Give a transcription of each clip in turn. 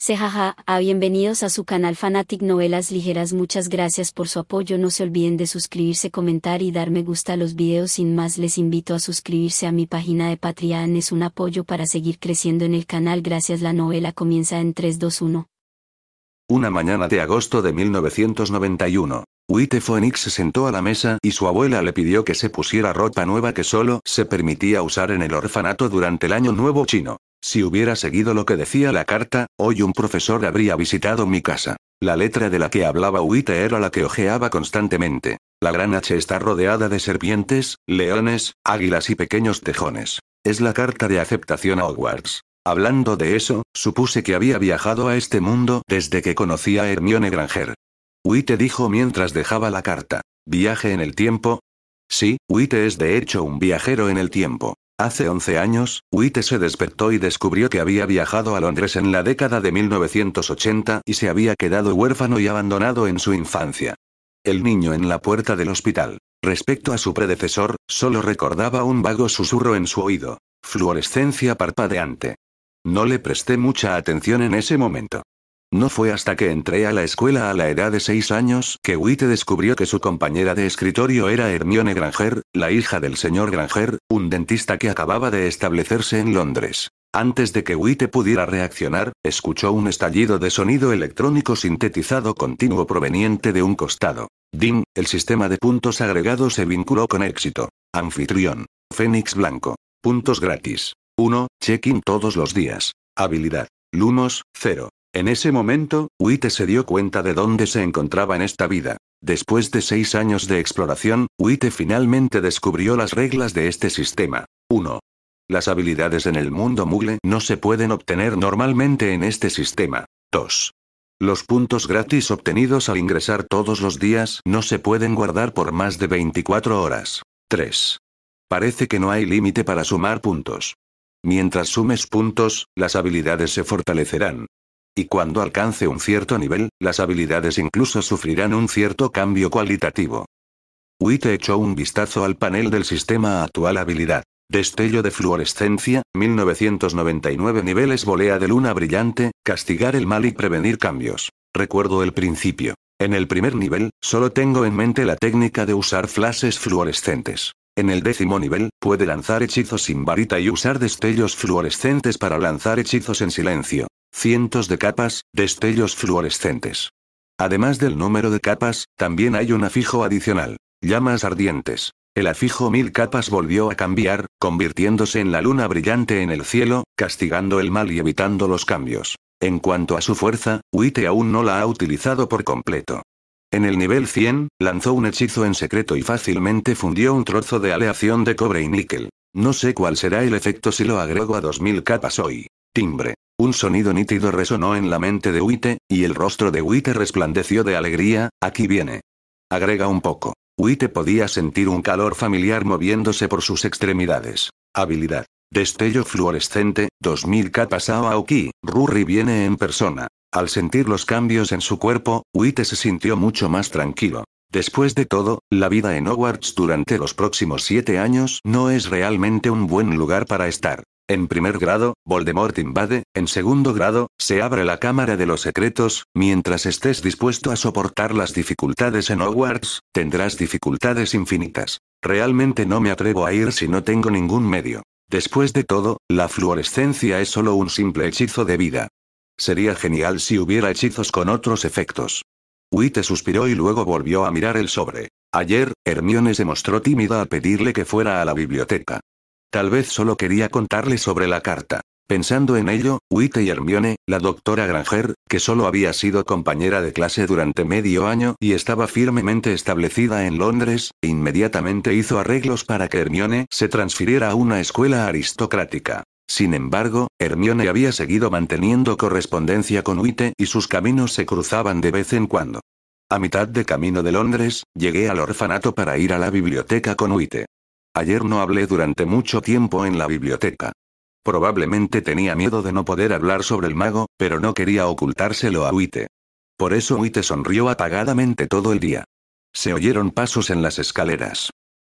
Sejaja, a ah, bienvenidos a su canal Fanatic Novelas Ligeras muchas gracias por su apoyo no se olviden de suscribirse comentar y dar me gusta a los videos sin más les invito a suscribirse a mi página de Patreon es un apoyo para seguir creciendo en el canal gracias la novela comienza en 321 Una mañana de agosto de 1991 Huite Phoenix se sentó a la mesa y su abuela le pidió que se pusiera ropa nueva que solo se permitía usar en el orfanato durante el año nuevo chino. Si hubiera seguido lo que decía la carta, hoy un profesor habría visitado mi casa. La letra de la que hablaba Huite era la que ojeaba constantemente. La gran H está rodeada de serpientes, leones, águilas y pequeños tejones. Es la carta de aceptación a Hogwarts. Hablando de eso, supuse que había viajado a este mundo desde que conocía a Hermione Granger. Witte dijo mientras dejaba la carta. ¿Viaje en el tiempo? Sí, Witte es de hecho un viajero en el tiempo. Hace 11 años, Witte se despertó y descubrió que había viajado a Londres en la década de 1980 y se había quedado huérfano y abandonado en su infancia. El niño en la puerta del hospital. Respecto a su predecesor, solo recordaba un vago susurro en su oído. Fluorescencia parpadeante. No le presté mucha atención en ese momento. No fue hasta que entré a la escuela a la edad de seis años que Witte descubrió que su compañera de escritorio era Hermione Granger, la hija del señor Granger, un dentista que acababa de establecerse en Londres. Antes de que Witte pudiera reaccionar, escuchó un estallido de sonido electrónico sintetizado continuo proveniente de un costado. Dim, el sistema de puntos agregados se vinculó con éxito. Anfitrión. Fénix Blanco. Puntos gratis. 1. Check-in todos los días. Habilidad. Lumos, 0. En ese momento, Witte se dio cuenta de dónde se encontraba en esta vida. Después de seis años de exploración, Witte finalmente descubrió las reglas de este sistema. 1. Las habilidades en el mundo Mugle no se pueden obtener normalmente en este sistema. 2. Los puntos gratis obtenidos al ingresar todos los días no se pueden guardar por más de 24 horas. 3. Parece que no hay límite para sumar puntos. Mientras sumes puntos, las habilidades se fortalecerán. Y cuando alcance un cierto nivel, las habilidades incluso sufrirán un cierto cambio cualitativo. Witte echó un vistazo al panel del sistema actual habilidad. Destello de fluorescencia, 1999 niveles volea de luna brillante, castigar el mal y prevenir cambios. Recuerdo el principio. En el primer nivel, solo tengo en mente la técnica de usar flashes fluorescentes. En el décimo nivel, puede lanzar hechizos sin varita y usar destellos fluorescentes para lanzar hechizos en silencio cientos de capas, destellos fluorescentes. Además del número de capas, también hay un afijo adicional. Llamas ardientes. El afijo mil capas volvió a cambiar, convirtiéndose en la luna brillante en el cielo, castigando el mal y evitando los cambios. En cuanto a su fuerza, Witte aún no la ha utilizado por completo. En el nivel 100, lanzó un hechizo en secreto y fácilmente fundió un trozo de aleación de cobre y níquel. No sé cuál será el efecto si lo agrego a 2000 capas hoy. Timbre. Un sonido nítido resonó en la mente de Witte, y el rostro de Witte resplandeció de alegría, aquí viene. Agrega un poco. Witte podía sentir un calor familiar moviéndose por sus extremidades. Habilidad. Destello fluorescente, 2000 a Aoki, Ruri viene en persona. Al sentir los cambios en su cuerpo, Witte se sintió mucho más tranquilo. Después de todo, la vida en Hogwarts durante los próximos siete años no es realmente un buen lugar para estar. En primer grado, Voldemort invade, en segundo grado, se abre la Cámara de los Secretos, mientras estés dispuesto a soportar las dificultades en Hogwarts, tendrás dificultades infinitas. Realmente no me atrevo a ir si no tengo ningún medio. Después de todo, la fluorescencia es solo un simple hechizo de vida. Sería genial si hubiera hechizos con otros efectos. Witte suspiró y luego volvió a mirar el sobre. Ayer, Hermione se mostró tímida a pedirle que fuera a la biblioteca. Tal vez solo quería contarle sobre la carta. Pensando en ello, Witte y Hermione, la doctora Granger, que solo había sido compañera de clase durante medio año y estaba firmemente establecida en Londres, inmediatamente hizo arreglos para que Hermione se transfiriera a una escuela aristocrática. Sin embargo, Hermione había seguido manteniendo correspondencia con Witte y sus caminos se cruzaban de vez en cuando. A mitad de camino de Londres, llegué al orfanato para ir a la biblioteca con Witte. Ayer no hablé durante mucho tiempo en la biblioteca. Probablemente tenía miedo de no poder hablar sobre el mago, pero no quería ocultárselo a Witte. Por eso Witte sonrió apagadamente todo el día. Se oyeron pasos en las escaleras.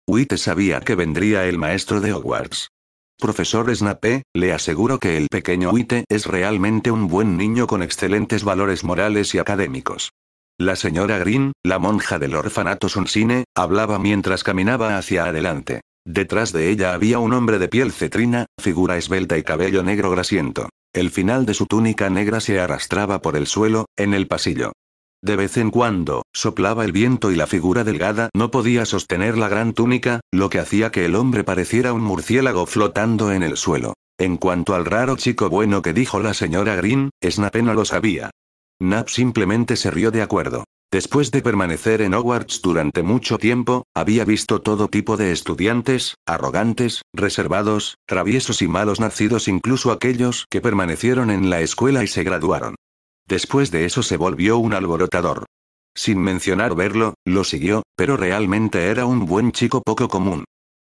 Witte sabía que vendría el maestro de Hogwarts. Profesor Snape, le aseguro que el pequeño Witte es realmente un buen niño con excelentes valores morales y académicos. La señora Green, la monja del orfanato Sunsine, hablaba mientras caminaba hacia adelante. Detrás de ella había un hombre de piel cetrina, figura esbelta y cabello negro grasiento. El final de su túnica negra se arrastraba por el suelo, en el pasillo. De vez en cuando, soplaba el viento y la figura delgada no podía sostener la gran túnica, lo que hacía que el hombre pareciera un murciélago flotando en el suelo. En cuanto al raro chico bueno que dijo la señora Green, Snape no lo sabía. Nap simplemente se rió de acuerdo. Después de permanecer en Hogwarts durante mucho tiempo, había visto todo tipo de estudiantes, arrogantes, reservados, traviesos y malos nacidos, incluso aquellos que permanecieron en la escuela y se graduaron. Después de eso se volvió un alborotador. Sin mencionar verlo, lo siguió, pero realmente era un buen chico poco común.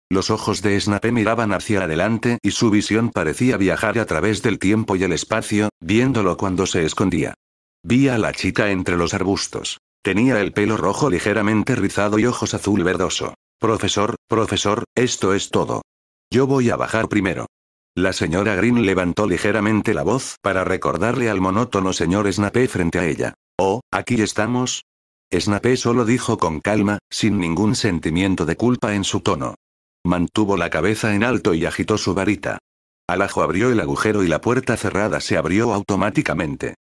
Los ojos de Snape miraban hacia adelante y su visión parecía viajar a través del tiempo y el espacio, viéndolo cuando se escondía. Vi a la chica entre los arbustos. Tenía el pelo rojo ligeramente rizado y ojos azul verdoso. Profesor, profesor, esto es todo. Yo voy a bajar primero. La señora Green levantó ligeramente la voz para recordarle al monótono señor Snape frente a ella. Oh, aquí estamos. Snape solo dijo con calma, sin ningún sentimiento de culpa en su tono. Mantuvo la cabeza en alto y agitó su varita. Alajo abrió el agujero y la puerta cerrada se abrió automáticamente.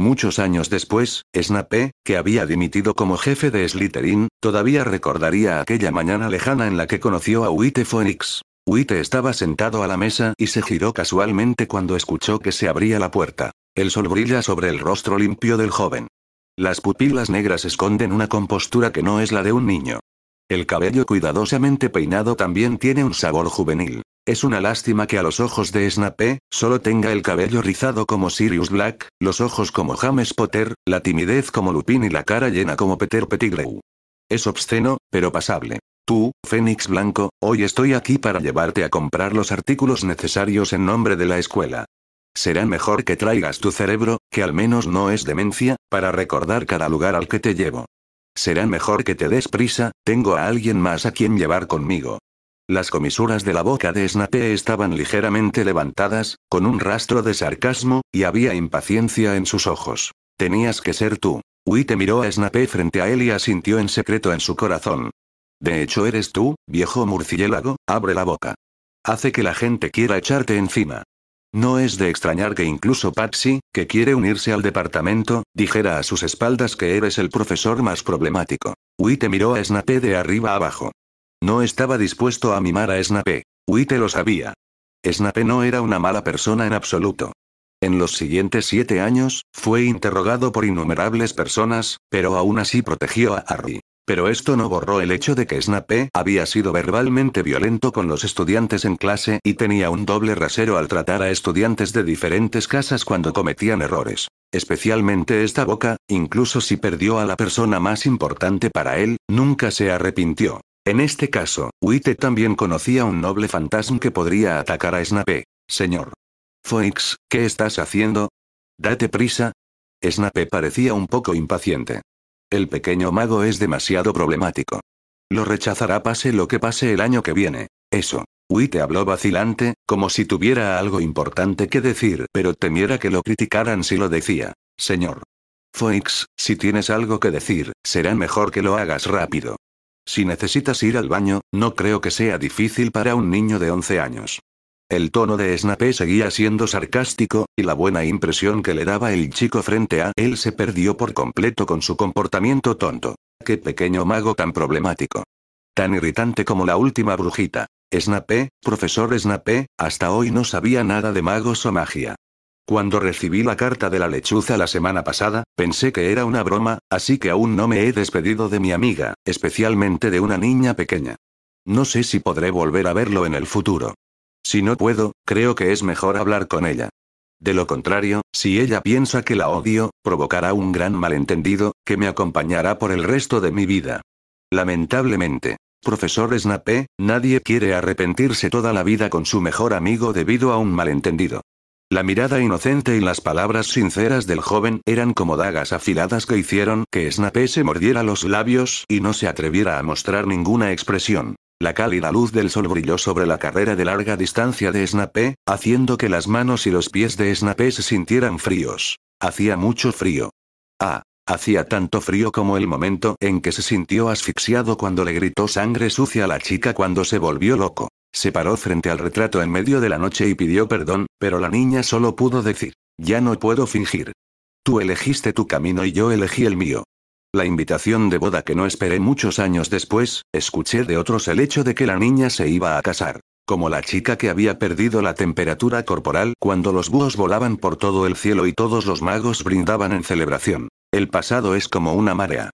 Muchos años después, Snape, que había dimitido como jefe de Slytherin, todavía recordaría aquella mañana lejana en la que conoció a Huite Phoenix. Witte estaba sentado a la mesa y se giró casualmente cuando escuchó que se abría la puerta. El sol brilla sobre el rostro limpio del joven. Las pupilas negras esconden una compostura que no es la de un niño. El cabello cuidadosamente peinado también tiene un sabor juvenil. Es una lástima que a los ojos de Snape, solo tenga el cabello rizado como Sirius Black, los ojos como James Potter, la timidez como Lupin y la cara llena como Peter Pettigrew. Es obsceno, pero pasable. Tú, Fénix Blanco, hoy estoy aquí para llevarte a comprar los artículos necesarios en nombre de la escuela. Será mejor que traigas tu cerebro, que al menos no es demencia, para recordar cada lugar al que te llevo. Será mejor que te des prisa, tengo a alguien más a quien llevar conmigo. Las comisuras de la boca de Snape estaban ligeramente levantadas, con un rastro de sarcasmo, y había impaciencia en sus ojos. Tenías que ser tú. te miró a Snape frente a él y asintió en secreto en su corazón. De hecho eres tú, viejo murciélago, abre la boca. Hace que la gente quiera echarte encima. No es de extrañar que incluso Patsy, que quiere unirse al departamento, dijera a sus espaldas que eres el profesor más problemático. te miró a Snape de arriba abajo. No estaba dispuesto a mimar a Snape. Huite lo sabía. Snape no era una mala persona en absoluto. En los siguientes siete años, fue interrogado por innumerables personas, pero aún así protegió a Harry. Pero esto no borró el hecho de que Snape había sido verbalmente violento con los estudiantes en clase y tenía un doble rasero al tratar a estudiantes de diferentes casas cuando cometían errores. Especialmente esta boca, incluso si perdió a la persona más importante para él, nunca se arrepintió. En este caso, Witte también conocía un noble fantasma que podría atacar a Snape. Señor. Foix, ¿qué estás haciendo? Date prisa. Snape parecía un poco impaciente. El pequeño mago es demasiado problemático. Lo rechazará pase lo que pase el año que viene. Eso. Witte habló vacilante, como si tuviera algo importante que decir, pero temiera que lo criticaran si lo decía. Señor. Foix, si tienes algo que decir, será mejor que lo hagas rápido. Si necesitas ir al baño, no creo que sea difícil para un niño de 11 años. El tono de Snape seguía siendo sarcástico, y la buena impresión que le daba el chico frente a él se perdió por completo con su comportamiento tonto. Qué pequeño mago tan problemático. Tan irritante como la última brujita. Snape, profesor Snape, hasta hoy no sabía nada de magos o magia. Cuando recibí la carta de la lechuza la semana pasada, pensé que era una broma, así que aún no me he despedido de mi amiga, especialmente de una niña pequeña. No sé si podré volver a verlo en el futuro. Si no puedo, creo que es mejor hablar con ella. De lo contrario, si ella piensa que la odio, provocará un gran malentendido, que me acompañará por el resto de mi vida. Lamentablemente. Profesor Snape, nadie quiere arrepentirse toda la vida con su mejor amigo debido a un malentendido. La mirada inocente y las palabras sinceras del joven eran como dagas afiladas que hicieron que Snape se mordiera los labios y no se atreviera a mostrar ninguna expresión. La cálida luz del sol brilló sobre la carrera de larga distancia de Snape, haciendo que las manos y los pies de Snape se sintieran fríos. Hacía mucho frío. Ah, hacía tanto frío como el momento en que se sintió asfixiado cuando le gritó sangre sucia a la chica cuando se volvió loco. Se paró frente al retrato en medio de la noche y pidió perdón, pero la niña solo pudo decir, ya no puedo fingir. Tú elegiste tu camino y yo elegí el mío. La invitación de boda que no esperé muchos años después, escuché de otros el hecho de que la niña se iba a casar, como la chica que había perdido la temperatura corporal cuando los búhos volaban por todo el cielo y todos los magos brindaban en celebración. El pasado es como una marea.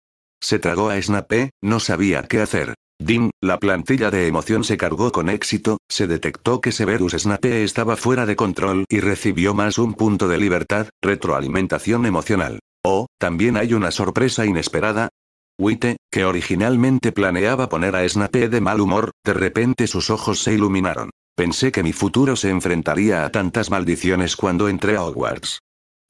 Se tragó a Snape, no sabía qué hacer. Din, la plantilla de emoción se cargó con éxito, se detectó que Severus Snape estaba fuera de control y recibió más un punto de libertad, retroalimentación emocional. Oh, también hay una sorpresa inesperada. Witte, que originalmente planeaba poner a Snape de mal humor, de repente sus ojos se iluminaron. Pensé que mi futuro se enfrentaría a tantas maldiciones cuando entré a Hogwarts.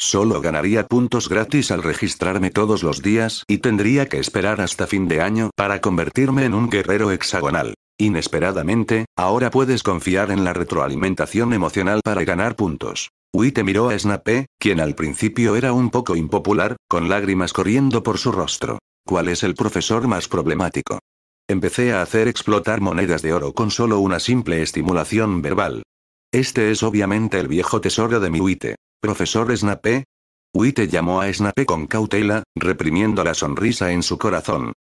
Solo ganaría puntos gratis al registrarme todos los días y tendría que esperar hasta fin de año para convertirme en un guerrero hexagonal. Inesperadamente, ahora puedes confiar en la retroalimentación emocional para ganar puntos. Witte miró a Snape, quien al principio era un poco impopular, con lágrimas corriendo por su rostro. ¿Cuál es el profesor más problemático? Empecé a hacer explotar monedas de oro con solo una simple estimulación verbal. Este es obviamente el viejo tesoro de mi Witte. Profesor Snape. te llamó a Snape con cautela, reprimiendo la sonrisa en su corazón.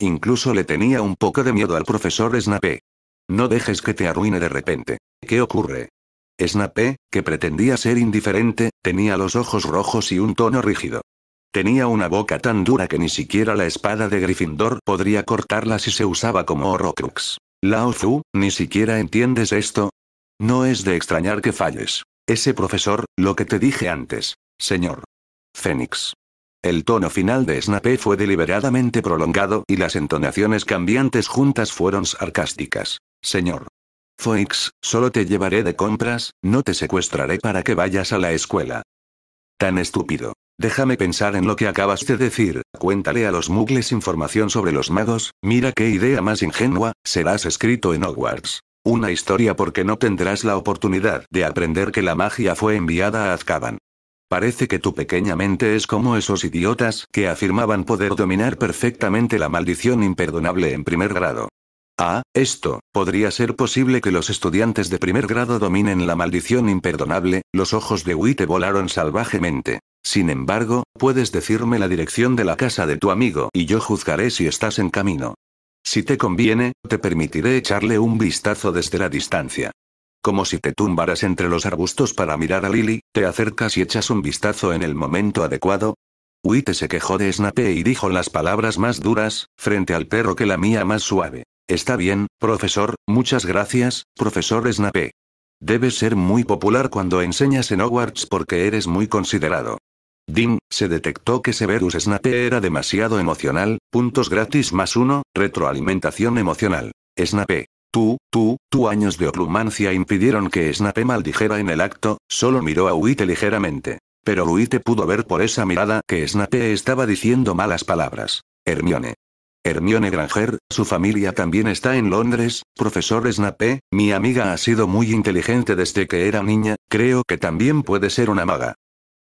Incluso le tenía un poco de miedo al profesor Snape. No dejes que te arruine de repente. ¿Qué ocurre? Snape, que pretendía ser indiferente, tenía los ojos rojos y un tono rígido. Tenía una boca tan dura que ni siquiera la espada de Gryffindor podría cortarla si se usaba como Horrocrux. Lao Tzu, ¿ni siquiera entiendes esto? No es de extrañar que falles. Ese profesor, lo que te dije antes. Señor. Fénix. El tono final de Snape fue deliberadamente prolongado y las entonaciones cambiantes juntas fueron sarcásticas. Señor. Fénix, solo te llevaré de compras, no te secuestraré para que vayas a la escuela. Tan estúpido. Déjame pensar en lo que acabas de decir, cuéntale a los mugles información sobre los magos, mira qué idea más ingenua, serás escrito en Hogwarts. Una historia porque no tendrás la oportunidad de aprender que la magia fue enviada a Azkaban. Parece que tu pequeña mente es como esos idiotas que afirmaban poder dominar perfectamente la maldición imperdonable en primer grado. Ah, esto, podría ser posible que los estudiantes de primer grado dominen la maldición imperdonable, los ojos de te volaron salvajemente. Sin embargo, puedes decirme la dirección de la casa de tu amigo y yo juzgaré si estás en camino. Si te conviene, te permitiré echarle un vistazo desde la distancia. Como si te tumbaras entre los arbustos para mirar a Lily, te acercas y echas un vistazo en el momento adecuado. Witte se quejó de Snape y dijo las palabras más duras, frente al perro que la mía más suave. Está bien, profesor, muchas gracias, profesor Snape. Debes ser muy popular cuando enseñas en Hogwarts porque eres muy considerado. Dim, se detectó que Severus Snape era demasiado emocional, puntos gratis más uno, retroalimentación emocional. Snape. Tú, tú, tú años de oclumancia impidieron que Snape maldijera en el acto, solo miró a Huite ligeramente. Pero Huite pudo ver por esa mirada que Snape estaba diciendo malas palabras. Hermione. Hermione Granger, su familia también está en Londres, profesor Snape, mi amiga ha sido muy inteligente desde que era niña, creo que también puede ser una maga.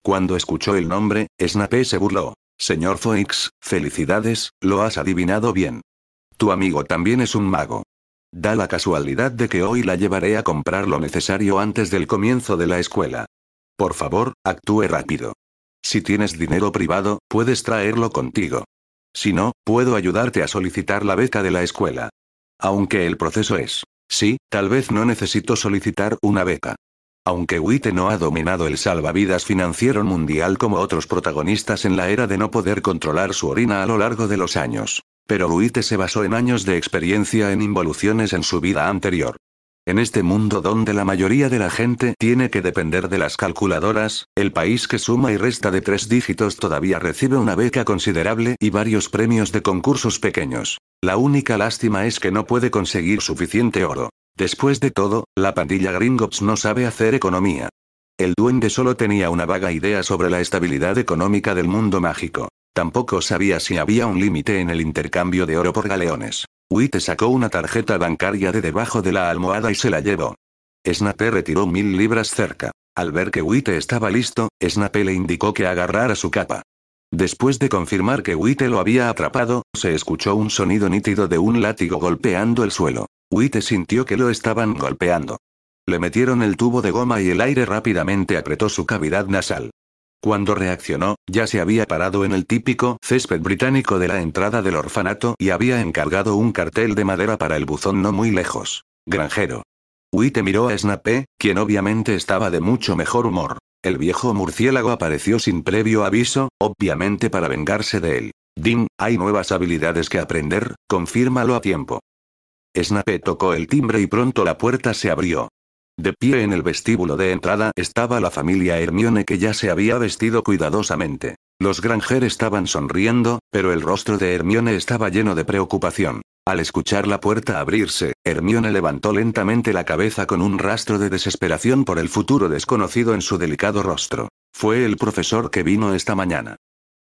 Cuando escuchó el nombre, Snape se burló. Señor Foix, felicidades, lo has adivinado bien. Tu amigo también es un mago. Da la casualidad de que hoy la llevaré a comprar lo necesario antes del comienzo de la escuela. Por favor, actúe rápido. Si tienes dinero privado, puedes traerlo contigo. Si no, puedo ayudarte a solicitar la beca de la escuela. Aunque el proceso es, sí, tal vez no necesito solicitar una beca. Aunque Witte no ha dominado el salvavidas financiero mundial como otros protagonistas en la era de no poder controlar su orina a lo largo de los años. Pero Witte se basó en años de experiencia en involuciones en su vida anterior. En este mundo donde la mayoría de la gente tiene que depender de las calculadoras, el país que suma y resta de tres dígitos todavía recibe una beca considerable y varios premios de concursos pequeños. La única lástima es que no puede conseguir suficiente oro. Después de todo, la pandilla Gringotts no sabe hacer economía. El duende solo tenía una vaga idea sobre la estabilidad económica del mundo mágico. Tampoco sabía si había un límite en el intercambio de oro por galeones. Witte sacó una tarjeta bancaria de debajo de la almohada y se la llevó. Snape retiró mil libras cerca. Al ver que Witte estaba listo, Snape le indicó que agarrara su capa. Después de confirmar que Witte lo había atrapado, se escuchó un sonido nítido de un látigo golpeando el suelo. Witte sintió que lo estaban golpeando. Le metieron el tubo de goma y el aire rápidamente apretó su cavidad nasal. Cuando reaccionó, ya se había parado en el típico césped británico de la entrada del orfanato y había encargado un cartel de madera para el buzón no muy lejos. Granjero. Witte miró a Snape, quien obviamente estaba de mucho mejor humor. El viejo murciélago apareció sin previo aviso, obviamente para vengarse de él. Dim, hay nuevas habilidades que aprender, confírmalo a tiempo. Snape tocó el timbre y pronto la puerta se abrió. De pie en el vestíbulo de entrada estaba la familia Hermione que ya se había vestido cuidadosamente. Los Granger estaban sonriendo, pero el rostro de Hermione estaba lleno de preocupación. Al escuchar la puerta abrirse, Hermione levantó lentamente la cabeza con un rastro de desesperación por el futuro desconocido en su delicado rostro. Fue el profesor que vino esta mañana.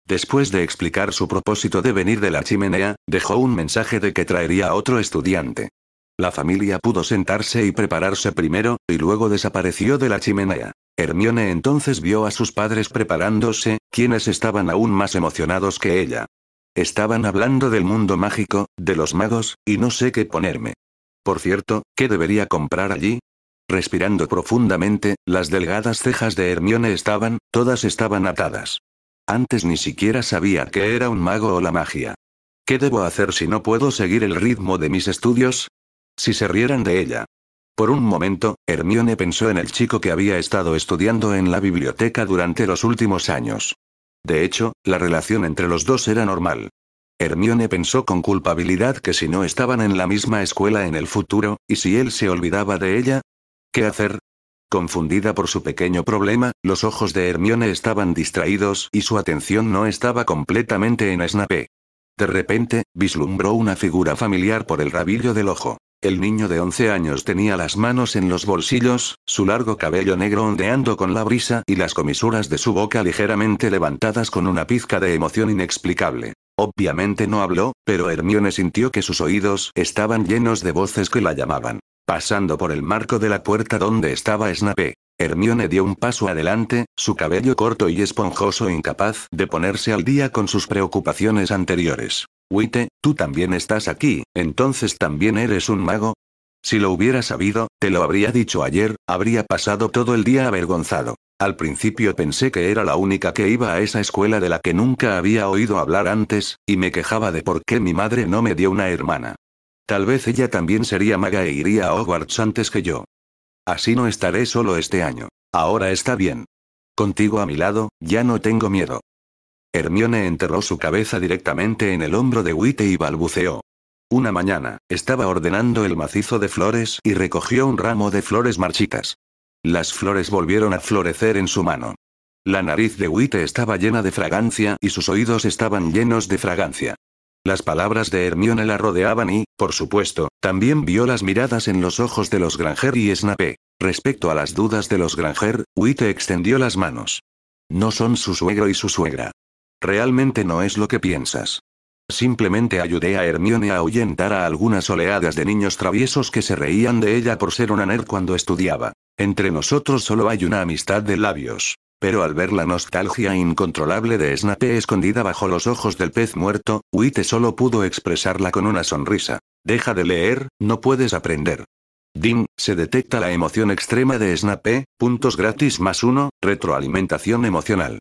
Después de explicar su propósito de venir de la chimenea, dejó un mensaje de que traería a otro estudiante. La familia pudo sentarse y prepararse primero, y luego desapareció de la chimenea. Hermione entonces vio a sus padres preparándose, quienes estaban aún más emocionados que ella. Estaban hablando del mundo mágico, de los magos, y no sé qué ponerme. Por cierto, ¿qué debería comprar allí? Respirando profundamente, las delgadas cejas de Hermione estaban, todas estaban atadas. Antes ni siquiera sabía que era un mago o la magia. ¿Qué debo hacer si no puedo seguir el ritmo de mis estudios? Si se rieran de ella. Por un momento, Hermione pensó en el chico que había estado estudiando en la biblioteca durante los últimos años. De hecho, la relación entre los dos era normal. Hermione pensó con culpabilidad que si no estaban en la misma escuela en el futuro, y si él se olvidaba de ella, ¿qué hacer? Confundida por su pequeño problema, los ojos de Hermione estaban distraídos y su atención no estaba completamente en Snape. De repente, vislumbró una figura familiar por el rabillo del ojo. El niño de 11 años tenía las manos en los bolsillos, su largo cabello negro ondeando con la brisa y las comisuras de su boca ligeramente levantadas con una pizca de emoción inexplicable. Obviamente no habló, pero Hermione sintió que sus oídos estaban llenos de voces que la llamaban. Pasando por el marco de la puerta donde estaba Snape, Hermione dio un paso adelante, su cabello corto y esponjoso incapaz de ponerse al día con sus preocupaciones anteriores. Witte, tú también estás aquí, entonces también eres un mago. Si lo hubiera sabido, te lo habría dicho ayer, habría pasado todo el día avergonzado. Al principio pensé que era la única que iba a esa escuela de la que nunca había oído hablar antes, y me quejaba de por qué mi madre no me dio una hermana. Tal vez ella también sería maga e iría a Hogwarts antes que yo. Así no estaré solo este año. Ahora está bien. Contigo a mi lado, ya no tengo miedo. Hermione enterró su cabeza directamente en el hombro de Witte y balbuceó. Una mañana, estaba ordenando el macizo de flores y recogió un ramo de flores marchitas. Las flores volvieron a florecer en su mano. La nariz de Witte estaba llena de fragancia y sus oídos estaban llenos de fragancia. Las palabras de Hermione la rodeaban y, por supuesto, también vio las miradas en los ojos de los Granger y Snape. Respecto a las dudas de los Granger, Witte extendió las manos. No son su suegro y su suegra. Realmente no es lo que piensas. Simplemente ayudé a Hermione a ahuyentar a algunas oleadas de niños traviesos que se reían de ella por ser una nerd cuando estudiaba. Entre nosotros solo hay una amistad de labios pero al ver la nostalgia incontrolable de Snape escondida bajo los ojos del pez muerto, Witte solo pudo expresarla con una sonrisa. Deja de leer, no puedes aprender. Ding, se detecta la emoción extrema de Snape, puntos gratis más uno, retroalimentación emocional.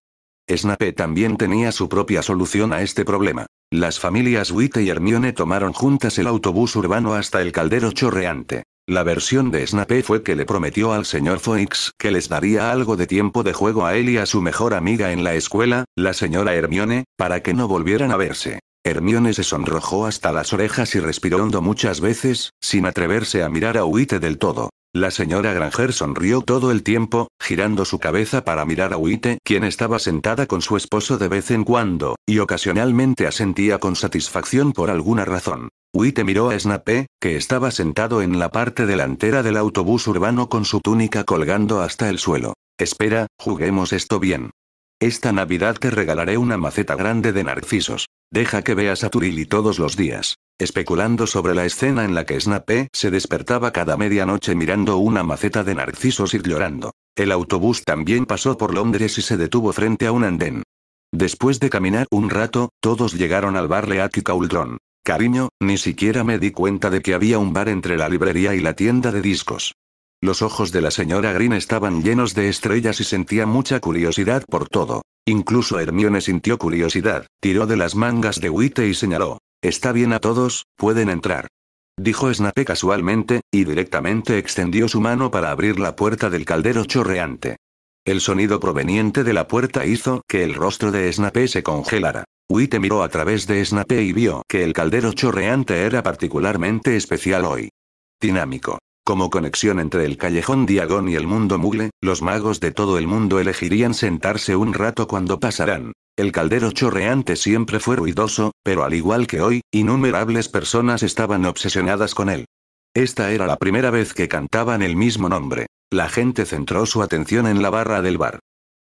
Snape también tenía su propia solución a este problema. Las familias Witte y Hermione tomaron juntas el autobús urbano hasta el caldero chorreante. La versión de Snape fue que le prometió al señor Foix que les daría algo de tiempo de juego a él y a su mejor amiga en la escuela, la señora Hermione, para que no volvieran a verse. Hermione se sonrojó hasta las orejas y respiró hondo muchas veces, sin atreverse a mirar a Huite del todo. La señora Granger sonrió todo el tiempo, girando su cabeza para mirar a Uite, quien estaba sentada con su esposo de vez en cuando, y ocasionalmente asentía con satisfacción por alguna razón. Witte miró a Snape, que estaba sentado en la parte delantera del autobús urbano con su túnica colgando hasta el suelo. Espera, juguemos esto bien. Esta Navidad te regalaré una maceta grande de narcisos. Deja que veas a Turili todos los días. Especulando sobre la escena en la que Snape se despertaba cada medianoche mirando una maceta de narcisos y llorando. El autobús también pasó por Londres y se detuvo frente a un andén. Después de caminar un rato, todos llegaron al bar Leaky Cauldron. Cariño, ni siquiera me di cuenta de que había un bar entre la librería y la tienda de discos. Los ojos de la señora Green estaban llenos de estrellas y sentía mucha curiosidad por todo. Incluso Hermione sintió curiosidad, tiró de las mangas de Witte y señaló. Está bien a todos, pueden entrar. Dijo Snape casualmente, y directamente extendió su mano para abrir la puerta del caldero chorreante. El sonido proveniente de la puerta hizo que el rostro de Snape se congelara. Witte miró a través de Snape y vio que el caldero chorreante era particularmente especial hoy. Dinámico. Como conexión entre el callejón Diagon y el mundo Mugle, los magos de todo el mundo elegirían sentarse un rato cuando pasarán. El caldero chorreante siempre fue ruidoso, pero al igual que hoy, innumerables personas estaban obsesionadas con él. Esta era la primera vez que cantaban el mismo nombre. La gente centró su atención en la barra del bar.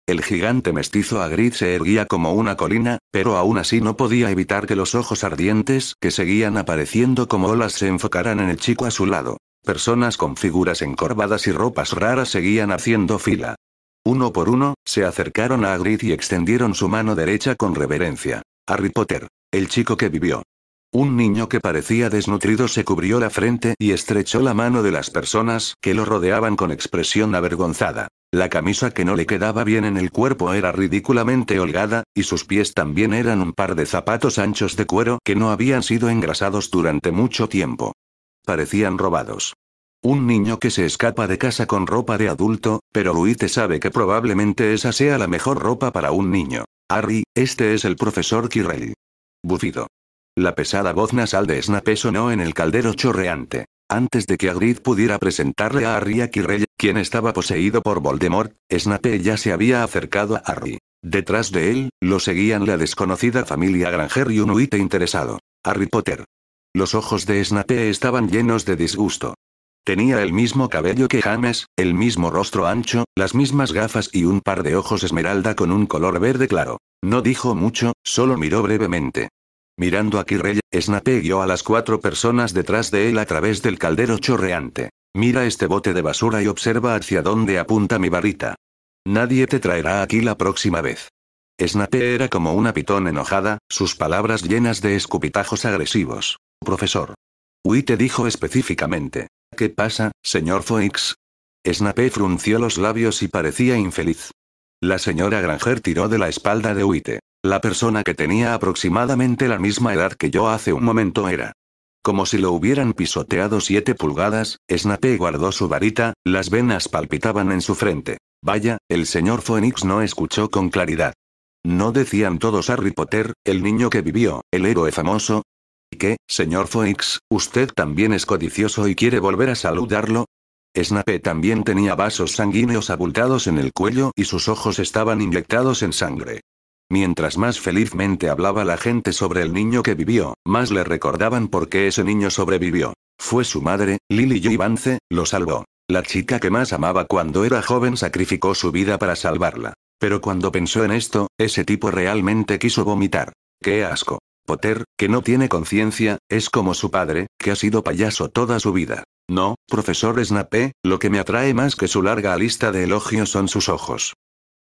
El gigante mestizo Agrid se erguía como una colina, pero aún así no podía evitar que los ojos ardientes que seguían apareciendo como olas se enfocaran en el chico a su lado. Personas con figuras encorvadas y ropas raras seguían haciendo fila. Uno por uno, se acercaron a Agrid y extendieron su mano derecha con reverencia. Harry Potter, el chico que vivió. Un niño que parecía desnutrido se cubrió la frente y estrechó la mano de las personas que lo rodeaban con expresión avergonzada. La camisa que no le quedaba bien en el cuerpo era ridículamente holgada, y sus pies también eran un par de zapatos anchos de cuero que no habían sido engrasados durante mucho tiempo. Parecían robados. Un niño que se escapa de casa con ropa de adulto, pero te sabe que probablemente esa sea la mejor ropa para un niño. Harry, este es el profesor Kirrell. Bufido. La pesada voz nasal de Snape sonó en el caldero chorreante. Antes de que Agrid pudiera presentarle a Harry a Kirrell, quien estaba poseído por Voldemort, Snape ya se había acercado a Harry. Detrás de él, lo seguían la desconocida familia Granger y un huite interesado. Harry Potter. Los ojos de Snape estaban llenos de disgusto. Tenía el mismo cabello que James, el mismo rostro ancho, las mismas gafas y un par de ojos esmeralda con un color verde claro. No dijo mucho, solo miró brevemente. Mirando a Kirrell, Snape guió a las cuatro personas detrás de él a través del caldero chorreante. Mira este bote de basura y observa hacia dónde apunta mi varita. Nadie te traerá aquí la próxima vez. Snape era como una pitón enojada, sus palabras llenas de escupitajos agresivos. Profesor. te dijo específicamente. ¿Qué pasa, señor Foix? Snape frunció los labios y parecía infeliz. La señora Granger tiró de la espalda de Huite. La persona que tenía aproximadamente la misma edad que yo hace un momento era. Como si lo hubieran pisoteado siete pulgadas, Snape guardó su varita, las venas palpitaban en su frente. Vaya, el señor Phoenix no escuchó con claridad. ¿No decían todos Harry Potter, el niño que vivió, el héroe famoso? ¿Y qué, señor Phoenix, usted también es codicioso y quiere volver a saludarlo? Snape también tenía vasos sanguíneos abultados en el cuello y sus ojos estaban inyectados en sangre. Mientras más felizmente hablaba la gente sobre el niño que vivió, más le recordaban por qué ese niño sobrevivió. Fue su madre, Lily J. lo salvó. La chica que más amaba cuando era joven sacrificó su vida para salvarla. Pero cuando pensó en esto, ese tipo realmente quiso vomitar. ¡Qué asco! Potter, que no tiene conciencia, es como su padre, que ha sido payaso toda su vida. No, profesor Snape, lo que me atrae más que su larga lista de elogios son sus ojos.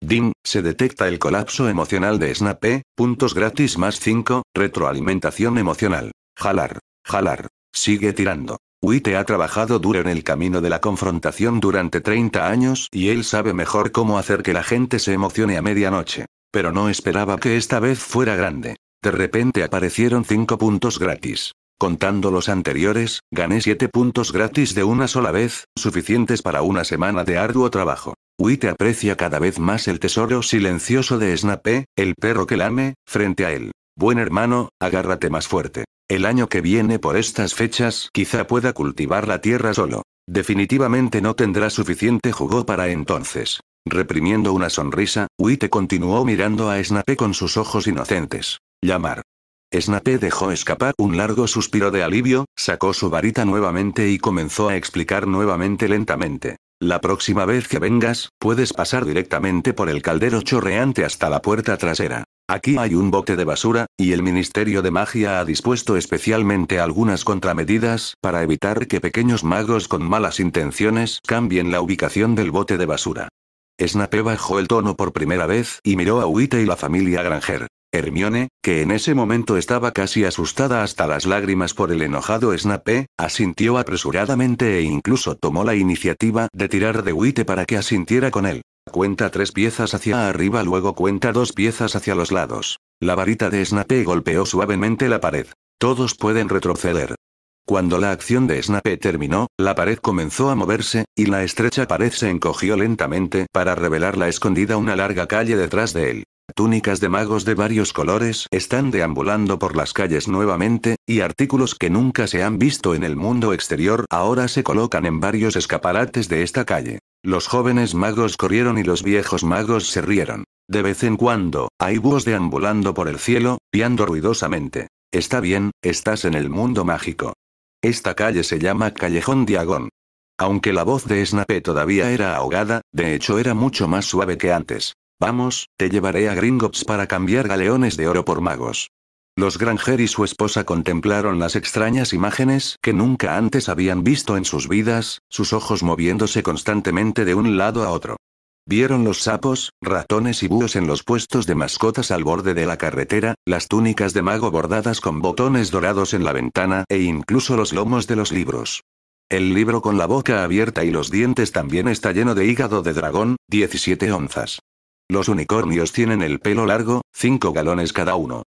DIM, se detecta el colapso emocional de Snape, puntos gratis más 5, retroalimentación emocional. Jalar, jalar, sigue tirando. Witte ha trabajado duro en el camino de la confrontación durante 30 años y él sabe mejor cómo hacer que la gente se emocione a medianoche. Pero no esperaba que esta vez fuera grande. De repente aparecieron 5 puntos gratis. Contando los anteriores, gané 7 puntos gratis de una sola vez, suficientes para una semana de arduo trabajo. Witte aprecia cada vez más el tesoro silencioso de Snape, el perro que lame, frente a él. Buen hermano, agárrate más fuerte. El año que viene por estas fechas quizá pueda cultivar la tierra solo. Definitivamente no tendrá suficiente jugo para entonces. Reprimiendo una sonrisa, Witte continuó mirando a Snape con sus ojos inocentes. Llamar. Snape dejó escapar un largo suspiro de alivio, sacó su varita nuevamente y comenzó a explicar nuevamente lentamente. La próxima vez que vengas, puedes pasar directamente por el caldero chorreante hasta la puerta trasera. Aquí hay un bote de basura, y el Ministerio de Magia ha dispuesto especialmente algunas contramedidas para evitar que pequeños magos con malas intenciones cambien la ubicación del bote de basura. Snape bajó el tono por primera vez y miró a Uite y la familia Granger. Hermione, que en ese momento estaba casi asustada hasta las lágrimas por el enojado Snape, asintió apresuradamente e incluso tomó la iniciativa de tirar de Huite para que asintiera con él. Cuenta tres piezas hacia arriba, luego cuenta dos piezas hacia los lados. La varita de Snape golpeó suavemente la pared. Todos pueden retroceder. Cuando la acción de Snape terminó, la pared comenzó a moverse, y la estrecha pared se encogió lentamente para revelar la escondida una larga calle detrás de él. Túnicas de magos de varios colores están deambulando por las calles nuevamente, y artículos que nunca se han visto en el mundo exterior ahora se colocan en varios escaparates de esta calle. Los jóvenes magos corrieron y los viejos magos se rieron. De vez en cuando, hay búhos deambulando por el cielo, piando ruidosamente. Está bien, estás en el mundo mágico. Esta calle se llama Callejón Diagón. Aunque la voz de Snape todavía era ahogada, de hecho era mucho más suave que antes. Vamos, te llevaré a Gringotts para cambiar galeones de oro por magos. Los Granger y su esposa contemplaron las extrañas imágenes que nunca antes habían visto en sus vidas, sus ojos moviéndose constantemente de un lado a otro. Vieron los sapos, ratones y búhos en los puestos de mascotas al borde de la carretera, las túnicas de mago bordadas con botones dorados en la ventana e incluso los lomos de los libros. El libro con la boca abierta y los dientes también está lleno de hígado de dragón, 17 onzas. Los unicornios tienen el pelo largo, 5 galones cada uno.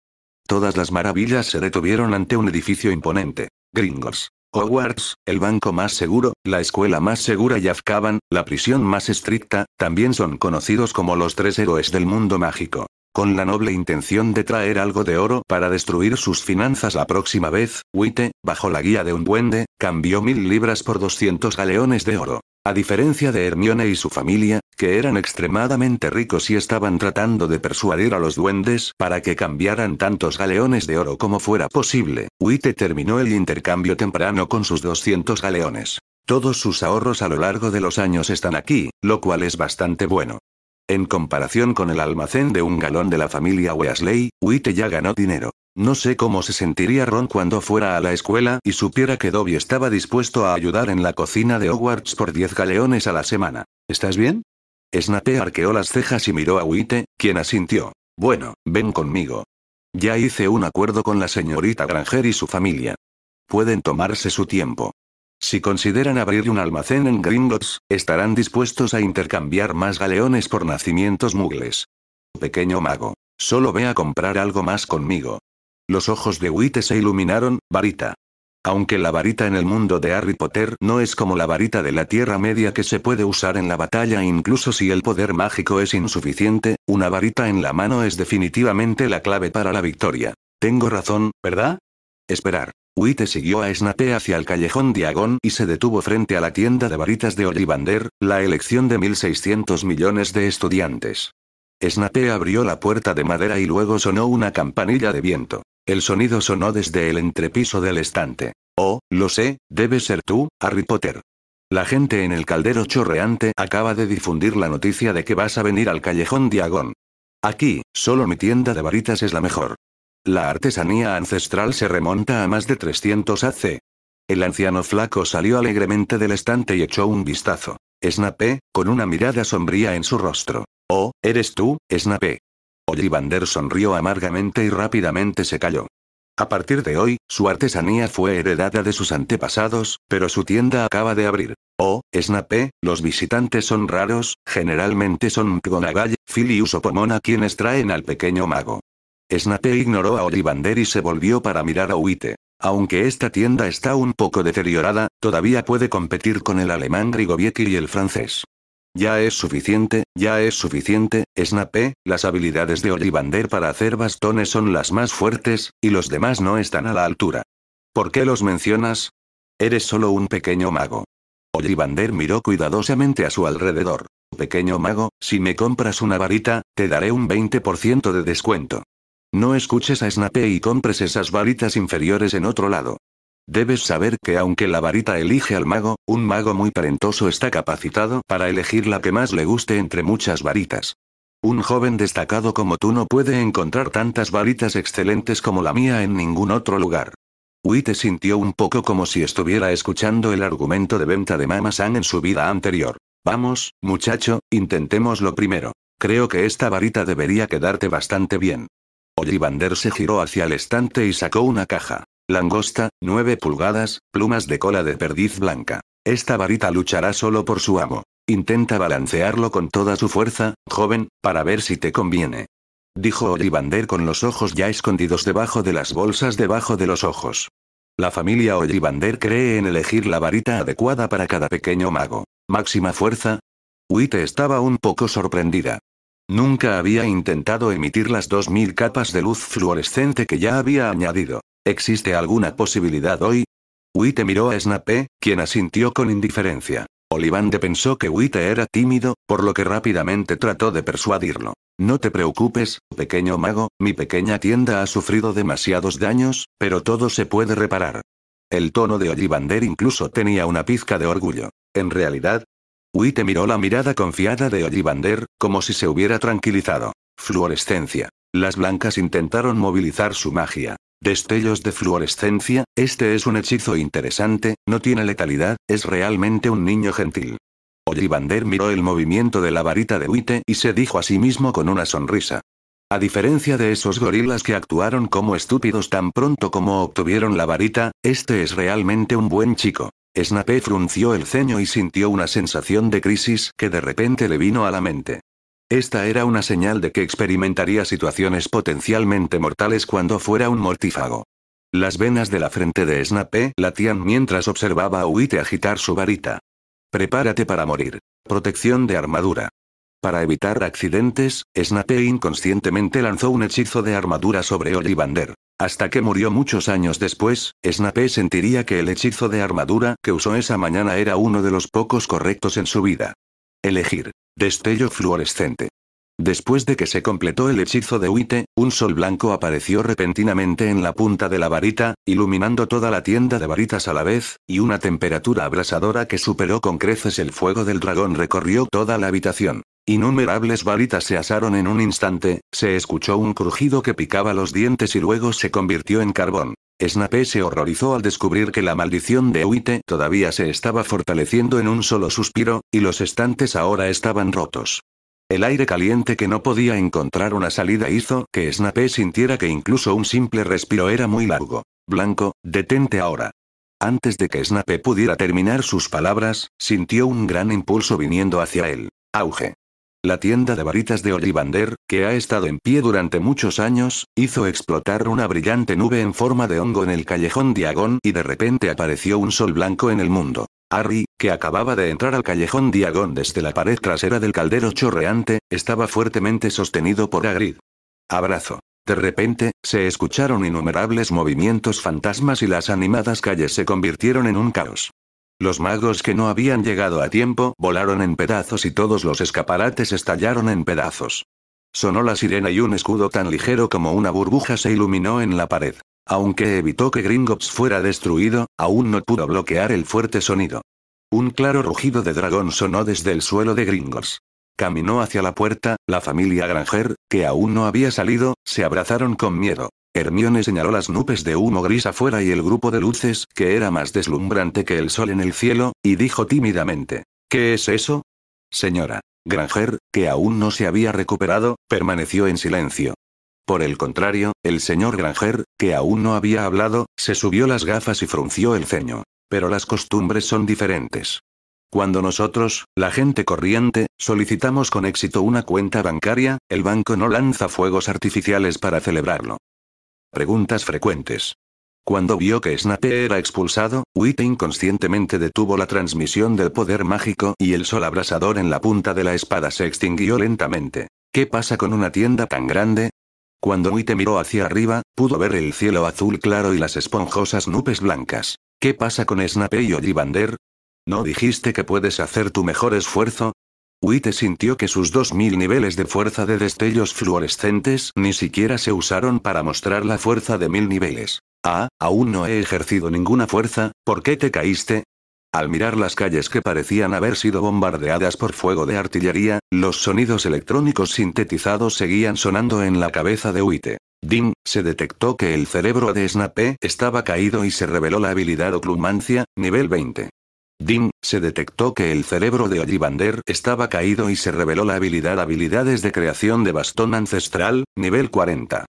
Todas las maravillas se detuvieron ante un edificio imponente. Gringos. Hogwarts, el banco más seguro, la escuela más segura y Azkaban, la prisión más estricta, también son conocidos como los tres héroes del mundo mágico. Con la noble intención de traer algo de oro para destruir sus finanzas la próxima vez, Witte, bajo la guía de un duende, cambió mil libras por 200 galeones de oro. A diferencia de Hermione y su familia, que eran extremadamente ricos y estaban tratando de persuadir a los duendes para que cambiaran tantos galeones de oro como fuera posible, Witte terminó el intercambio temprano con sus 200 galeones. Todos sus ahorros a lo largo de los años están aquí, lo cual es bastante bueno. En comparación con el almacén de un galón de la familia Weasley, Witte ya ganó dinero. No sé cómo se sentiría Ron cuando fuera a la escuela y supiera que Dobby estaba dispuesto a ayudar en la cocina de Hogwarts por 10 galeones a la semana. ¿Estás bien? Snape arqueó las cejas y miró a Witte, quien asintió. Bueno, ven conmigo. Ya hice un acuerdo con la señorita Granger y su familia. Pueden tomarse su tiempo. Si consideran abrir un almacén en Gringotts, estarán dispuestos a intercambiar más galeones por nacimientos mugles. Pequeño mago. Solo ve a comprar algo más conmigo. Los ojos de Witte se iluminaron, varita. Aunque la varita en el mundo de Harry Potter no es como la varita de la Tierra Media que se puede usar en la batalla incluso si el poder mágico es insuficiente, una varita en la mano es definitivamente la clave para la victoria. Tengo razón, ¿verdad? Esperar. Witte siguió a Snape hacia el callejón Diagón y se detuvo frente a la tienda de varitas de Ollivander, la elección de 1.600 millones de estudiantes. Snape abrió la puerta de madera y luego sonó una campanilla de viento. El sonido sonó desde el entrepiso del estante. Oh, lo sé, debe ser tú, Harry Potter. La gente en el caldero chorreante acaba de difundir la noticia de que vas a venir al callejón Diagón. Aquí, solo mi tienda de varitas es la mejor. La artesanía ancestral se remonta a más de 300 AC. El anciano flaco salió alegremente del estante y echó un vistazo. Snape, con una mirada sombría en su rostro. Oh, ¿eres tú, Snape? Ollivander sonrió amargamente y rápidamente se calló. A partir de hoy, su artesanía fue heredada de sus antepasados, pero su tienda acaba de abrir. Oh, Snape, los visitantes son raros, generalmente son Mkgonagall, Filius o Pomona quienes traen al pequeño mago. Snape ignoró a Ollivander y se volvió para mirar a Huite. Aunque esta tienda está un poco deteriorada, todavía puede competir con el alemán Grigoviecki y el francés. Ya es suficiente, ya es suficiente, Snape, las habilidades de Ollivander para hacer bastones son las más fuertes, y los demás no están a la altura. ¿Por qué los mencionas? Eres solo un pequeño mago. Ollivander miró cuidadosamente a su alrededor. Pequeño mago, si me compras una varita, te daré un 20% de descuento. No escuches a Snape y compres esas varitas inferiores en otro lado. Debes saber que aunque la varita elige al mago, un mago muy talentoso está capacitado para elegir la que más le guste entre muchas varitas. Un joven destacado como tú no puede encontrar tantas varitas excelentes como la mía en ningún otro lugar. Witte sintió un poco como si estuviera escuchando el argumento de venta de Mama San en su vida anterior. Vamos, muchacho, intentemos lo primero. Creo que esta varita debería quedarte bastante bien. Ollivander se giró hacia el estante y sacó una caja. Langosta, 9 pulgadas, plumas de cola de perdiz blanca. Esta varita luchará solo por su amo. Intenta balancearlo con toda su fuerza, joven, para ver si te conviene. Dijo Ollivander con los ojos ya escondidos debajo de las bolsas debajo de los ojos. La familia Ollivander cree en elegir la varita adecuada para cada pequeño mago. Máxima fuerza. Witte estaba un poco sorprendida. Nunca había intentado emitir las 2000 capas de luz fluorescente que ya había añadido. ¿Existe alguna posibilidad hoy? Witte miró a Snape, ¿eh? quien asintió con indiferencia. Olivante pensó que Witte era tímido, por lo que rápidamente trató de persuadirlo. No te preocupes, pequeño mago, mi pequeña tienda ha sufrido demasiados daños, pero todo se puede reparar. El tono de Ollivander incluso tenía una pizca de orgullo. En realidad, Witte miró la mirada confiada de Ollivander, como si se hubiera tranquilizado. Fluorescencia. Las blancas intentaron movilizar su magia. Destellos de fluorescencia, este es un hechizo interesante, no tiene letalidad, es realmente un niño gentil. Ollivander miró el movimiento de la varita de Witte y se dijo a sí mismo con una sonrisa. A diferencia de esos gorilas que actuaron como estúpidos tan pronto como obtuvieron la varita, este es realmente un buen chico. Snape frunció el ceño y sintió una sensación de crisis que de repente le vino a la mente. Esta era una señal de que experimentaría situaciones potencialmente mortales cuando fuera un mortífago. Las venas de la frente de Snape latían mientras observaba a Huite agitar su varita. Prepárate para morir. Protección de armadura. Para evitar accidentes, Snape inconscientemente lanzó un hechizo de armadura sobre Ollivander. Hasta que murió muchos años después, Snape sentiría que el hechizo de armadura que usó esa mañana era uno de los pocos correctos en su vida. Elegir. Destello fluorescente. Después de que se completó el hechizo de Uite, un sol blanco apareció repentinamente en la punta de la varita, iluminando toda la tienda de varitas a la vez, y una temperatura abrasadora que superó con creces el fuego del dragón recorrió toda la habitación. Innumerables varitas se asaron en un instante, se escuchó un crujido que picaba los dientes y luego se convirtió en carbón. Snape se horrorizó al descubrir que la maldición de Uite todavía se estaba fortaleciendo en un solo suspiro, y los estantes ahora estaban rotos. El aire caliente que no podía encontrar una salida hizo que Snape sintiera que incluso un simple respiro era muy largo. Blanco, detente ahora. Antes de que Snape pudiera terminar sus palabras, sintió un gran impulso viniendo hacia él. Auge. La tienda de varitas de Ollivander, que ha estado en pie durante muchos años, hizo explotar una brillante nube en forma de hongo en el callejón Diagón y de repente apareció un sol blanco en el mundo. Harry, que acababa de entrar al callejón Diagón desde la pared trasera del caldero chorreante, estaba fuertemente sostenido por Agrid. Abrazo. De repente, se escucharon innumerables movimientos fantasmas y las animadas calles se convirtieron en un caos. Los magos que no habían llegado a tiempo volaron en pedazos y todos los escaparates estallaron en pedazos. Sonó la sirena y un escudo tan ligero como una burbuja se iluminó en la pared. Aunque evitó que Gringotts fuera destruido, aún no pudo bloquear el fuerte sonido. Un claro rugido de dragón sonó desde el suelo de Gringotts. Caminó hacia la puerta, la familia Granger, que aún no había salido, se abrazaron con miedo. Hermione señaló las nubes de humo gris afuera y el grupo de luces, que era más deslumbrante que el sol en el cielo, y dijo tímidamente, ¿Qué es eso? Señora. Granger, que aún no se había recuperado, permaneció en silencio. Por el contrario, el señor Granger, que aún no había hablado, se subió las gafas y frunció el ceño. Pero las costumbres son diferentes. Cuando nosotros, la gente corriente, solicitamos con éxito una cuenta bancaria, el banco no lanza fuegos artificiales para celebrarlo. Preguntas frecuentes. Cuando vio que Snape era expulsado, Witte inconscientemente detuvo la transmisión del poder mágico y el sol abrasador en la punta de la espada se extinguió lentamente. ¿Qué pasa con una tienda tan grande? Cuando Uite miró hacia arriba, pudo ver el cielo azul claro y las esponjosas nubes blancas. ¿Qué pasa con Snape y Ollivander? ¿No dijiste que puedes hacer tu mejor esfuerzo? Uite sintió que sus 2000 niveles de fuerza de destellos fluorescentes ni siquiera se usaron para mostrar la fuerza de mil niveles. Ah, aún no he ejercido ninguna fuerza, ¿por qué te caíste? Al mirar las calles que parecían haber sido bombardeadas por fuego de artillería, los sonidos electrónicos sintetizados seguían sonando en la cabeza de Uite. Dim, se detectó que el cerebro de Snape estaba caído y se reveló la habilidad Oclumancia, nivel 20. Dim, se detectó que el cerebro de Ollivander estaba caído y se reveló la habilidad Habilidades de creación de bastón ancestral, nivel 40.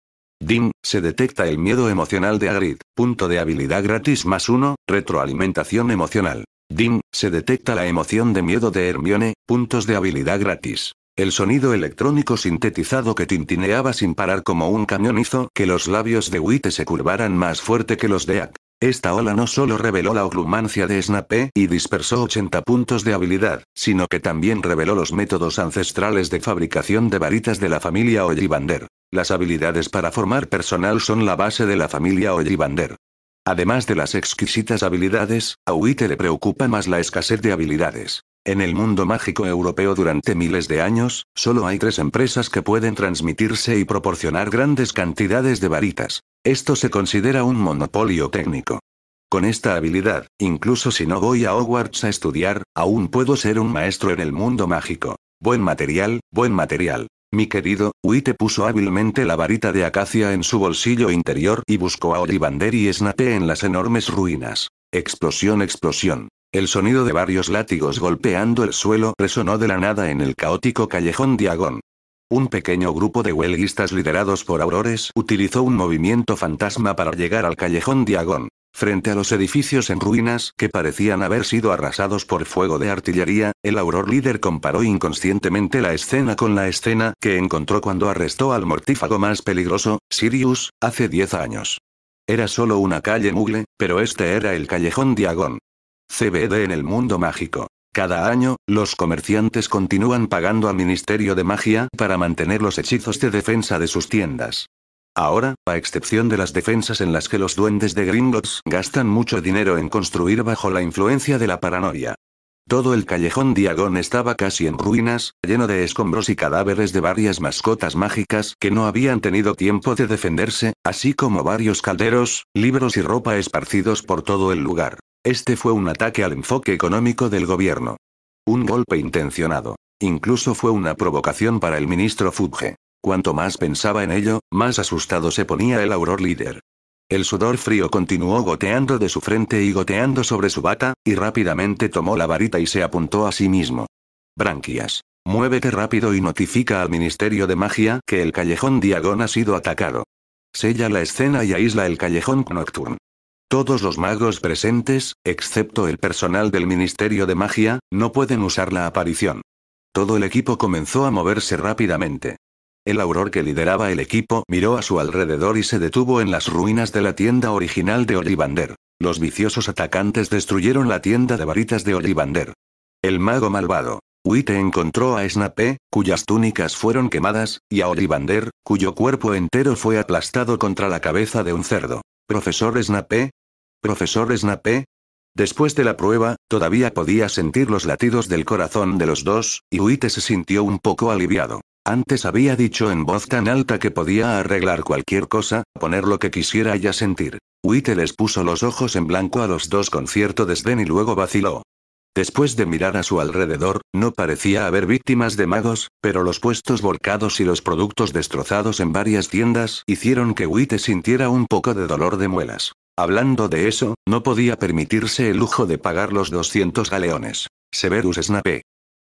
DIM, se detecta el miedo emocional de Agrid, punto de habilidad gratis más uno, retroalimentación emocional. DIM, se detecta la emoción de miedo de Hermione, puntos de habilidad gratis. El sonido electrónico sintetizado que tintineaba sin parar como un camión hizo que los labios de Witte se curvaran más fuerte que los de Ack. Esta ola no solo reveló la oclumancia de Snape y dispersó 80 puntos de habilidad, sino que también reveló los métodos ancestrales de fabricación de varitas de la familia Ollivander. Las habilidades para formar personal son la base de la familia Ollivander. Además de las exquisitas habilidades, a Uite le preocupa más la escasez de habilidades. En el mundo mágico europeo durante miles de años, solo hay tres empresas que pueden transmitirse y proporcionar grandes cantidades de varitas. Esto se considera un monopolio técnico. Con esta habilidad, incluso si no voy a Hogwarts a estudiar, aún puedo ser un maestro en el mundo mágico. Buen material, buen material. Mi querido, Witte puso hábilmente la varita de acacia en su bolsillo interior y buscó a Ollivander y Snape en las enormes ruinas. Explosión, explosión. El sonido de varios látigos golpeando el suelo resonó de la nada en el caótico callejón Diagón. Un pequeño grupo de huelguistas liderados por Aurores utilizó un movimiento fantasma para llegar al callejón Diagón. Frente a los edificios en ruinas que parecían haber sido arrasados por fuego de artillería, el Auror líder comparó inconscientemente la escena con la escena que encontró cuando arrestó al mortífago más peligroso, Sirius, hace 10 años. Era solo una calle mugle, pero este era el callejón Diagón. CBD en el mundo mágico. Cada año, los comerciantes continúan pagando al Ministerio de Magia para mantener los hechizos de defensa de sus tiendas. Ahora, a excepción de las defensas en las que los duendes de Gringotts gastan mucho dinero en construir bajo la influencia de la paranoia. Todo el callejón Diagon estaba casi en ruinas, lleno de escombros y cadáveres de varias mascotas mágicas que no habían tenido tiempo de defenderse, así como varios calderos, libros y ropa esparcidos por todo el lugar. Este fue un ataque al enfoque económico del gobierno. Un golpe intencionado. Incluso fue una provocación para el ministro Fudge. Cuanto más pensaba en ello, más asustado se ponía el auror líder. El sudor frío continuó goteando de su frente y goteando sobre su bata, y rápidamente tomó la varita y se apuntó a sí mismo. Branquias. Muévete rápido y notifica al Ministerio de Magia que el callejón Diagon ha sido atacado. Sella la escena y aísla el callejón Nocturne. Todos los magos presentes, excepto el personal del Ministerio de Magia, no pueden usar la aparición. Todo el equipo comenzó a moverse rápidamente. El auror que lideraba el equipo miró a su alrededor y se detuvo en las ruinas de la tienda original de Ollivander. Los viciosos atacantes destruyeron la tienda de varitas de Ollivander. El mago malvado. Witte encontró a Snape, cuyas túnicas fueron quemadas, y a Ollivander, cuyo cuerpo entero fue aplastado contra la cabeza de un cerdo. Profesor Snape. Profesor Snape. Después de la prueba, todavía podía sentir los latidos del corazón de los dos, y Huite se sintió un poco aliviado. Antes había dicho en voz tan alta que podía arreglar cualquier cosa, poner lo que quisiera ya sentir. Huite les puso los ojos en blanco a los dos con cierto desdén y luego vaciló. Después de mirar a su alrededor, no parecía haber víctimas de magos, pero los puestos volcados y los productos destrozados en varias tiendas hicieron que Witte sintiera un poco de dolor de muelas. Hablando de eso, no podía permitirse el lujo de pagar los 200 galeones. Severus Snape.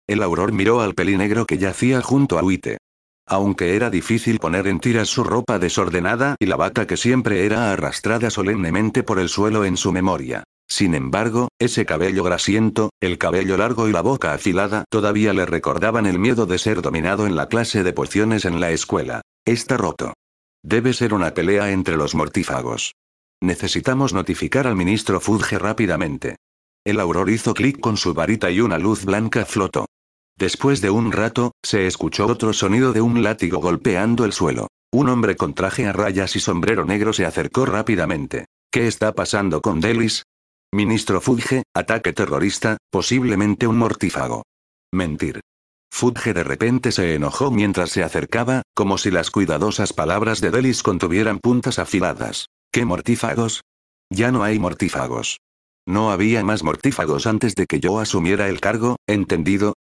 El auror miró al pelinegro que yacía junto a Witte. Aunque era difícil poner en tiras su ropa desordenada y la bata que siempre era arrastrada solemnemente por el suelo en su memoria. Sin embargo, ese cabello grasiento, el cabello largo y la boca afilada todavía le recordaban el miedo de ser dominado en la clase de pociones en la escuela. Está roto. Debe ser una pelea entre los mortífagos. Necesitamos notificar al ministro Fudge rápidamente. El auror hizo clic con su varita y una luz blanca flotó. Después de un rato, se escuchó otro sonido de un látigo golpeando el suelo. Un hombre con traje a rayas y sombrero negro se acercó rápidamente. ¿Qué está pasando con Delis? Ministro Fudge, ataque terrorista, posiblemente un mortífago. Mentir. Fudge de repente se enojó mientras se acercaba, como si las cuidadosas palabras de Delis contuvieran puntas afiladas. ¿Qué mortífagos? Ya no hay mortífagos. No había más mortífagos antes de que yo asumiera el cargo, ¿entendido?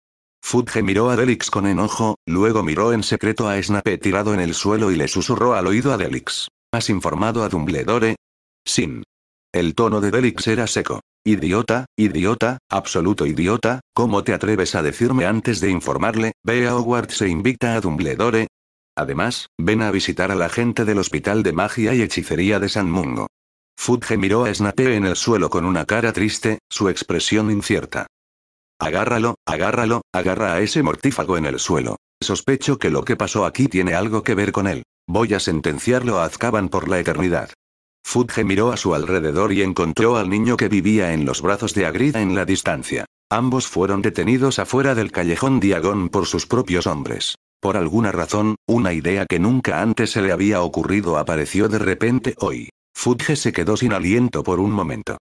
Fudge miró a Delix con enojo, luego miró en secreto a Snape tirado en el suelo y le susurró al oído a Delix. ¿Has informado a Dumbledore? Sin. El tono de Delix era seco. Idiota, idiota, absoluto idiota, ¿cómo te atreves a decirme antes de informarle? Ve a Hogwarts se invita a Dumbledore. Además, ven a visitar a la gente del Hospital de Magia y Hechicería de San Mungo. Fudge miró a Snape en el suelo con una cara triste, su expresión incierta. Agárralo, agárralo, agarra a ese mortífago en el suelo. Sospecho que lo que pasó aquí tiene algo que ver con él. Voy a sentenciarlo a Azkaban por la eternidad. Fudge miró a su alrededor y encontró al niño que vivía en los brazos de Agrida en la distancia. Ambos fueron detenidos afuera del callejón Diagón por sus propios hombres. Por alguna razón, una idea que nunca antes se le había ocurrido apareció de repente hoy. Fudge se quedó sin aliento por un momento.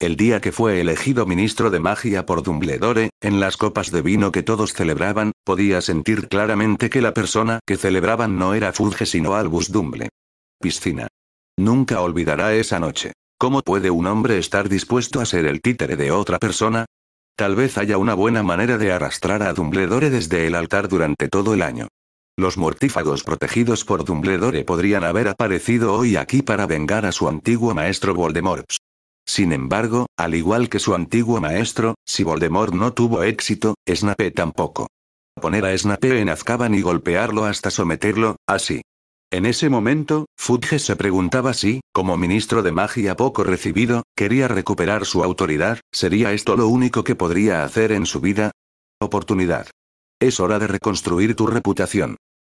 El día que fue elegido ministro de magia por Dumbledore, en las copas de vino que todos celebraban, podía sentir claramente que la persona que celebraban no era Fudge sino Albus Dumble. Piscina. Nunca olvidará esa noche. ¿Cómo puede un hombre estar dispuesto a ser el títere de otra persona? Tal vez haya una buena manera de arrastrar a Dumbledore desde el altar durante todo el año. Los mortífagos protegidos por Dumbledore podrían haber aparecido hoy aquí para vengar a su antiguo maestro Voldemort. Sin embargo, al igual que su antiguo maestro, si Voldemort no tuvo éxito, Snape tampoco. Poner a Snape en Azkaban y golpearlo hasta someterlo, así. En ese momento, Fudge se preguntaba si, como ministro de magia poco recibido, quería recuperar su autoridad, ¿sería esto lo único que podría hacer en su vida? Oportunidad. Es hora de reconstruir tu reputación.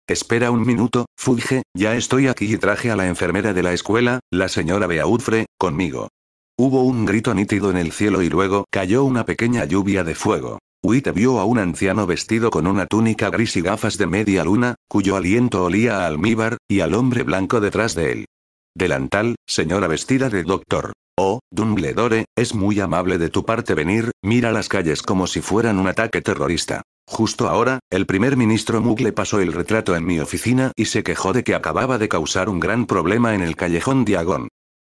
Espera un minuto, Fudge, ya estoy aquí y traje a la enfermera de la escuela, la señora Beaufre, conmigo. Hubo un grito nítido en el cielo y luego cayó una pequeña lluvia de fuego. Witte vio a un anciano vestido con una túnica gris y gafas de media luna, cuyo aliento olía a almíbar, y al hombre blanco detrás de él. Delantal, señora vestida de doctor. Oh, Dumbledore, es muy amable de tu parte venir, mira las calles como si fueran un ataque terrorista. Justo ahora, el primer ministro Mugle pasó el retrato en mi oficina y se quejó de que acababa de causar un gran problema en el callejón Diagón.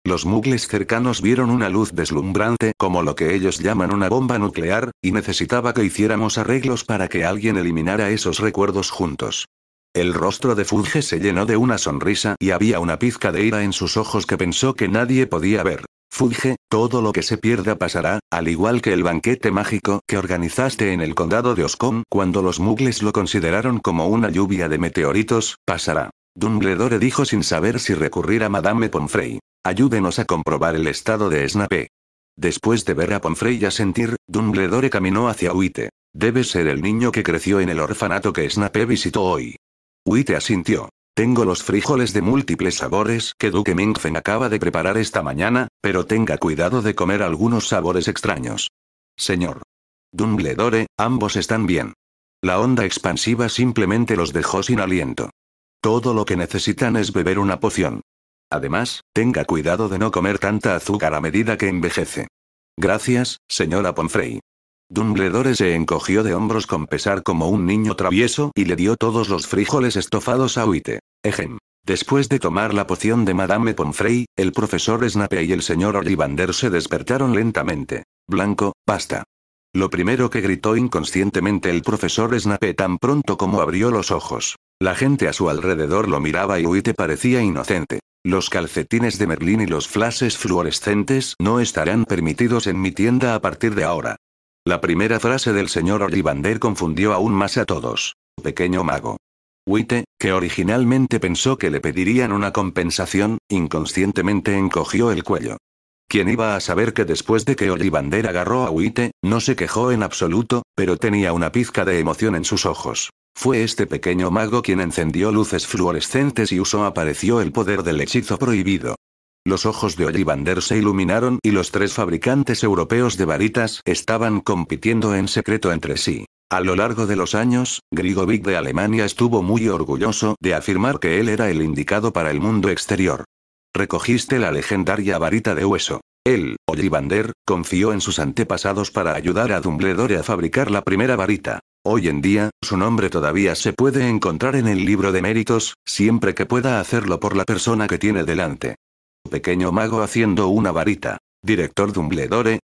Los mugles cercanos vieron una luz deslumbrante como lo que ellos llaman una bomba nuclear, y necesitaba que hiciéramos arreglos para que alguien eliminara esos recuerdos juntos. El rostro de Fuge se llenó de una sonrisa y había una pizca de ira en sus ojos que pensó que nadie podía ver. Fuge, todo lo que se pierda pasará, al igual que el banquete mágico que organizaste en el condado de Oscom cuando los mugles lo consideraron como una lluvia de meteoritos, pasará. Dumbledore dijo sin saber si recurrir a Madame Pomfrey. Ayúdenos a comprobar el estado de Snape. Después de ver a Pomfrey y a sentir, Dumbledore caminó hacia Huite. Debe ser el niño que creció en el orfanato que Snape visitó hoy. Huite asintió. Tengo los frijoles de múltiples sabores que Duke Mingfen acaba de preparar esta mañana, pero tenga cuidado de comer algunos sabores extraños. Señor. Dumbledore, ambos están bien. La onda expansiva simplemente los dejó sin aliento. Todo lo que necesitan es beber una poción. Además, tenga cuidado de no comer tanta azúcar a medida que envejece. Gracias, señora Pomfrey. Dumbledore se encogió de hombros con pesar como un niño travieso y le dio todos los frijoles estofados a Huite. Ejem. Después de tomar la poción de Madame Pomfrey, el profesor Snape y el señor Ollivander se despertaron lentamente. Blanco, basta. Lo primero que gritó inconscientemente el profesor Snape tan pronto como abrió los ojos la gente a su alrededor lo miraba y Huite parecía inocente. Los calcetines de Merlín y los flashes fluorescentes no estarán permitidos en mi tienda a partir de ahora. La primera frase del señor Ollivander confundió aún más a todos. Pequeño mago. Uite, que originalmente pensó que le pedirían una compensación, inconscientemente encogió el cuello. Quien iba a saber que después de que Ollivander agarró a Huite, no se quejó en absoluto, pero tenía una pizca de emoción en sus ojos. Fue este pequeño mago quien encendió luces fluorescentes y usó apareció el poder del hechizo prohibido. Los ojos de Ollivander se iluminaron y los tres fabricantes europeos de varitas estaban compitiendo en secreto entre sí. A lo largo de los años, Grigovic de Alemania estuvo muy orgulloso de afirmar que él era el indicado para el mundo exterior. Recogiste la legendaria varita de hueso. Él, Ollivander, confió en sus antepasados para ayudar a Dumbledore a fabricar la primera varita. Hoy en día, su nombre todavía se puede encontrar en el libro de méritos, siempre que pueda hacerlo por la persona que tiene delante. Pequeño mago haciendo una varita. Director Dumbledore.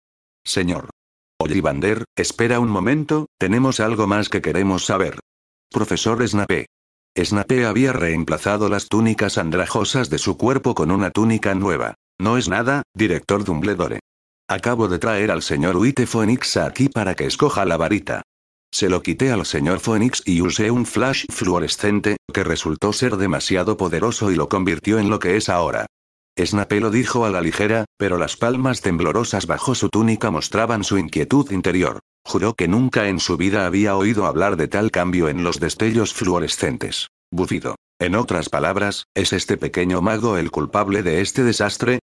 Señor. Ollivander, espera un momento, tenemos algo más que queremos saber. Profesor Snape. Snape había reemplazado las túnicas andrajosas de su cuerpo con una túnica nueva. No es nada, director Dumbledore. Acabo de traer al señor Witte Phoenix aquí para que escoja la varita. Se lo quité al señor Phoenix y usé un flash fluorescente, que resultó ser demasiado poderoso y lo convirtió en lo que es ahora. Snape lo dijo a la ligera, pero las palmas temblorosas bajo su túnica mostraban su inquietud interior. Juró que nunca en su vida había oído hablar de tal cambio en los destellos fluorescentes. Bufido. En otras palabras, ¿es este pequeño mago el culpable de este desastre?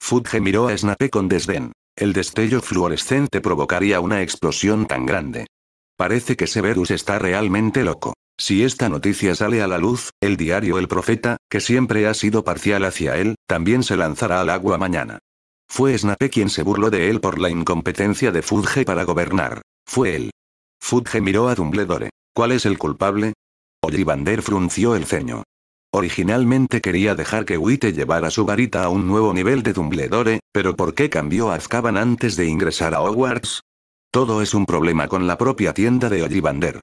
Fudge miró a Snape con desdén. El destello fluorescente provocaría una explosión tan grande. Parece que Severus está realmente loco. Si esta noticia sale a la luz, el diario El Profeta, que siempre ha sido parcial hacia él, también se lanzará al agua mañana. Fue Snape quien se burló de él por la incompetencia de Fudge para gobernar. Fue él. Fudge miró a Dumbledore. ¿Cuál es el culpable? Ollivander frunció el ceño. Originalmente quería dejar que Witte llevara su varita a un nuevo nivel de Dumbledore, pero ¿por qué cambió a Azkaban antes de ingresar a Hogwarts? Todo es un problema con la propia tienda de Ollivander.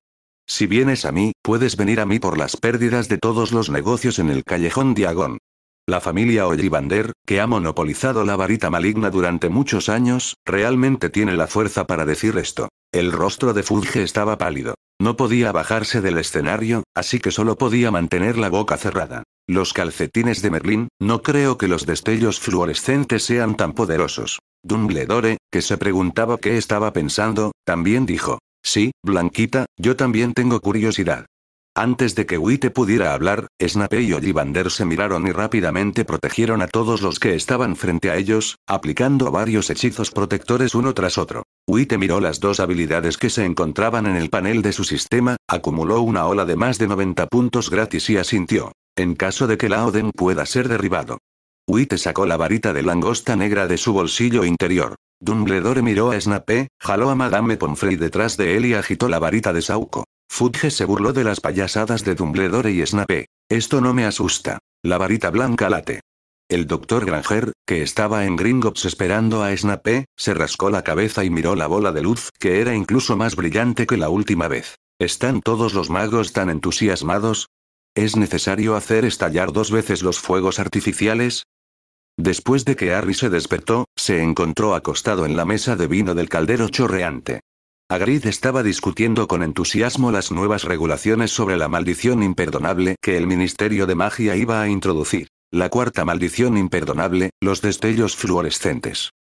Si vienes a mí, puedes venir a mí por las pérdidas de todos los negocios en el callejón Diagón. La familia Ollivander, que ha monopolizado la varita maligna durante muchos años, realmente tiene la fuerza para decir esto. El rostro de Fudge estaba pálido. No podía bajarse del escenario, así que solo podía mantener la boca cerrada. Los calcetines de Merlín, no creo que los destellos fluorescentes sean tan poderosos. Dumbledore, que se preguntaba qué estaba pensando, también dijo. Sí, Blanquita, yo también tengo curiosidad. Antes de que Witte pudiera hablar, Snape y Ollivander se miraron y rápidamente protegieron a todos los que estaban frente a ellos, aplicando varios hechizos protectores uno tras otro. Witte miró las dos habilidades que se encontraban en el panel de su sistema, acumuló una ola de más de 90 puntos gratis y asintió. En caso de que la Oden pueda ser derribado. Witte sacó la varita de langosta negra de su bolsillo interior. Dumbledore miró a Snape, jaló a Madame Pomfrey detrás de él y agitó la varita de Sauco. Fudge se burló de las payasadas de Dumbledore y Snape. Esto no me asusta. La varita blanca late. El doctor Granger, que estaba en Gringotts esperando a Snape, se rascó la cabeza y miró la bola de luz, que era incluso más brillante que la última vez. ¿Están todos los magos tan entusiasmados? ¿Es necesario hacer estallar dos veces los fuegos artificiales? Después de que Harry se despertó, se encontró acostado en la mesa de vino del caldero chorreante. Agrid estaba discutiendo con entusiasmo las nuevas regulaciones sobre la maldición imperdonable que el Ministerio de Magia iba a introducir. La cuarta maldición imperdonable, los destellos fluorescentes.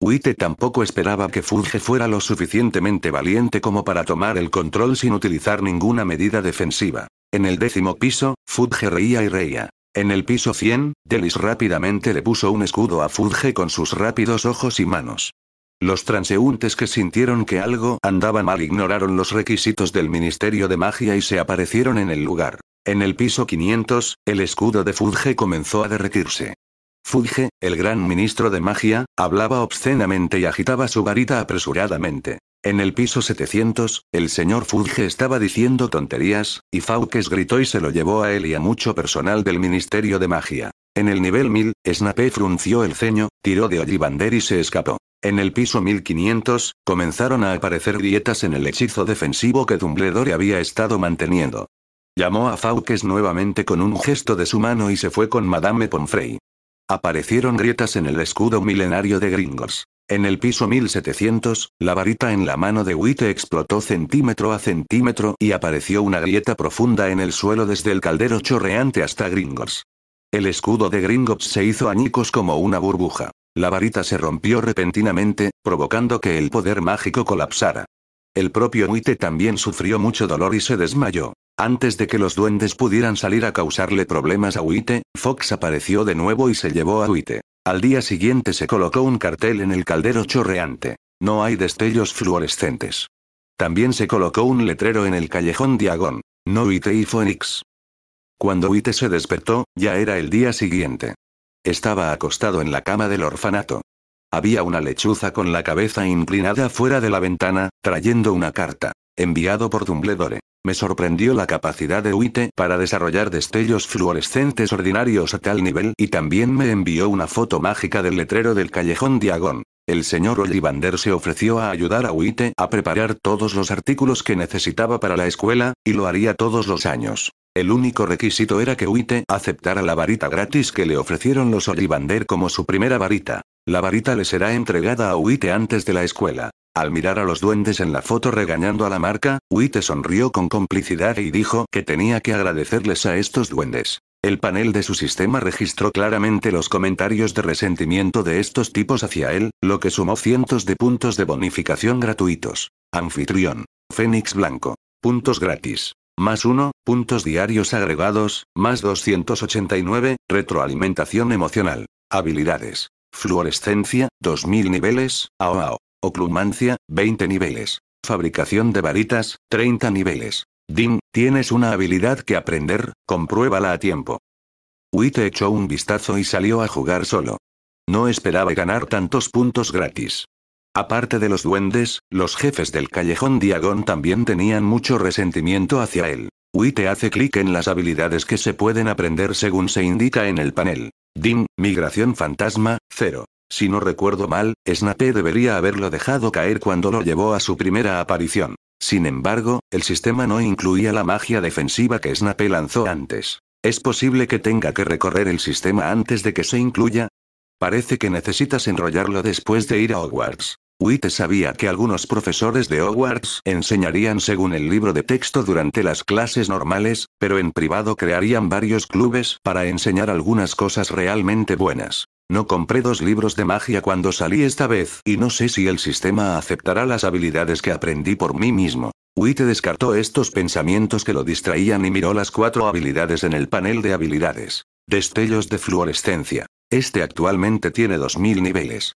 Witte tampoco esperaba que Fudge fuera lo suficientemente valiente como para tomar el control sin utilizar ninguna medida defensiva. En el décimo piso, Fudge reía y reía. En el piso 100, Delis rápidamente le puso un escudo a Fudge con sus rápidos ojos y manos. Los transeúntes que sintieron que algo andaba mal ignoraron los requisitos del Ministerio de Magia y se aparecieron en el lugar. En el piso 500, el escudo de Fudge comenzó a derretirse. Fudge, el gran ministro de magia, hablaba obscenamente y agitaba su varita apresuradamente. En el piso 700, el señor Fudge estaba diciendo tonterías, y Fauques gritó y se lo llevó a él y a mucho personal del Ministerio de Magia. En el nivel 1000, Snape frunció el ceño, tiró de Ollivander y se escapó. En el piso 1500, comenzaron a aparecer grietas en el hechizo defensivo que Dumbledore había estado manteniendo. Llamó a Fauques nuevamente con un gesto de su mano y se fue con Madame Pomfrey. Aparecieron grietas en el escudo milenario de Gringos. En el piso 1700, la varita en la mano de Witte explotó centímetro a centímetro y apareció una grieta profunda en el suelo desde el caldero chorreante hasta Gringos. El escudo de Gringos se hizo añicos como una burbuja. La varita se rompió repentinamente, provocando que el poder mágico colapsara. El propio Witte también sufrió mucho dolor y se desmayó. Antes de que los duendes pudieran salir a causarle problemas a Witte, Fox apareció de nuevo y se llevó a Witte. Al día siguiente se colocó un cartel en el caldero chorreante. No hay destellos fluorescentes. También se colocó un letrero en el callejón Diagón. No Uite y Phoenix. Cuando Uite se despertó, ya era el día siguiente. Estaba acostado en la cama del orfanato. Había una lechuza con la cabeza inclinada fuera de la ventana, trayendo una carta enviado por Dumbledore. Me sorprendió la capacidad de Uite para desarrollar destellos fluorescentes ordinarios a tal nivel y también me envió una foto mágica del letrero del callejón Diagón. El señor Ollivander se ofreció a ayudar a Uite a preparar todos los artículos que necesitaba para la escuela, y lo haría todos los años. El único requisito era que Uite aceptara la varita gratis que le ofrecieron los Ollivander como su primera varita. La varita le será entregada a Huite antes de la escuela. Al mirar a los duendes en la foto regañando a la marca, Huite sonrió con complicidad y dijo que tenía que agradecerles a estos duendes. El panel de su sistema registró claramente los comentarios de resentimiento de estos tipos hacia él, lo que sumó cientos de puntos de bonificación gratuitos. Anfitrión. Fénix Blanco. Puntos gratis más uno, puntos diarios agregados, más 289, retroalimentación emocional. Habilidades. Fluorescencia, 2000 niveles, AOAO. Oclumancia, 20 niveles. Fabricación de varitas, 30 niveles. Dim, tienes una habilidad que aprender, compruébala a tiempo. Witte echó un vistazo y salió a jugar solo. No esperaba ganar tantos puntos gratis. Aparte de los duendes, los jefes del callejón Diagón también tenían mucho resentimiento hacia él te hace clic en las habilidades que se pueden aprender según se indica en el panel. DIM, Migración Fantasma, 0. Si no recuerdo mal, Snape debería haberlo dejado caer cuando lo llevó a su primera aparición. Sin embargo, el sistema no incluía la magia defensiva que Snape lanzó antes. ¿Es posible que tenga que recorrer el sistema antes de que se incluya? Parece que necesitas enrollarlo después de ir a Hogwarts. Witte sabía que algunos profesores de Hogwarts enseñarían según el libro de texto durante las clases normales, pero en privado crearían varios clubes para enseñar algunas cosas realmente buenas. No compré dos libros de magia cuando salí esta vez y no sé si el sistema aceptará las habilidades que aprendí por mí mismo. Witte descartó estos pensamientos que lo distraían y miró las cuatro habilidades en el panel de habilidades. Destellos de fluorescencia. Este actualmente tiene 2000 niveles.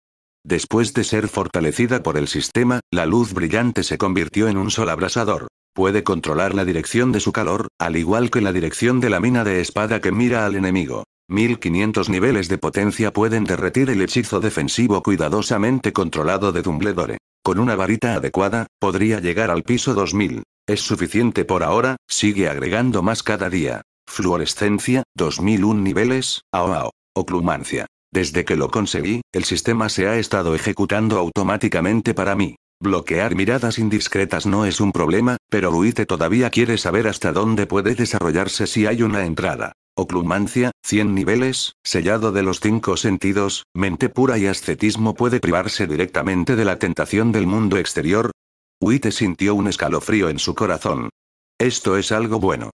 Después de ser fortalecida por el sistema, la luz brillante se convirtió en un sol abrasador. Puede controlar la dirección de su calor, al igual que la dirección de la mina de espada que mira al enemigo. 1500 niveles de potencia pueden derretir el hechizo defensivo cuidadosamente controlado de Dumbledore. Con una varita adecuada, podría llegar al piso 2000. Es suficiente por ahora, sigue agregando más cada día. Fluorescencia, 2001 niveles, AOAO. Oclumancia, desde que lo conseguí, el sistema se ha estado ejecutando automáticamente para mí. Bloquear miradas indiscretas no es un problema, pero Uite todavía quiere saber hasta dónde puede desarrollarse si hay una entrada. Oclumancia, 100 niveles, sellado de los cinco sentidos, mente pura y ascetismo puede privarse directamente de la tentación del mundo exterior. Witte sintió un escalofrío en su corazón. Esto es algo bueno.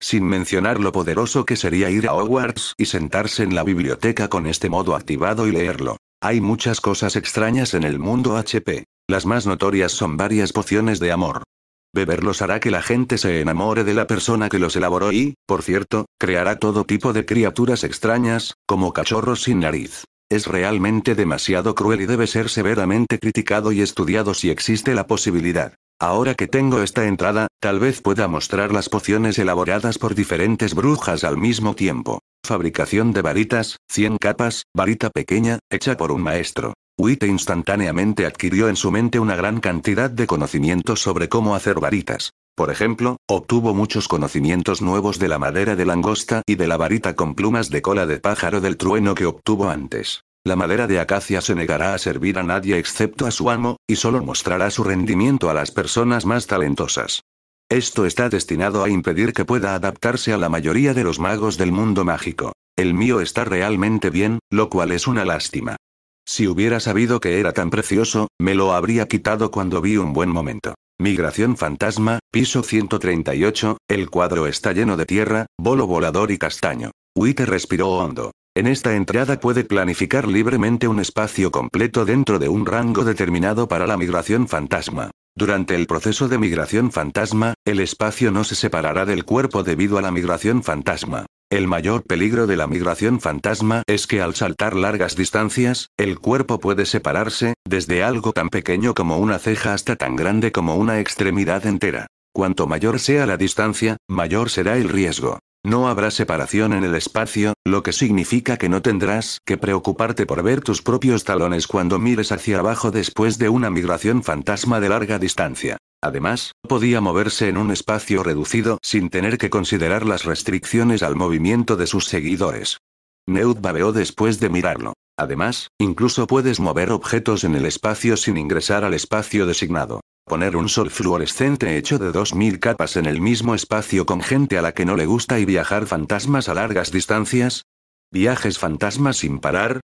Sin mencionar lo poderoso que sería ir a Hogwarts y sentarse en la biblioteca con este modo activado y leerlo. Hay muchas cosas extrañas en el mundo HP. Las más notorias son varias pociones de amor. Beberlos hará que la gente se enamore de la persona que los elaboró y, por cierto, creará todo tipo de criaturas extrañas, como cachorros sin nariz. Es realmente demasiado cruel y debe ser severamente criticado y estudiado si existe la posibilidad. Ahora que tengo esta entrada, tal vez pueda mostrar las pociones elaboradas por diferentes brujas al mismo tiempo. Fabricación de varitas, 100 capas, varita pequeña, hecha por un maestro. Witte instantáneamente adquirió en su mente una gran cantidad de conocimientos sobre cómo hacer varitas. Por ejemplo, obtuvo muchos conocimientos nuevos de la madera de langosta y de la varita con plumas de cola de pájaro del trueno que obtuvo antes. La madera de acacia se negará a servir a nadie excepto a su amo, y solo mostrará su rendimiento a las personas más talentosas. Esto está destinado a impedir que pueda adaptarse a la mayoría de los magos del mundo mágico. El mío está realmente bien, lo cual es una lástima. Si hubiera sabido que era tan precioso, me lo habría quitado cuando vi un buen momento. Migración fantasma, piso 138, el cuadro está lleno de tierra, bolo volador y castaño. Witte respiró hondo. En esta entrada puede planificar libremente un espacio completo dentro de un rango determinado para la migración fantasma. Durante el proceso de migración fantasma, el espacio no se separará del cuerpo debido a la migración fantasma. El mayor peligro de la migración fantasma es que al saltar largas distancias, el cuerpo puede separarse, desde algo tan pequeño como una ceja hasta tan grande como una extremidad entera. Cuanto mayor sea la distancia, mayor será el riesgo. No habrá separación en el espacio, lo que significa que no tendrás que preocuparte por ver tus propios talones cuando mires hacia abajo después de una migración fantasma de larga distancia. Además, podía moverse en un espacio reducido sin tener que considerar las restricciones al movimiento de sus seguidores. Neud babeó después de mirarlo. Además, incluso puedes mover objetos en el espacio sin ingresar al espacio designado. Poner un sol fluorescente hecho de 2000 capas en el mismo espacio con gente a la que no le gusta y viajar fantasmas a largas distancias. Viajes fantasmas sin parar.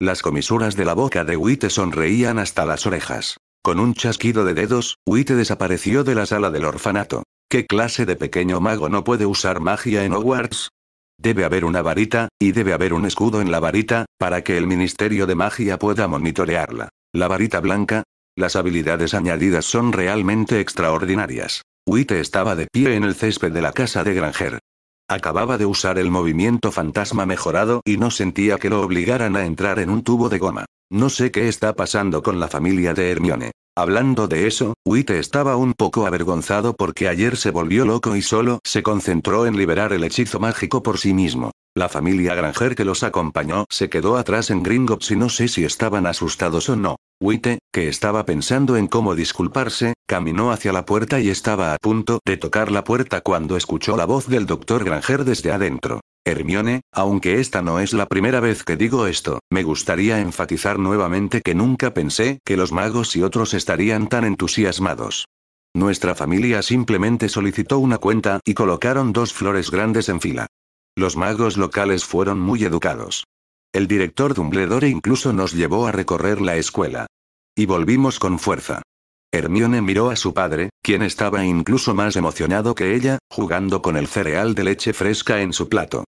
Las comisuras de la boca de Witte sonreían hasta las orejas. Con un chasquido de dedos, Witte desapareció de la sala del orfanato. ¿Qué clase de pequeño mago no puede usar magia en Hogwarts? Debe haber una varita, y debe haber un escudo en la varita, para que el Ministerio de Magia pueda monitorearla. La varita blanca, las habilidades añadidas son realmente extraordinarias. Witte estaba de pie en el césped de la casa de Granger. Acababa de usar el movimiento fantasma mejorado y no sentía que lo obligaran a entrar en un tubo de goma. No sé qué está pasando con la familia de Hermione. Hablando de eso, Witte estaba un poco avergonzado porque ayer se volvió loco y solo se concentró en liberar el hechizo mágico por sí mismo. La familia Granger que los acompañó se quedó atrás en Gringotts y no sé si estaban asustados o no. Witte, que estaba pensando en cómo disculparse, caminó hacia la puerta y estaba a punto de tocar la puerta cuando escuchó la voz del doctor Granger desde adentro. Hermione, aunque esta no es la primera vez que digo esto, me gustaría enfatizar nuevamente que nunca pensé que los magos y otros estarían tan entusiasmados. Nuestra familia simplemente solicitó una cuenta y colocaron dos flores grandes en fila. Los magos locales fueron muy educados. El director Dumbledore incluso nos llevó a recorrer la escuela. Y volvimos con fuerza. Hermione miró a su padre, quien estaba incluso más emocionado que ella, jugando con el cereal de leche fresca en su plato.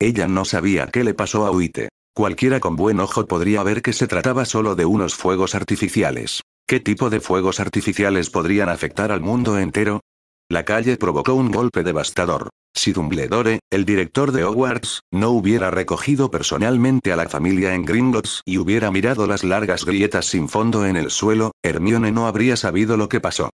Ella no sabía qué le pasó a Uite. Cualquiera con buen ojo podría ver que se trataba solo de unos fuegos artificiales. ¿Qué tipo de fuegos artificiales podrían afectar al mundo entero? La calle provocó un golpe devastador. Si Dumbledore, el director de Hogwarts, no hubiera recogido personalmente a la familia en Gringotts y hubiera mirado las largas grietas sin fondo en el suelo, Hermione no habría sabido lo que pasó.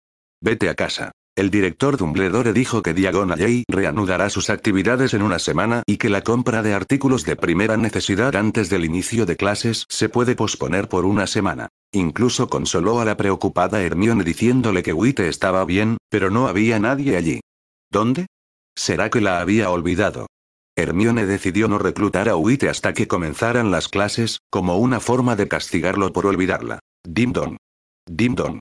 Vete a casa. El director Dumbledore dijo que Diagonal Alley reanudará sus actividades en una semana y que la compra de artículos de primera necesidad antes del inicio de clases se puede posponer por una semana. Incluso consoló a la preocupada Hermione diciéndole que Witte estaba bien, pero no había nadie allí. ¿Dónde? ¿Será que la había olvidado? Hermione decidió no reclutar a Huite hasta que comenzaran las clases, como una forma de castigarlo por olvidarla. Dim don.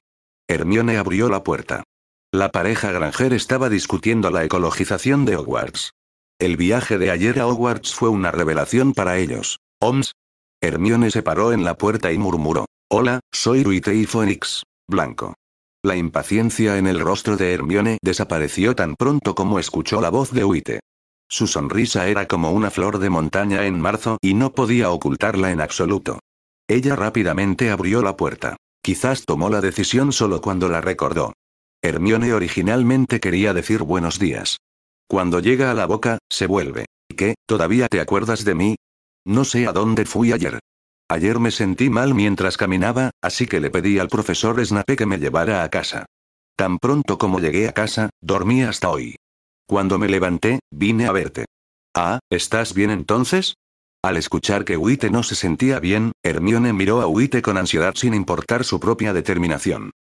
Hermione abrió la puerta. La pareja Granger estaba discutiendo la ecologización de Hogwarts. El viaje de ayer a Hogwarts fue una revelación para ellos. Oms. Hermione se paró en la puerta y murmuró. Hola, soy Huite y Phoenix. Blanco. La impaciencia en el rostro de Hermione desapareció tan pronto como escuchó la voz de Huite. Su sonrisa era como una flor de montaña en marzo y no podía ocultarla en absoluto. Ella rápidamente abrió la puerta. Quizás tomó la decisión solo cuando la recordó. Hermione originalmente quería decir buenos días. Cuando llega a la boca, se vuelve. ¿Qué? ¿Todavía te acuerdas de mí? No sé a dónde fui ayer. Ayer me sentí mal mientras caminaba, así que le pedí al profesor Snape que me llevara a casa. Tan pronto como llegué a casa, dormí hasta hoy. Cuando me levanté, vine a verte. Ah, ¿estás bien entonces? Al escuchar que Huite no se sentía bien, Hermione miró a Huite con ansiedad sin importar su propia determinación.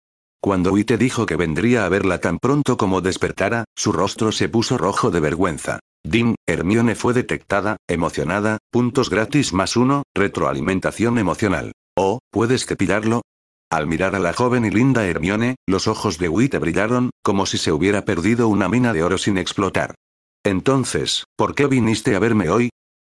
Cuando Huite dijo que vendría a verla tan pronto como despertara, su rostro se puso rojo de vergüenza. Dim, Hermione fue detectada, emocionada, puntos gratis más uno, retroalimentación emocional. Oh, ¿puedes cepillarlo? Al mirar a la joven y linda Hermione, los ojos de Witte brillaron, como si se hubiera perdido una mina de oro sin explotar. Entonces, ¿por qué viniste a verme hoy?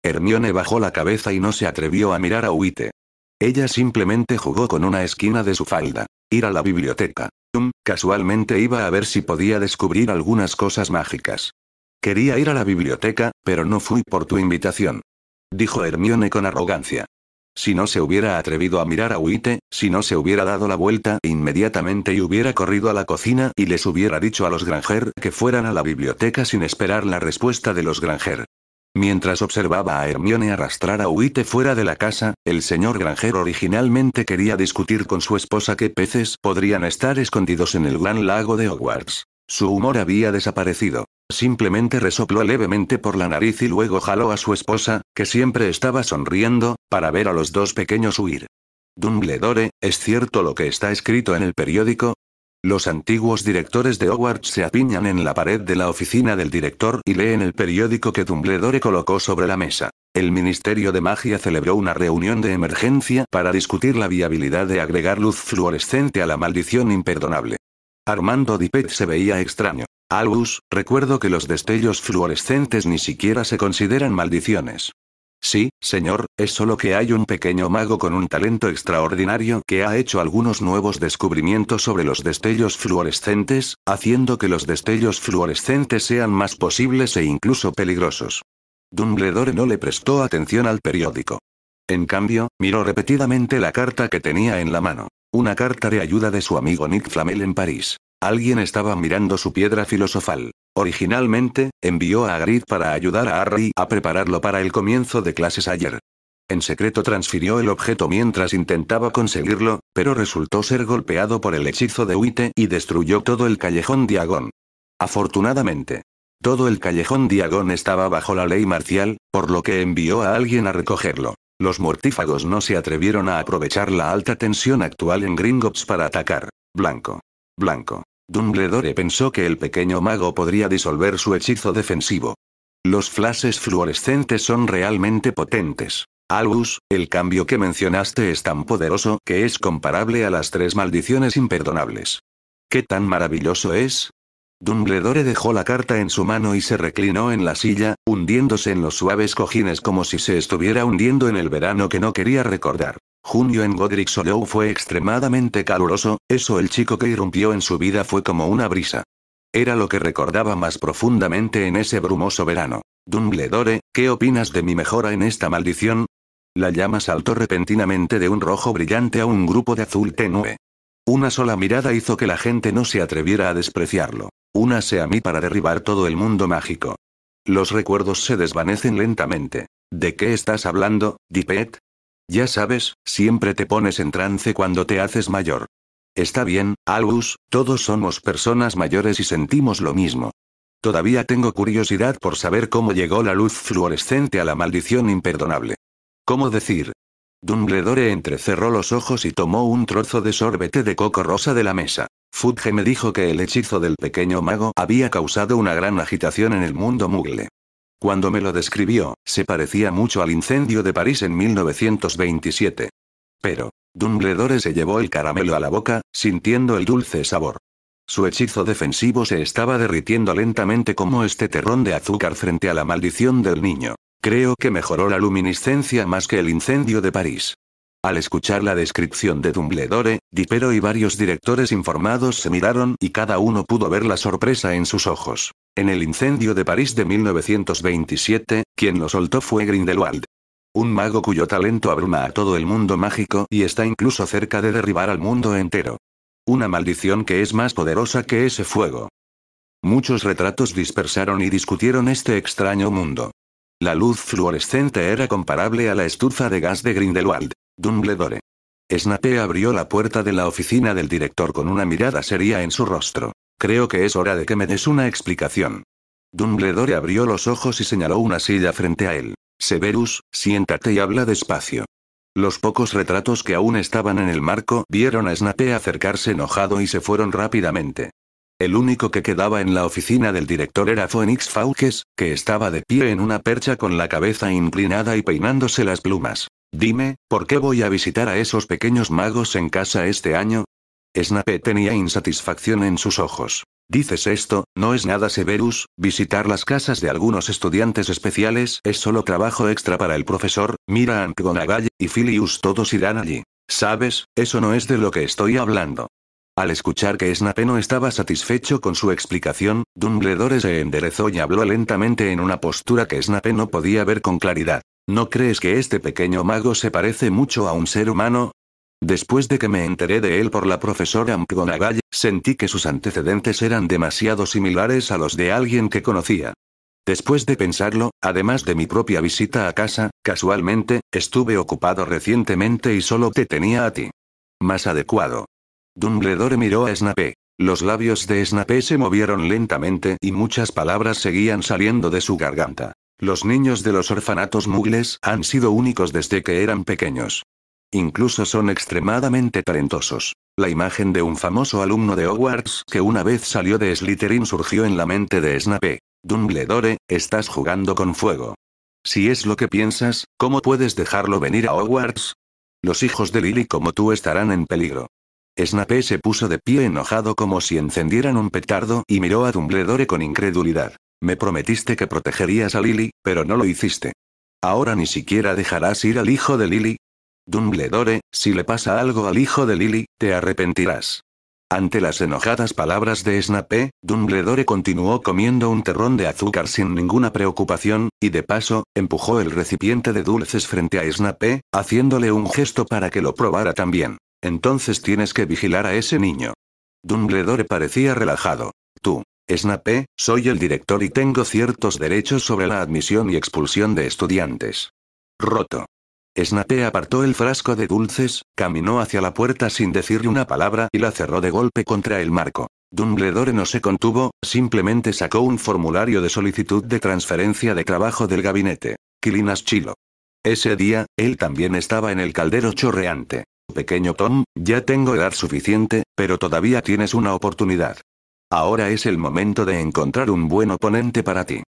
Hermione bajó la cabeza y no se atrevió a mirar a Witte. Ella simplemente jugó con una esquina de su falda. Ir a la biblioteca. Um, casualmente iba a ver si podía descubrir algunas cosas mágicas. Quería ir a la biblioteca, pero no fui por tu invitación. Dijo Hermione con arrogancia. Si no se hubiera atrevido a mirar a Huite, si no se hubiera dado la vuelta inmediatamente y hubiera corrido a la cocina y les hubiera dicho a los Granger que fueran a la biblioteca sin esperar la respuesta de los Granger. Mientras observaba a Hermione arrastrar a Huite fuera de la casa, el señor Granger originalmente quería discutir con su esposa qué peces podrían estar escondidos en el gran lago de Hogwarts. Su humor había desaparecido. Simplemente resopló levemente por la nariz y luego jaló a su esposa, que siempre estaba sonriendo, para ver a los dos pequeños huir. Dumbledore, ¿es cierto lo que está escrito en el periódico? Los antiguos directores de Hogwarts se apiñan en la pared de la oficina del director y leen el periódico que Dumbledore colocó sobre la mesa. El Ministerio de Magia celebró una reunión de emergencia para discutir la viabilidad de agregar luz fluorescente a la maldición imperdonable. Armando Dippet se veía extraño. Albus, recuerdo que los destellos fluorescentes ni siquiera se consideran maldiciones. Sí, señor, es solo que hay un pequeño mago con un talento extraordinario que ha hecho algunos nuevos descubrimientos sobre los destellos fluorescentes, haciendo que los destellos fluorescentes sean más posibles e incluso peligrosos. Dumbledore no le prestó atención al periódico. En cambio, miró repetidamente la carta que tenía en la mano. Una carta de ayuda de su amigo Nick Flamel en París. Alguien estaba mirando su piedra filosofal. Originalmente, envió a Agrid para ayudar a Harry a prepararlo para el comienzo de clases ayer. En secreto transfirió el objeto mientras intentaba conseguirlo, pero resultó ser golpeado por el hechizo de Uite y destruyó todo el callejón Diagón. Afortunadamente. Todo el callejón Diagón estaba bajo la ley marcial, por lo que envió a alguien a recogerlo. Los mortífagos no se atrevieron a aprovechar la alta tensión actual en Gringotts para atacar. Blanco. Blanco. Dumbledore pensó que el pequeño mago podría disolver su hechizo defensivo. Los flashes fluorescentes son realmente potentes. Albus, el cambio que mencionaste es tan poderoso que es comparable a las tres maldiciones imperdonables. ¿Qué tan maravilloso es? Dumbledore dejó la carta en su mano y se reclinó en la silla, hundiéndose en los suaves cojines como si se estuviera hundiendo en el verano que no quería recordar. Junio en Godric Hollow fue extremadamente caluroso, eso el chico que irrumpió en su vida fue como una brisa. Era lo que recordaba más profundamente en ese brumoso verano. Dumbledore, ¿qué opinas de mi mejora en esta maldición? La llama saltó repentinamente de un rojo brillante a un grupo de azul tenue. Una sola mirada hizo que la gente no se atreviera a despreciarlo. Únase a mí para derribar todo el mundo mágico. Los recuerdos se desvanecen lentamente. ¿De qué estás hablando, Dipet? Ya sabes, siempre te pones en trance cuando te haces mayor. Está bien, Albus, todos somos personas mayores y sentimos lo mismo. Todavía tengo curiosidad por saber cómo llegó la luz fluorescente a la maldición imperdonable. ¿Cómo decir? Dumbledore entrecerró los ojos y tomó un trozo de sorbete de coco rosa de la mesa. Fudge me dijo que el hechizo del pequeño mago había causado una gran agitación en el mundo mugle. Cuando me lo describió, se parecía mucho al incendio de París en 1927. Pero, Dumbledore se llevó el caramelo a la boca, sintiendo el dulce sabor. Su hechizo defensivo se estaba derritiendo lentamente como este terrón de azúcar frente a la maldición del niño. Creo que mejoró la luminiscencia más que el incendio de París. Al escuchar la descripción de Dumbledore, Dipero y varios directores informados se miraron y cada uno pudo ver la sorpresa en sus ojos. En el incendio de París de 1927, quien lo soltó fue Grindelwald. Un mago cuyo talento abruma a todo el mundo mágico y está incluso cerca de derribar al mundo entero. Una maldición que es más poderosa que ese fuego. Muchos retratos dispersaron y discutieron este extraño mundo. La luz fluorescente era comparable a la estufa de gas de Grindelwald. Dumbledore. Snape abrió la puerta de la oficina del director con una mirada seria en su rostro. Creo que es hora de que me des una explicación. Dumbledore abrió los ojos y señaló una silla frente a él. Severus, siéntate y habla despacio. Los pocos retratos que aún estaban en el marco vieron a Snape acercarse enojado y se fueron rápidamente. El único que quedaba en la oficina del director era Phoenix Fauques, que estaba de pie en una percha con la cabeza inclinada y peinándose las plumas. Dime, ¿por qué voy a visitar a esos pequeños magos en casa este año? Snape tenía insatisfacción en sus ojos. Dices esto, no es nada Severus, visitar las casas de algunos estudiantes especiales es solo trabajo extra para el profesor, mira a y Filius todos irán allí. Sabes, eso no es de lo que estoy hablando. Al escuchar que Snape no estaba satisfecho con su explicación, Dumbledore se enderezó y habló lentamente en una postura que Snape no podía ver con claridad. ¿No crees que este pequeño mago se parece mucho a un ser humano? Después de que me enteré de él por la profesora McGonagall, sentí que sus antecedentes eran demasiado similares a los de alguien que conocía. Después de pensarlo, además de mi propia visita a casa, casualmente, estuve ocupado recientemente y solo te tenía a ti. Más adecuado. Dumbledore miró a Snape. Los labios de Snape se movieron lentamente y muchas palabras seguían saliendo de su garganta. Los niños de los orfanatos mugles han sido únicos desde que eran pequeños. Incluso son extremadamente talentosos. La imagen de un famoso alumno de Hogwarts que una vez salió de Slytherin surgió en la mente de Snape. Dumbledore, estás jugando con fuego. Si es lo que piensas, ¿cómo puedes dejarlo venir a Hogwarts? Los hijos de Lily como tú estarán en peligro. Snape se puso de pie enojado como si encendieran un petardo y miró a Dumbledore con incredulidad. Me prometiste que protegerías a Lily, pero no lo hiciste. Ahora ni siquiera dejarás ir al hijo de Lily, Dumbledore, si le pasa algo al hijo de Lily, te arrepentirás. Ante las enojadas palabras de Snape, Dumbledore continuó comiendo un terrón de azúcar sin ninguna preocupación, y de paso, empujó el recipiente de dulces frente a Snape, haciéndole un gesto para que lo probara también. Entonces tienes que vigilar a ese niño. Dumbledore parecía relajado. Tú, Snape, soy el director y tengo ciertos derechos sobre la admisión y expulsión de estudiantes. Roto. Snape apartó el frasco de dulces, caminó hacia la puerta sin decirle una palabra y la cerró de golpe contra el marco. Dumbledore no se contuvo, simplemente sacó un formulario de solicitud de transferencia de trabajo del gabinete. Quilinas Chilo. Ese día, él también estaba en el caldero chorreante. Pequeño Tom, ya tengo edad suficiente, pero todavía tienes una oportunidad. Ahora es el momento de encontrar un buen oponente para ti.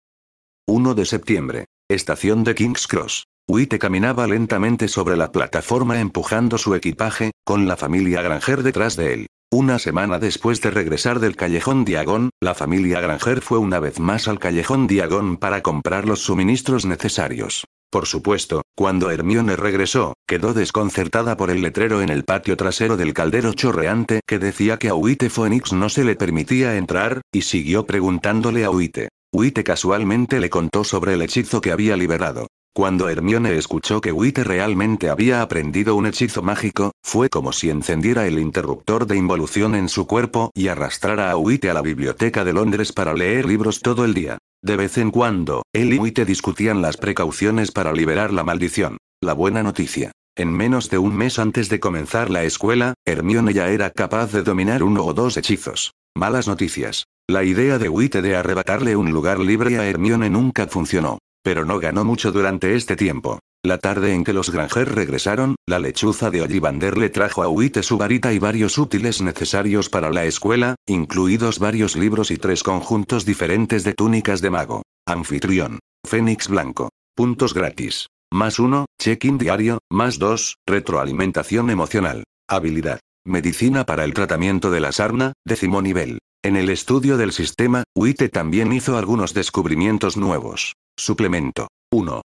1 de septiembre. Estación de King's Cross. Huite caminaba lentamente sobre la plataforma empujando su equipaje, con la familia Granger detrás de él. Una semana después de regresar del callejón Diagón, la familia Granger fue una vez más al callejón Diagón para comprar los suministros necesarios. Por supuesto, cuando Hermione regresó, quedó desconcertada por el letrero en el patio trasero del caldero chorreante que decía que a Huite Phoenix no se le permitía entrar, y siguió preguntándole a Huite. Huite casualmente le contó sobre el hechizo que había liberado. Cuando Hermione escuchó que Witte realmente había aprendido un hechizo mágico, fue como si encendiera el interruptor de involución en su cuerpo y arrastrara a Witte a la biblioteca de Londres para leer libros todo el día. De vez en cuando, él y Witte discutían las precauciones para liberar la maldición. La buena noticia. En menos de un mes antes de comenzar la escuela, Hermione ya era capaz de dominar uno o dos hechizos. Malas noticias. La idea de Witte de arrebatarle un lugar libre a Hermione nunca funcionó pero no ganó mucho durante este tiempo. La tarde en que los Granger regresaron, la lechuza de Ollivander le trajo a Huite su varita y varios útiles necesarios para la escuela, incluidos varios libros y tres conjuntos diferentes de túnicas de mago. Anfitrión. Fénix Blanco. Puntos gratis. Más uno, check-in diario, más dos, retroalimentación emocional. Habilidad. Medicina para el tratamiento de la sarna, décimo nivel. En el estudio del sistema, Huite también hizo algunos descubrimientos nuevos. Suplemento. 1.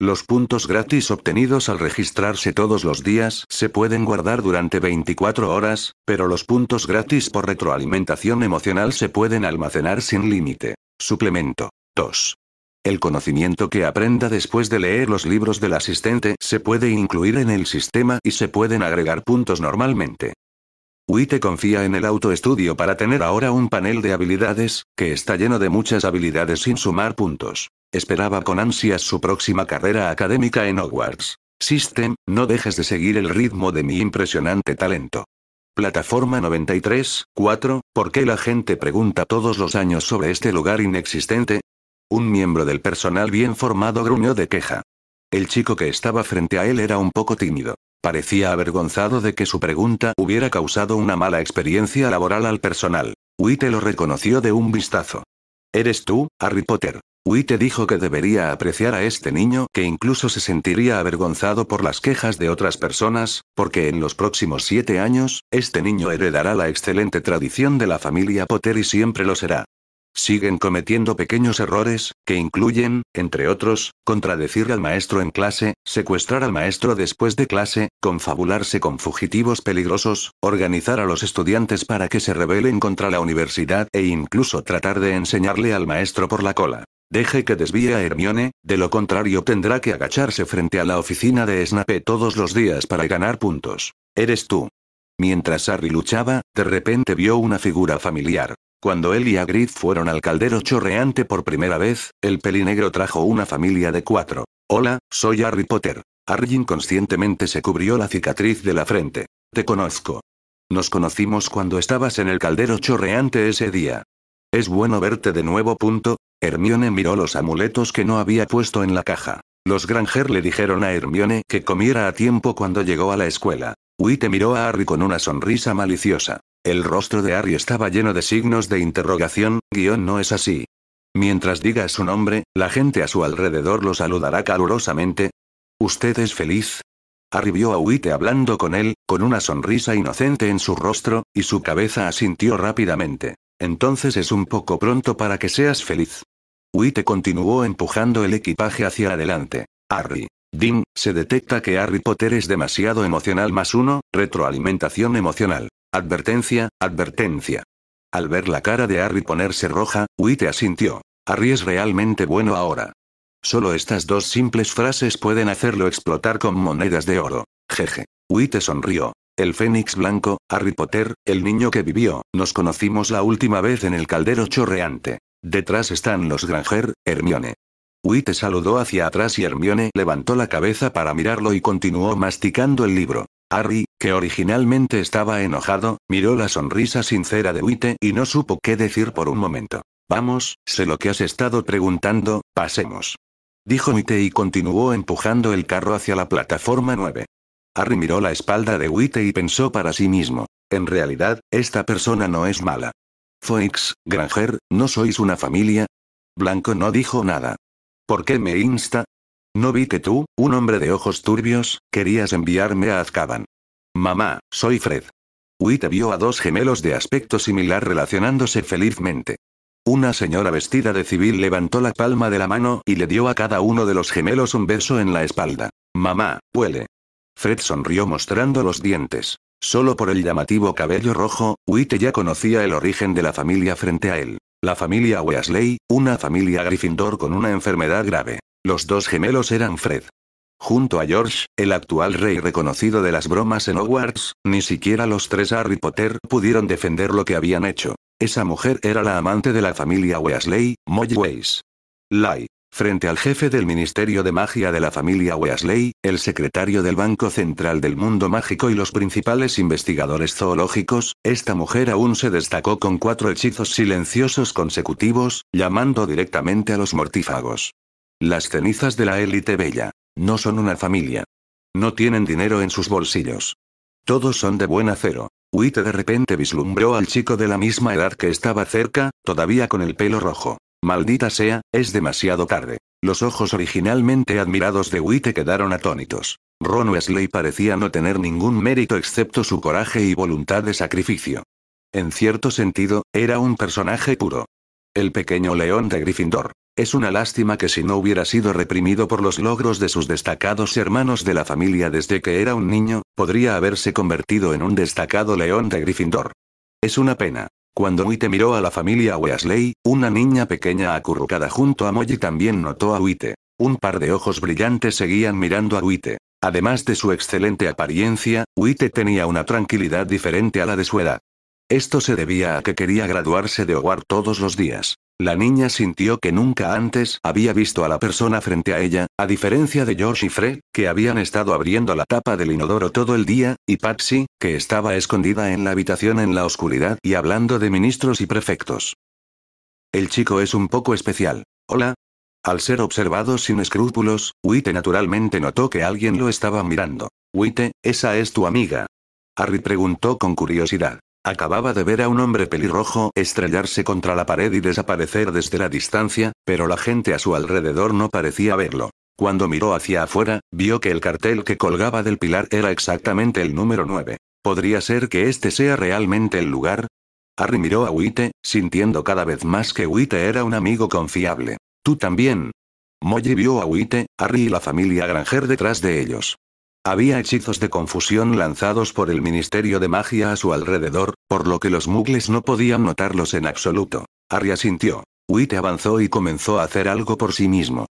Los puntos gratis obtenidos al registrarse todos los días se pueden guardar durante 24 horas, pero los puntos gratis por retroalimentación emocional se pueden almacenar sin límite. Suplemento. 2. El conocimiento que aprenda después de leer los libros del asistente se puede incluir en el sistema y se pueden agregar puntos normalmente. te confía en el autoestudio para tener ahora un panel de habilidades, que está lleno de muchas habilidades sin sumar puntos. Esperaba con ansias su próxima carrera académica en Hogwarts. System, no dejes de seguir el ritmo de mi impresionante talento. Plataforma 93, 4, ¿por qué la gente pregunta todos los años sobre este lugar inexistente? Un miembro del personal bien formado gruñó de queja. El chico que estaba frente a él era un poco tímido. Parecía avergonzado de que su pregunta hubiera causado una mala experiencia laboral al personal. Witte lo reconoció de un vistazo. ¿Eres tú, Harry Potter? te dijo que debería apreciar a este niño, que incluso se sentiría avergonzado por las quejas de otras personas, porque en los próximos siete años, este niño heredará la excelente tradición de la familia Potter y siempre lo será siguen cometiendo pequeños errores, que incluyen, entre otros, contradecir al maestro en clase, secuestrar al maestro después de clase, confabularse con fugitivos peligrosos, organizar a los estudiantes para que se rebelen contra la universidad e incluso tratar de enseñarle al maestro por la cola. Deje que desvíe a Hermione, de lo contrario tendrá que agacharse frente a la oficina de Snape todos los días para ganar puntos. Eres tú. Mientras Harry luchaba, de repente vio una figura familiar. Cuando él y Hagrid fueron al caldero chorreante por primera vez, el pelinegro trajo una familia de cuatro. Hola, soy Harry Potter. Harry inconscientemente se cubrió la cicatriz de la frente. Te conozco. Nos conocimos cuando estabas en el caldero chorreante ese día. Es bueno verte de nuevo. Punto. Hermione miró los amuletos que no había puesto en la caja. Los Granger le dijeron a Hermione que comiera a tiempo cuando llegó a la escuela. te miró a Harry con una sonrisa maliciosa. El rostro de Harry estaba lleno de signos de interrogación, guión no es así. Mientras diga su nombre, la gente a su alrededor lo saludará calurosamente. ¿Usted es feliz? Harry vio a Witte hablando con él, con una sonrisa inocente en su rostro, y su cabeza asintió rápidamente. Entonces es un poco pronto para que seas feliz. Witte continuó empujando el equipaje hacia adelante. Harry. Dean, se detecta que Harry Potter es demasiado emocional más uno, retroalimentación emocional. Advertencia, advertencia. Al ver la cara de Harry ponerse roja, Witte asintió. Harry es realmente bueno ahora. Solo estas dos simples frases pueden hacerlo explotar con monedas de oro. Jeje. Witte sonrió. El Fénix Blanco, Harry Potter, el niño que vivió, nos conocimos la última vez en el caldero chorreante. Detrás están los Granger, Hermione. Witte saludó hacia atrás y Hermione levantó la cabeza para mirarlo y continuó masticando el libro. Harry, que originalmente estaba enojado, miró la sonrisa sincera de Witte y no supo qué decir por un momento. Vamos, sé lo que has estado preguntando, pasemos. Dijo Witte y continuó empujando el carro hacia la plataforma 9. Harry miró la espalda de Witte y pensó para sí mismo. En realidad, esta persona no es mala. Foix, Granger, ¿no sois una familia? Blanco no dijo nada. ¿Por qué me insta? ¿No vi que tú, un hombre de ojos turbios, querías enviarme a Azkaban? Mamá, soy Fred. Huita vio a dos gemelos de aspecto similar relacionándose felizmente. Una señora vestida de civil levantó la palma de la mano y le dio a cada uno de los gemelos un beso en la espalda. Mamá, huele. Fred sonrió mostrando los dientes. Solo por el llamativo cabello rojo, Huite ya conocía el origen de la familia frente a él. La familia Weasley, una familia Gryffindor con una enfermedad grave. Los dos gemelos eran Fred. Junto a George, el actual rey reconocido de las bromas en Hogwarts, ni siquiera los tres Harry Potter pudieron defender lo que habían hecho. Esa mujer era la amante de la familia Weasley, Molly Weis. Lai. Frente al jefe del Ministerio de Magia de la familia Weasley, el secretario del Banco Central del Mundo Mágico y los principales investigadores zoológicos, esta mujer aún se destacó con cuatro hechizos silenciosos consecutivos, llamando directamente a los mortífagos. Las cenizas de la élite bella. No son una familia. No tienen dinero en sus bolsillos. Todos son de buen acero. Witte de repente vislumbró al chico de la misma edad que estaba cerca, todavía con el pelo rojo. Maldita sea, es demasiado tarde. Los ojos originalmente admirados de Witte quedaron atónitos. Ron Wesley parecía no tener ningún mérito excepto su coraje y voluntad de sacrificio. En cierto sentido, era un personaje puro el pequeño león de Gryffindor. Es una lástima que si no hubiera sido reprimido por los logros de sus destacados hermanos de la familia desde que era un niño, podría haberse convertido en un destacado león de Gryffindor. Es una pena. Cuando Witte miró a la familia Weasley, una niña pequeña acurrucada junto a Molly también notó a Witte. Un par de ojos brillantes seguían mirando a Uite. Además de su excelente apariencia, Uite tenía una tranquilidad diferente a la de su edad. Esto se debía a que quería graduarse de hogar todos los días. La niña sintió que nunca antes había visto a la persona frente a ella, a diferencia de George y Fred, que habían estado abriendo la tapa del inodoro todo el día, y Patsy, que estaba escondida en la habitación en la oscuridad y hablando de ministros y prefectos. El chico es un poco especial. Hola. Al ser observado sin escrúpulos, Witte naturalmente notó que alguien lo estaba mirando. Witte, esa es tu amiga. Harry preguntó con curiosidad. Acababa de ver a un hombre pelirrojo estrellarse contra la pared y desaparecer desde la distancia, pero la gente a su alrededor no parecía verlo. Cuando miró hacia afuera, vio que el cartel que colgaba del pilar era exactamente el número 9. ¿Podría ser que este sea realmente el lugar? Harry miró a Witte, sintiendo cada vez más que Witte era un amigo confiable. Tú también. Molly vio a Witte, Harry y la familia Granger detrás de ellos. Había hechizos de confusión lanzados por el Ministerio de Magia a su alrededor, por lo que los mugles no podían notarlos en absoluto. Arya sintió. Witte avanzó y comenzó a hacer algo por sí mismo.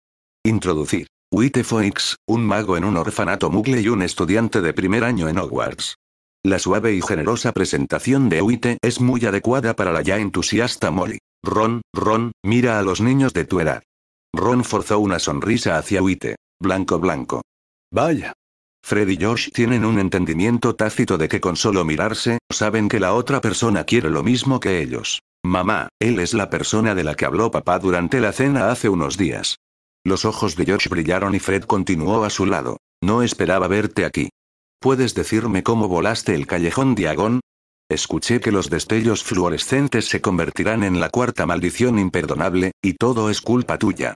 Introducir. Witte Foix, un mago en un orfanato mugle y un estudiante de primer año en Hogwarts. La suave y generosa presentación de Witte es muy adecuada para la ya entusiasta Molly. Ron, Ron, mira a los niños de tu edad. Ron forzó una sonrisa hacia Witte. Blanco blanco. Vaya, Fred y Josh tienen un entendimiento tácito de que con solo mirarse, saben que la otra persona quiere lo mismo que ellos. Mamá, él es la persona de la que habló papá durante la cena hace unos días. Los ojos de George brillaron y Fred continuó a su lado. No esperaba verte aquí. ¿Puedes decirme cómo volaste el callejón Diagón? Escuché que los destellos fluorescentes se convertirán en la cuarta maldición imperdonable, y todo es culpa tuya.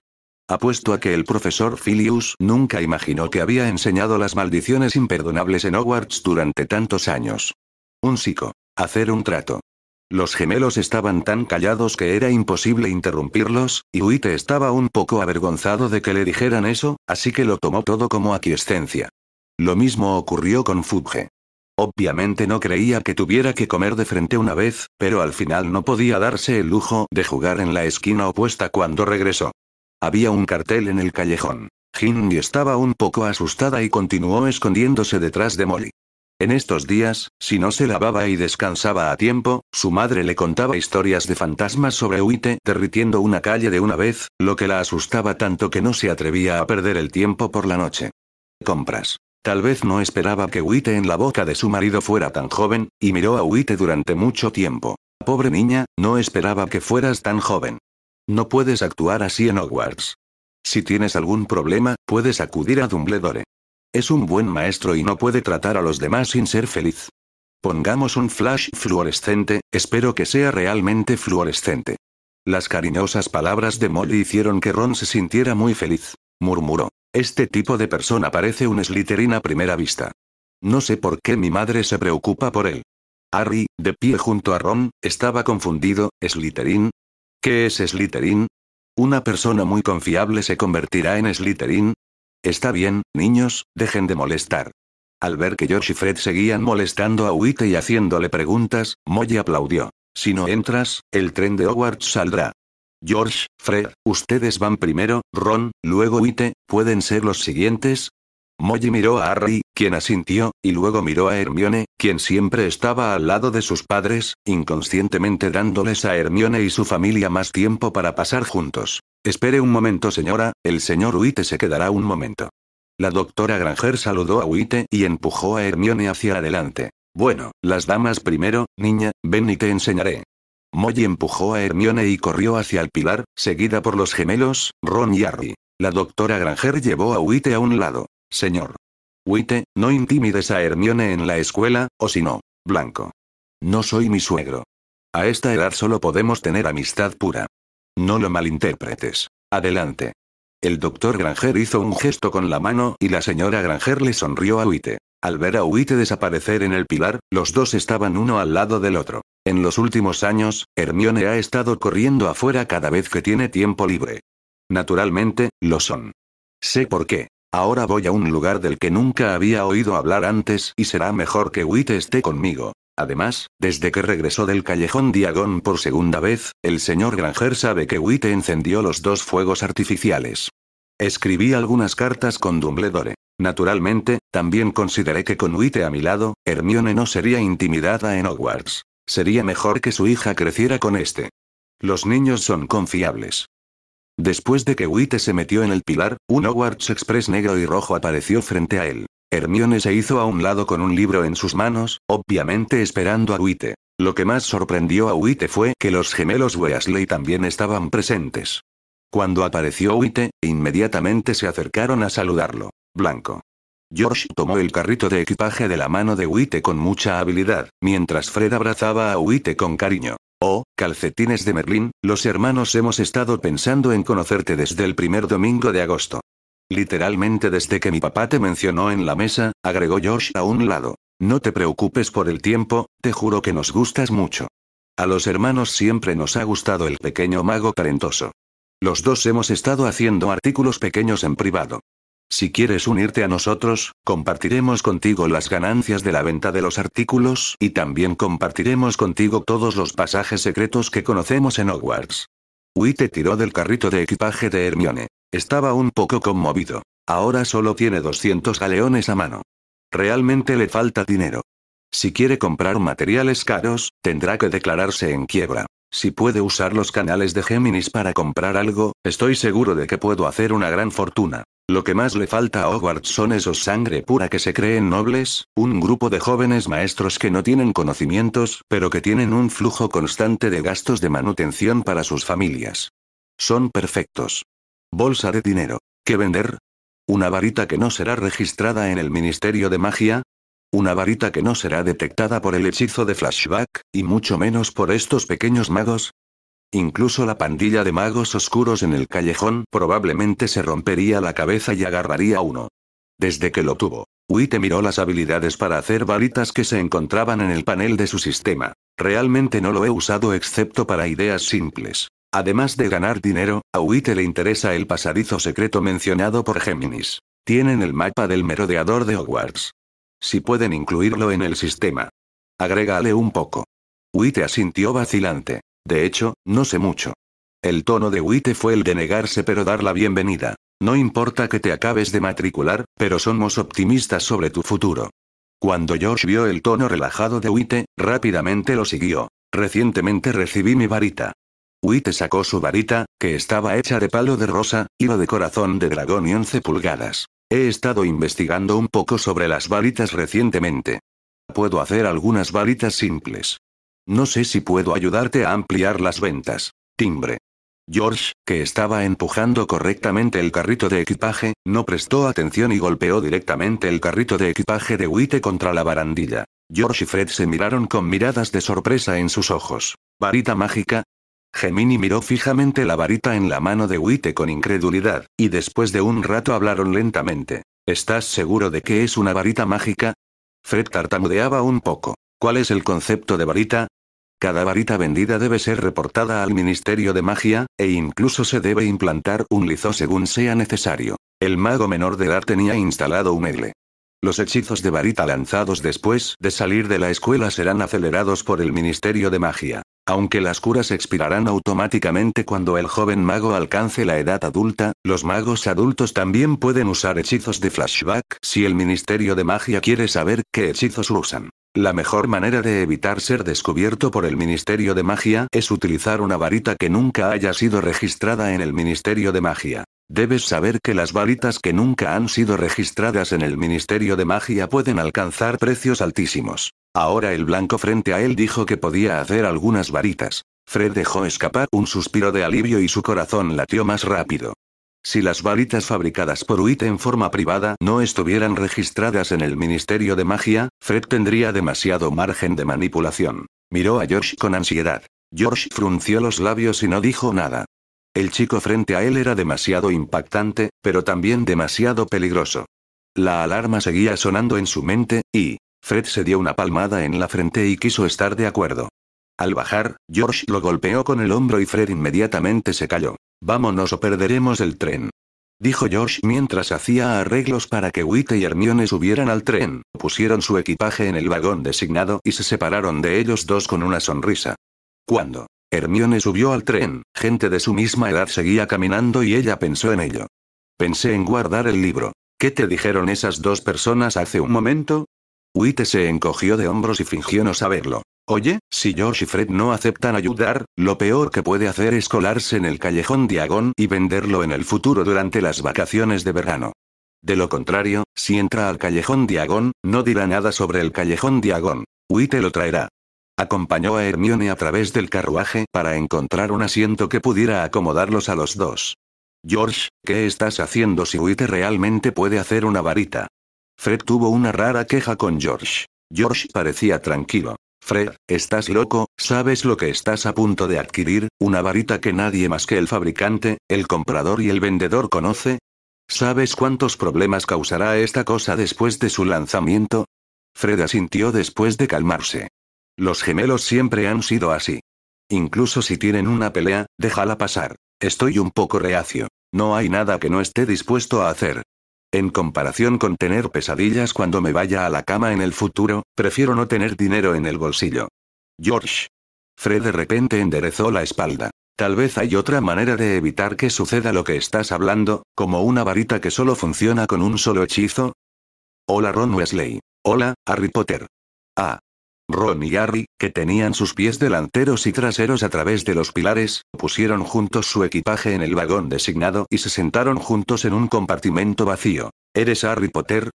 Apuesto a que el profesor Philius nunca imaginó que había enseñado las maldiciones imperdonables en Hogwarts durante tantos años. Un psico. Hacer un trato. Los gemelos estaban tan callados que era imposible interrumpirlos, y Huite estaba un poco avergonzado de que le dijeran eso, así que lo tomó todo como aquiescencia. Lo mismo ocurrió con Fudge. Obviamente no creía que tuviera que comer de frente una vez, pero al final no podía darse el lujo de jugar en la esquina opuesta cuando regresó. Había un cartel en el callejón. Jinny estaba un poco asustada y continuó escondiéndose detrás de Molly. En estos días, si no se lavaba y descansaba a tiempo, su madre le contaba historias de fantasmas sobre Uite derritiendo una calle de una vez, lo que la asustaba tanto que no se atrevía a perder el tiempo por la noche. Compras. Tal vez no esperaba que Uite en la boca de su marido fuera tan joven, y miró a Uite durante mucho tiempo. Pobre niña, no esperaba que fueras tan joven. No puedes actuar así en Hogwarts. Si tienes algún problema, puedes acudir a Dumbledore. Es un buen maestro y no puede tratar a los demás sin ser feliz. Pongamos un flash fluorescente, espero que sea realmente fluorescente. Las cariñosas palabras de Molly hicieron que Ron se sintiera muy feliz. Murmuró. Este tipo de persona parece un Slytherin a primera vista. No sé por qué mi madre se preocupa por él. Harry, de pie junto a Ron, estaba confundido, ¿Slytherin? ¿Qué es Slytherin? Una persona muy confiable se convertirá en Slytherin. Está bien, niños, dejen de molestar. Al ver que George y Fred seguían molestando a Witte y haciéndole preguntas, Molly aplaudió. Si no entras, el tren de Hogwarts saldrá. George, Fred, ustedes van primero, Ron, luego Witte, ¿pueden ser los siguientes? Molly miró a Harry, quien asintió, y luego miró a Hermione, quien siempre estaba al lado de sus padres, inconscientemente dándoles a Hermione y su familia más tiempo para pasar juntos. Espere un momento señora, el señor Huite se quedará un momento. La doctora Granger saludó a Huite y empujó a Hermione hacia adelante. Bueno, las damas primero, niña, ven y te enseñaré. Molly empujó a Hermione y corrió hacia el pilar, seguida por los gemelos, Ron y Harry. La doctora Granger llevó a Huite a un lado. Señor, Huite, no intimides a Hermione en la escuela, o si no, blanco. No soy mi suegro. A esta edad solo podemos tener amistad pura. No lo malinterpretes. Adelante. El doctor Granger hizo un gesto con la mano y la señora Granger le sonrió a Huite. Al ver a Huite desaparecer en el pilar, los dos estaban uno al lado del otro. En los últimos años, Hermione ha estado corriendo afuera cada vez que tiene tiempo libre. Naturalmente, lo son. Sé por qué. Ahora voy a un lugar del que nunca había oído hablar antes y será mejor que Witte esté conmigo. Además, desde que regresó del callejón Diagón por segunda vez, el señor Granger sabe que Witte encendió los dos fuegos artificiales. Escribí algunas cartas con Dumbledore. Naturalmente, también consideré que con Witte a mi lado, Hermione no sería intimidada en Hogwarts. Sería mejor que su hija creciera con este. Los niños son confiables. Después de que Witte se metió en el pilar, un Hogwarts Express negro y rojo apareció frente a él. Hermione se hizo a un lado con un libro en sus manos, obviamente esperando a Witte. Lo que más sorprendió a Witte fue que los gemelos Weasley también estaban presentes. Cuando apareció Witte, inmediatamente se acercaron a saludarlo. Blanco. George tomó el carrito de equipaje de la mano de Witte con mucha habilidad, mientras Fred abrazaba a Witte con cariño. Oh, calcetines de Merlín, los hermanos hemos estado pensando en conocerte desde el primer domingo de agosto. Literalmente desde que mi papá te mencionó en la mesa, agregó George a un lado. No te preocupes por el tiempo, te juro que nos gustas mucho. A los hermanos siempre nos ha gustado el pequeño mago talentoso. Los dos hemos estado haciendo artículos pequeños en privado. Si quieres unirte a nosotros, compartiremos contigo las ganancias de la venta de los artículos y también compartiremos contigo todos los pasajes secretos que conocemos en Hogwarts. te tiró del carrito de equipaje de Hermione. Estaba un poco conmovido. Ahora solo tiene 200 galeones a mano. Realmente le falta dinero. Si quiere comprar materiales caros, tendrá que declararse en quiebra. Si puede usar los canales de Géminis para comprar algo, estoy seguro de que puedo hacer una gran fortuna. Lo que más le falta a Hogwarts son esos sangre pura que se creen nobles, un grupo de jóvenes maestros que no tienen conocimientos, pero que tienen un flujo constante de gastos de manutención para sus familias. Son perfectos. Bolsa de dinero. ¿Qué vender? ¿Una varita que no será registrada en el Ministerio de Magia? Una varita que no será detectada por el hechizo de flashback, y mucho menos por estos pequeños magos. Incluso la pandilla de magos oscuros en el callejón probablemente se rompería la cabeza y agarraría uno. Desde que lo tuvo, Huite miró las habilidades para hacer varitas que se encontraban en el panel de su sistema. Realmente no lo he usado excepto para ideas simples. Además de ganar dinero, a Witte le interesa el pasadizo secreto mencionado por Géminis. Tienen el mapa del merodeador de Hogwarts. Si pueden incluirlo en el sistema. Agrégale un poco. Witte asintió vacilante. De hecho, no sé mucho. El tono de Witte fue el de negarse pero dar la bienvenida. No importa que te acabes de matricular, pero somos optimistas sobre tu futuro. Cuando George vio el tono relajado de Witte, rápidamente lo siguió. Recientemente recibí mi varita. Witte sacó su varita, que estaba hecha de palo de rosa, hilo de corazón de dragón y 11 pulgadas. He estado investigando un poco sobre las varitas recientemente. Puedo hacer algunas varitas simples. No sé si puedo ayudarte a ampliar las ventas. Timbre. George, que estaba empujando correctamente el carrito de equipaje, no prestó atención y golpeó directamente el carrito de equipaje de Witte contra la barandilla. George y Fred se miraron con miradas de sorpresa en sus ojos. ¿Varita mágica? Gemini miró fijamente la varita en la mano de Witte con incredulidad, y después de un rato hablaron lentamente. ¿Estás seguro de que es una varita mágica? Fred tartamudeaba un poco. ¿Cuál es el concepto de varita? Cada varita vendida debe ser reportada al Ministerio de Magia, e incluso se debe implantar un lizo según sea necesario. El mago menor de edad tenía instalado un egle. Los hechizos de varita lanzados después de salir de la escuela serán acelerados por el Ministerio de Magia. Aunque las curas expirarán automáticamente cuando el joven mago alcance la edad adulta, los magos adultos también pueden usar hechizos de flashback si el Ministerio de Magia quiere saber qué hechizos usan. La mejor manera de evitar ser descubierto por el Ministerio de Magia es utilizar una varita que nunca haya sido registrada en el Ministerio de Magia. Debes saber que las varitas que nunca han sido registradas en el Ministerio de Magia pueden alcanzar precios altísimos. Ahora el blanco frente a él dijo que podía hacer algunas varitas. Fred dejó escapar un suspiro de alivio y su corazón latió más rápido. Si las varitas fabricadas por Uit e en forma privada no estuvieran registradas en el Ministerio de Magia, Fred tendría demasiado margen de manipulación. Miró a George con ansiedad. George frunció los labios y no dijo nada. El chico frente a él era demasiado impactante, pero también demasiado peligroso. La alarma seguía sonando en su mente, y Fred se dio una palmada en la frente y quiso estar de acuerdo. Al bajar, George lo golpeó con el hombro y Fred inmediatamente se cayó. Vámonos o perderemos el tren. Dijo Josh mientras hacía arreglos para que Witte y Hermione subieran al tren, pusieron su equipaje en el vagón designado y se separaron de ellos dos con una sonrisa. Cuando Hermione subió al tren, gente de su misma edad seguía caminando y ella pensó en ello. Pensé en guardar el libro. ¿Qué te dijeron esas dos personas hace un momento? Witte se encogió de hombros y fingió no saberlo. Oye, si George y Fred no aceptan ayudar, lo peor que puede hacer es colarse en el callejón Diagon y venderlo en el futuro durante las vacaciones de verano. De lo contrario, si entra al callejón Diagon, no dirá nada sobre el callejón Diagon. Witte lo traerá. Acompañó a Hermione a través del carruaje para encontrar un asiento que pudiera acomodarlos a los dos. George, ¿qué estás haciendo si Witte realmente puede hacer una varita? Fred tuvo una rara queja con George. George parecía tranquilo. Fred, estás loco, sabes lo que estás a punto de adquirir, una varita que nadie más que el fabricante, el comprador y el vendedor conoce. ¿Sabes cuántos problemas causará esta cosa después de su lanzamiento? Fred asintió después de calmarse. Los gemelos siempre han sido así. Incluso si tienen una pelea, déjala pasar. Estoy un poco reacio. No hay nada que no esté dispuesto a hacer. En comparación con tener pesadillas cuando me vaya a la cama en el futuro, prefiero no tener dinero en el bolsillo. George. Fred de repente enderezó la espalda. Tal vez hay otra manera de evitar que suceda lo que estás hablando, como una varita que solo funciona con un solo hechizo. Hola Ron Wesley. Hola, Harry Potter. Ah, Ron y Harry, que tenían sus pies delanteros y traseros a través de los pilares, pusieron juntos su equipaje en el vagón designado y se sentaron juntos en un compartimento vacío. ¿Eres Harry Potter?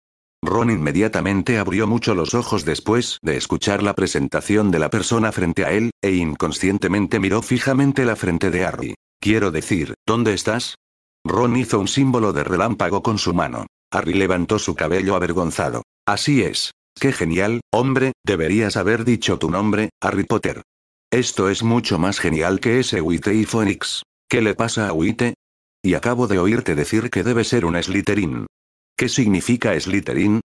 Ron inmediatamente abrió mucho los ojos después de escuchar la presentación de la persona frente a él, e inconscientemente miró fijamente la frente de Harry. Quiero decir, ¿dónde estás? Ron hizo un símbolo de relámpago con su mano. Harry levantó su cabello avergonzado. Así es. Qué genial, hombre, deberías haber dicho tu nombre, Harry Potter. Esto es mucho más genial que ese Witte y Phoenix. ¿Qué le pasa a Witte? Y acabo de oírte decir que debe ser un Slytherin. ¿Qué significa Slytherin?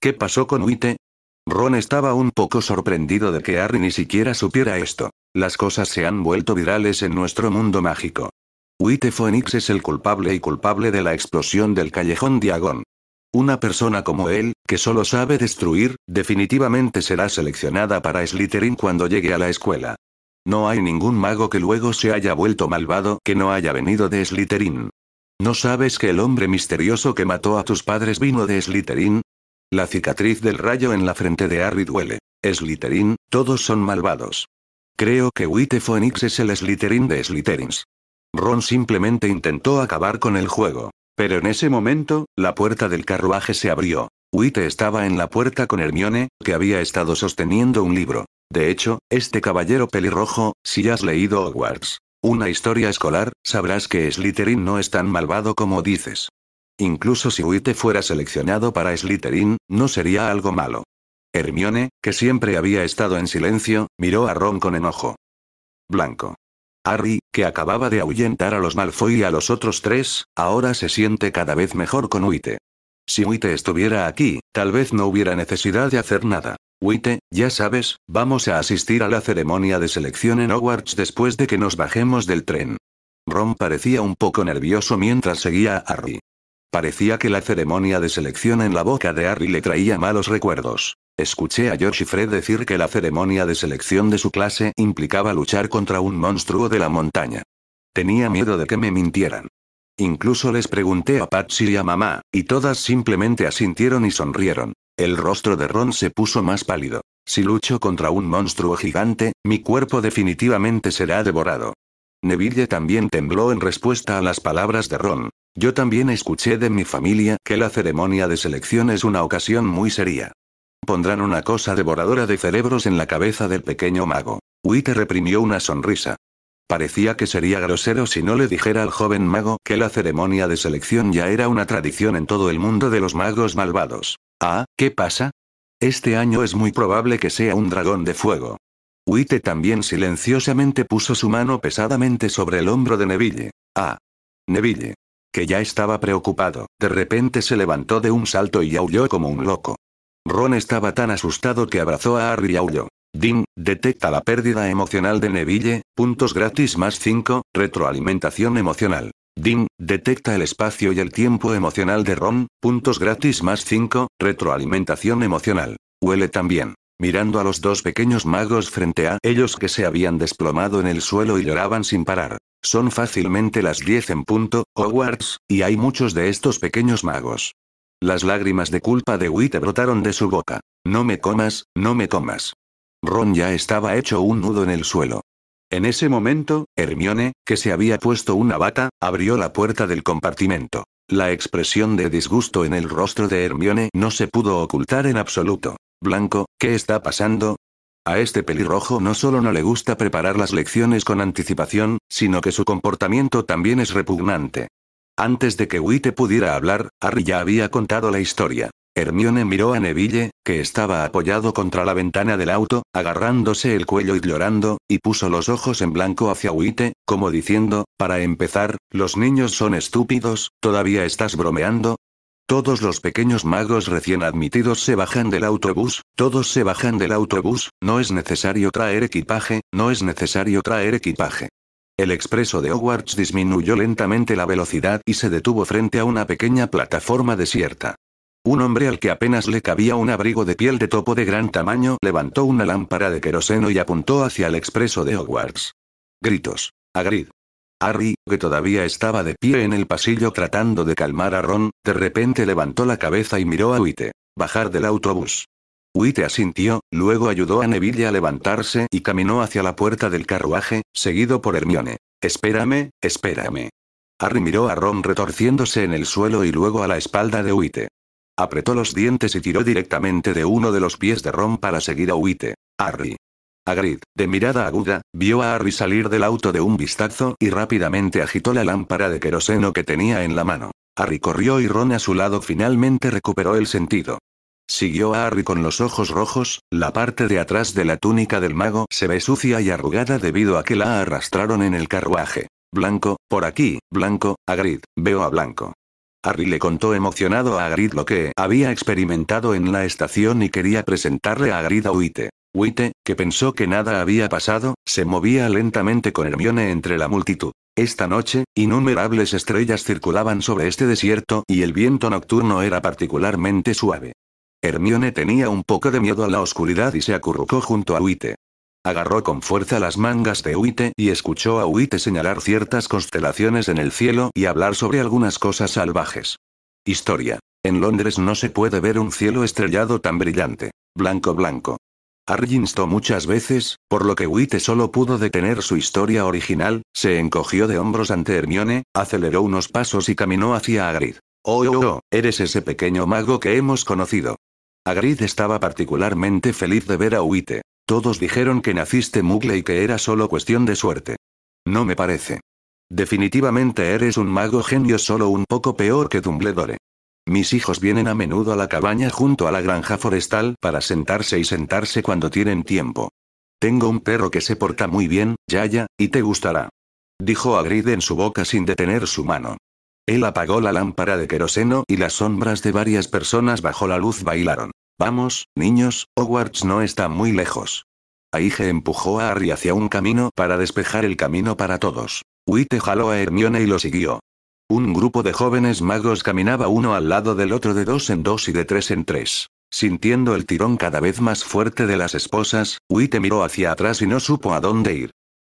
¿Qué pasó con Witte? Ron estaba un poco sorprendido de que Harry ni siquiera supiera esto. Las cosas se han vuelto virales en nuestro mundo mágico. Witte Phoenix es el culpable y culpable de la explosión del callejón Diagon. Una persona como él, que solo sabe destruir, definitivamente será seleccionada para Slytherin cuando llegue a la escuela. No hay ningún mago que luego se haya vuelto malvado que no haya venido de Slytherin. ¿No sabes que el hombre misterioso que mató a tus padres vino de Slytherin? La cicatriz del rayo en la frente de Harry duele. Slytherin, todos son malvados. Creo que Witte Phoenix es el Slytherin de Slytherins. Ron simplemente intentó acabar con el juego. Pero en ese momento, la puerta del carruaje se abrió. Witte estaba en la puerta con Hermione, que había estado sosteniendo un libro. De hecho, este caballero pelirrojo, si has leído Hogwarts, una historia escolar, sabrás que Slytherin no es tan malvado como dices. Incluso si Witte fuera seleccionado para Slytherin, no sería algo malo. Hermione, que siempre había estado en silencio, miró a Ron con enojo. Blanco. Harry, que acababa de ahuyentar a los Malfoy y a los otros tres, ahora se siente cada vez mejor con Huite. Si Huite estuviera aquí, tal vez no hubiera necesidad de hacer nada. Huite, ya sabes, vamos a asistir a la ceremonia de selección en Hogwarts después de que nos bajemos del tren. Ron parecía un poco nervioso mientras seguía a Harry. Parecía que la ceremonia de selección en la boca de Harry le traía malos recuerdos. Escuché a George y Fred decir que la ceremonia de selección de su clase implicaba luchar contra un monstruo de la montaña. Tenía miedo de que me mintieran. Incluso les pregunté a Patsy y a mamá, y todas simplemente asintieron y sonrieron. El rostro de Ron se puso más pálido. Si lucho contra un monstruo gigante, mi cuerpo definitivamente será devorado. Neville también tembló en respuesta a las palabras de Ron. Yo también escuché de mi familia que la ceremonia de selección es una ocasión muy seria pondrán una cosa devoradora de cerebros en la cabeza del pequeño mago. Witte reprimió una sonrisa. Parecía que sería grosero si no le dijera al joven mago que la ceremonia de selección ya era una tradición en todo el mundo de los magos malvados. Ah, ¿qué pasa? Este año es muy probable que sea un dragón de fuego. Witte también silenciosamente puso su mano pesadamente sobre el hombro de Neville. Ah. Neville. Que ya estaba preocupado, de repente se levantó de un salto y aulló como un loco. Ron estaba tan asustado que abrazó a Harry y aulló. Dim detecta la pérdida emocional de Neville, puntos gratis más 5, retroalimentación emocional. Dim detecta el espacio y el tiempo emocional de Ron, puntos gratis más 5, retroalimentación emocional. Huele también. Mirando a los dos pequeños magos frente a ellos que se habían desplomado en el suelo y lloraban sin parar. Son fácilmente las 10 en punto, Hogwarts, y hay muchos de estos pequeños magos. Las lágrimas de culpa de Witte brotaron de su boca. No me comas, no me comas. Ron ya estaba hecho un nudo en el suelo. En ese momento, Hermione, que se había puesto una bata, abrió la puerta del compartimento. La expresión de disgusto en el rostro de Hermione no se pudo ocultar en absoluto. Blanco, ¿qué está pasando? A este pelirrojo no solo no le gusta preparar las lecciones con anticipación, sino que su comportamiento también es repugnante. Antes de que Witte pudiera hablar, Harry ya había contado la historia. Hermione miró a Neville, que estaba apoyado contra la ventana del auto, agarrándose el cuello y llorando, y puso los ojos en blanco hacia Witte, como diciendo, para empezar, los niños son estúpidos, ¿todavía estás bromeando? Todos los pequeños magos recién admitidos se bajan del autobús, todos se bajan del autobús, no es necesario traer equipaje, no es necesario traer equipaje. El expreso de Hogwarts disminuyó lentamente la velocidad y se detuvo frente a una pequeña plataforma desierta. Un hombre al que apenas le cabía un abrigo de piel de topo de gran tamaño levantó una lámpara de queroseno y apuntó hacia el expreso de Hogwarts. Gritos. Agrid. Harry, que todavía estaba de pie en el pasillo tratando de calmar a Ron, de repente levantó la cabeza y miró a Uite Bajar del autobús. Huite asintió, luego ayudó a Neville a levantarse y caminó hacia la puerta del carruaje, seguido por Hermione. Espérame, espérame. Harry miró a Ron retorciéndose en el suelo y luego a la espalda de Uite. Apretó los dientes y tiró directamente de uno de los pies de Ron para seguir a Uite. Harry. Agrid, de mirada aguda, vio a Harry salir del auto de un vistazo y rápidamente agitó la lámpara de queroseno que tenía en la mano. Harry corrió y Ron a su lado finalmente recuperó el sentido. Siguió a Harry con los ojos rojos, la parte de atrás de la túnica del mago se ve sucia y arrugada debido a que la arrastraron en el carruaje. Blanco, por aquí, Blanco, Agrid, veo a Blanco. Harry le contó emocionado a Agrid lo que había experimentado en la estación y quería presentarle a Agrid a Huite. Huite, que pensó que nada había pasado, se movía lentamente con Hermione entre la multitud. Esta noche, innumerables estrellas circulaban sobre este desierto y el viento nocturno era particularmente suave. Hermione tenía un poco de miedo a la oscuridad y se acurrucó junto a Huite. Agarró con fuerza las mangas de Huite y escuchó a Huite señalar ciertas constelaciones en el cielo y hablar sobre algunas cosas salvajes. Historia. En Londres no se puede ver un cielo estrellado tan brillante. Blanco blanco. Arginsto muchas veces, por lo que Huite solo pudo detener su historia original, se encogió de hombros ante Hermione, aceleró unos pasos y caminó hacia Agrid. Oh, oh, oh, eres ese pequeño mago que hemos conocido. Agrid estaba particularmente feliz de ver a Huite. Todos dijeron que naciste mugle y que era solo cuestión de suerte. No me parece. Definitivamente eres un mago genio solo un poco peor que Dumbledore. Mis hijos vienen a menudo a la cabaña junto a la granja forestal para sentarse y sentarse cuando tienen tiempo. Tengo un perro que se porta muy bien, Yaya, y te gustará. Dijo Agrid en su boca sin detener su mano. Él apagó la lámpara de queroseno y las sombras de varias personas bajo la luz bailaron. Vamos, niños, Hogwarts no está muy lejos. Aige empujó a Harry hacia un camino para despejar el camino para todos. Witte jaló a Hermione y lo siguió. Un grupo de jóvenes magos caminaba uno al lado del otro de dos en dos y de tres en tres. Sintiendo el tirón cada vez más fuerte de las esposas, Witte miró hacia atrás y no supo a dónde ir.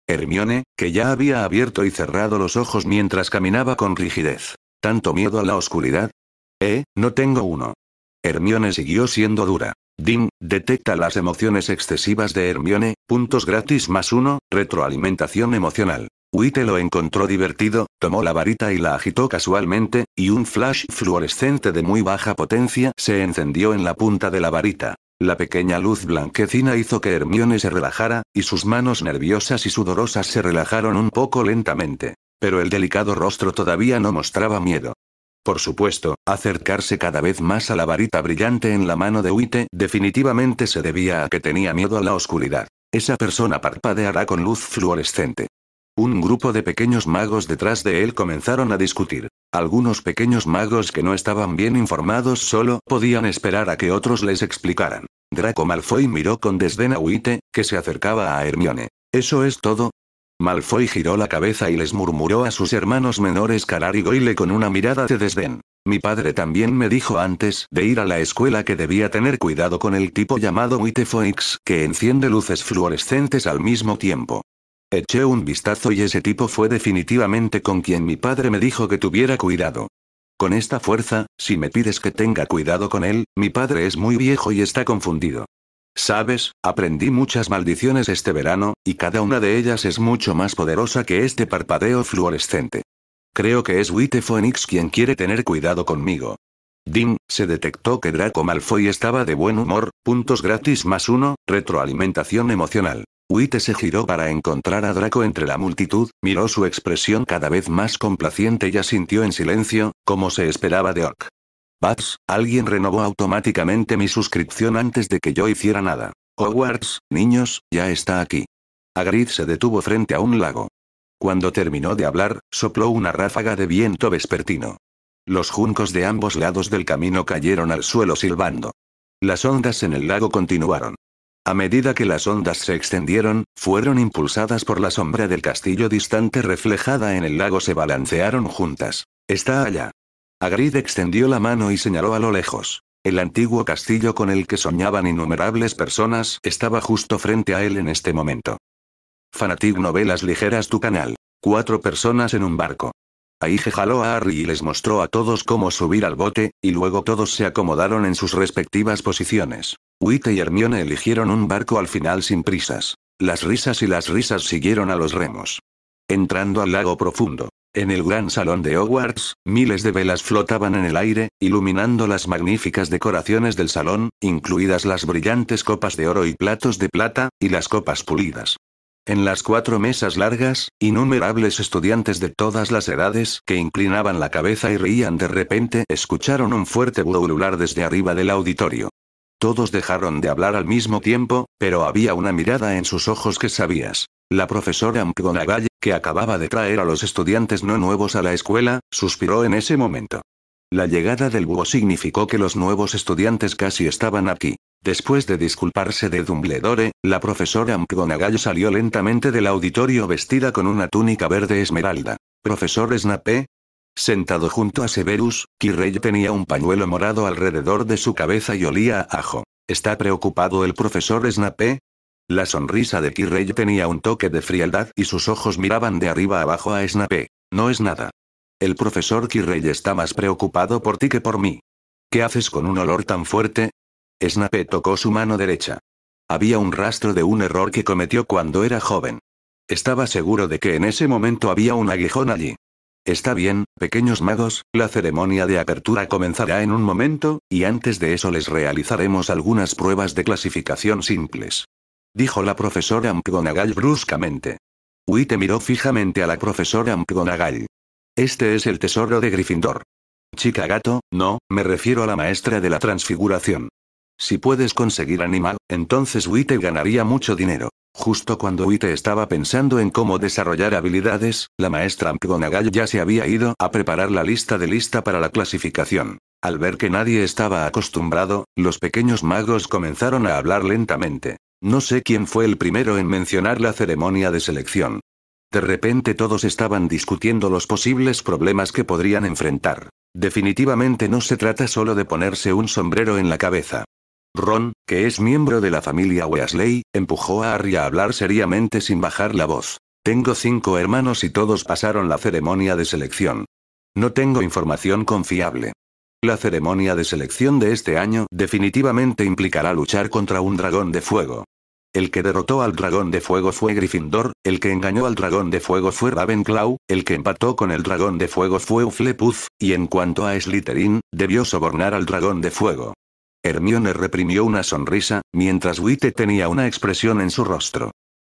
Hermione, que ya había abierto y cerrado los ojos mientras caminaba con rigidez. ¿Tanto miedo a la oscuridad? Eh, no tengo uno. Hermione siguió siendo dura. Dim, detecta las emociones excesivas de Hermione, puntos gratis más uno, retroalimentación emocional. Witte lo encontró divertido, tomó la varita y la agitó casualmente, y un flash fluorescente de muy baja potencia se encendió en la punta de la varita. La pequeña luz blanquecina hizo que Hermione se relajara, y sus manos nerviosas y sudorosas se relajaron un poco lentamente. Pero el delicado rostro todavía no mostraba miedo. Por supuesto, acercarse cada vez más a la varita brillante en la mano de Uite definitivamente se debía a que tenía miedo a la oscuridad. Esa persona parpadeará con luz fluorescente. Un grupo de pequeños magos detrás de él comenzaron a discutir. Algunos pequeños magos que no estaban bien informados solo podían esperar a que otros les explicaran. Draco Malfoy miró con desdén a Huite, que se acercaba a Hermione. Eso es todo, Malfoy giró la cabeza y les murmuró a sus hermanos menores Calar y Goyle con una mirada de desdén. Mi padre también me dijo antes de ir a la escuela que debía tener cuidado con el tipo llamado Wittefoix que enciende luces fluorescentes al mismo tiempo. Eché un vistazo y ese tipo fue definitivamente con quien mi padre me dijo que tuviera cuidado. Con esta fuerza, si me pides que tenga cuidado con él, mi padre es muy viejo y está confundido. Sabes, aprendí muchas maldiciones este verano, y cada una de ellas es mucho más poderosa que este parpadeo fluorescente. Creo que es Witte Phoenix quien quiere tener cuidado conmigo. Dim, se detectó que Draco Malfoy estaba de buen humor, puntos gratis más uno, retroalimentación emocional. Witte se giró para encontrar a Draco entre la multitud, miró su expresión cada vez más complaciente y asintió en silencio, como se esperaba de Ork. Bats, alguien renovó automáticamente mi suscripción antes de que yo hiciera nada. Hogwarts, niños, ya está aquí. Agrid se detuvo frente a un lago. Cuando terminó de hablar, sopló una ráfaga de viento vespertino. Los juncos de ambos lados del camino cayeron al suelo silbando. Las ondas en el lago continuaron. A medida que las ondas se extendieron, fueron impulsadas por la sombra del castillo distante reflejada en el lago se balancearon juntas. Está allá. Agrid extendió la mano y señaló a lo lejos. El antiguo castillo con el que soñaban innumerables personas estaba justo frente a él en este momento. Fanatic Novelas Ligeras Tu Canal. Cuatro personas en un barco. Aige jaló a Harry y les mostró a todos cómo subir al bote, y luego todos se acomodaron en sus respectivas posiciones. Witte y Hermione eligieron un barco al final sin prisas. Las risas y las risas siguieron a los remos. Entrando al lago profundo, en el gran salón de Hogwarts, miles de velas flotaban en el aire, iluminando las magníficas decoraciones del salón, incluidas las brillantes copas de oro y platos de plata, y las copas pulidas. En las cuatro mesas largas, innumerables estudiantes de todas las edades que inclinaban la cabeza y reían de repente escucharon un fuerte burulular desde arriba del auditorio. Todos dejaron de hablar al mismo tiempo, pero había una mirada en sus ojos que sabías. La profesora McGonagall que acababa de traer a los estudiantes no nuevos a la escuela, suspiró en ese momento. La llegada del búho significó que los nuevos estudiantes casi estaban aquí. Después de disculparse de Dumbledore, la profesora McGonagall salió lentamente del auditorio vestida con una túnica verde esmeralda. ¿Profesor Snape? Sentado junto a Severus, Kirrey tenía un pañuelo morado alrededor de su cabeza y olía a ajo. ¿Está preocupado el profesor Snape? La sonrisa de Kirrey tenía un toque de frialdad y sus ojos miraban de arriba abajo a Snape. No es nada. El profesor Kirrey está más preocupado por ti que por mí. ¿Qué haces con un olor tan fuerte? Snape tocó su mano derecha. Había un rastro de un error que cometió cuando era joven. Estaba seguro de que en ese momento había un aguijón allí. Está bien, pequeños magos, la ceremonia de apertura comenzará en un momento, y antes de eso les realizaremos algunas pruebas de clasificación simples dijo la profesora McGonagall bruscamente. Witte miró fijamente a la profesora McGonagall. Este es el tesoro de Gryffindor. Chica gato, no, me refiero a la maestra de la transfiguración. Si puedes conseguir animal, entonces Witte ganaría mucho dinero. Justo cuando Witte estaba pensando en cómo desarrollar habilidades, la maestra McGonagall ya se había ido a preparar la lista de lista para la clasificación. Al ver que nadie estaba acostumbrado, los pequeños magos comenzaron a hablar lentamente. No sé quién fue el primero en mencionar la ceremonia de selección. De repente todos estaban discutiendo los posibles problemas que podrían enfrentar. Definitivamente no se trata solo de ponerse un sombrero en la cabeza. Ron, que es miembro de la familia Weasley, empujó a Harry a hablar seriamente sin bajar la voz. Tengo cinco hermanos y todos pasaron la ceremonia de selección. No tengo información confiable. La ceremonia de selección de este año definitivamente implicará luchar contra un dragón de fuego. El que derrotó al dragón de fuego fue Gryffindor, el que engañó al dragón de fuego fue Ravenclaw, el que empató con el dragón de fuego fue Uflepuff, y en cuanto a Slytherin, debió sobornar al dragón de fuego. Hermione reprimió una sonrisa, mientras Witte tenía una expresión en su rostro.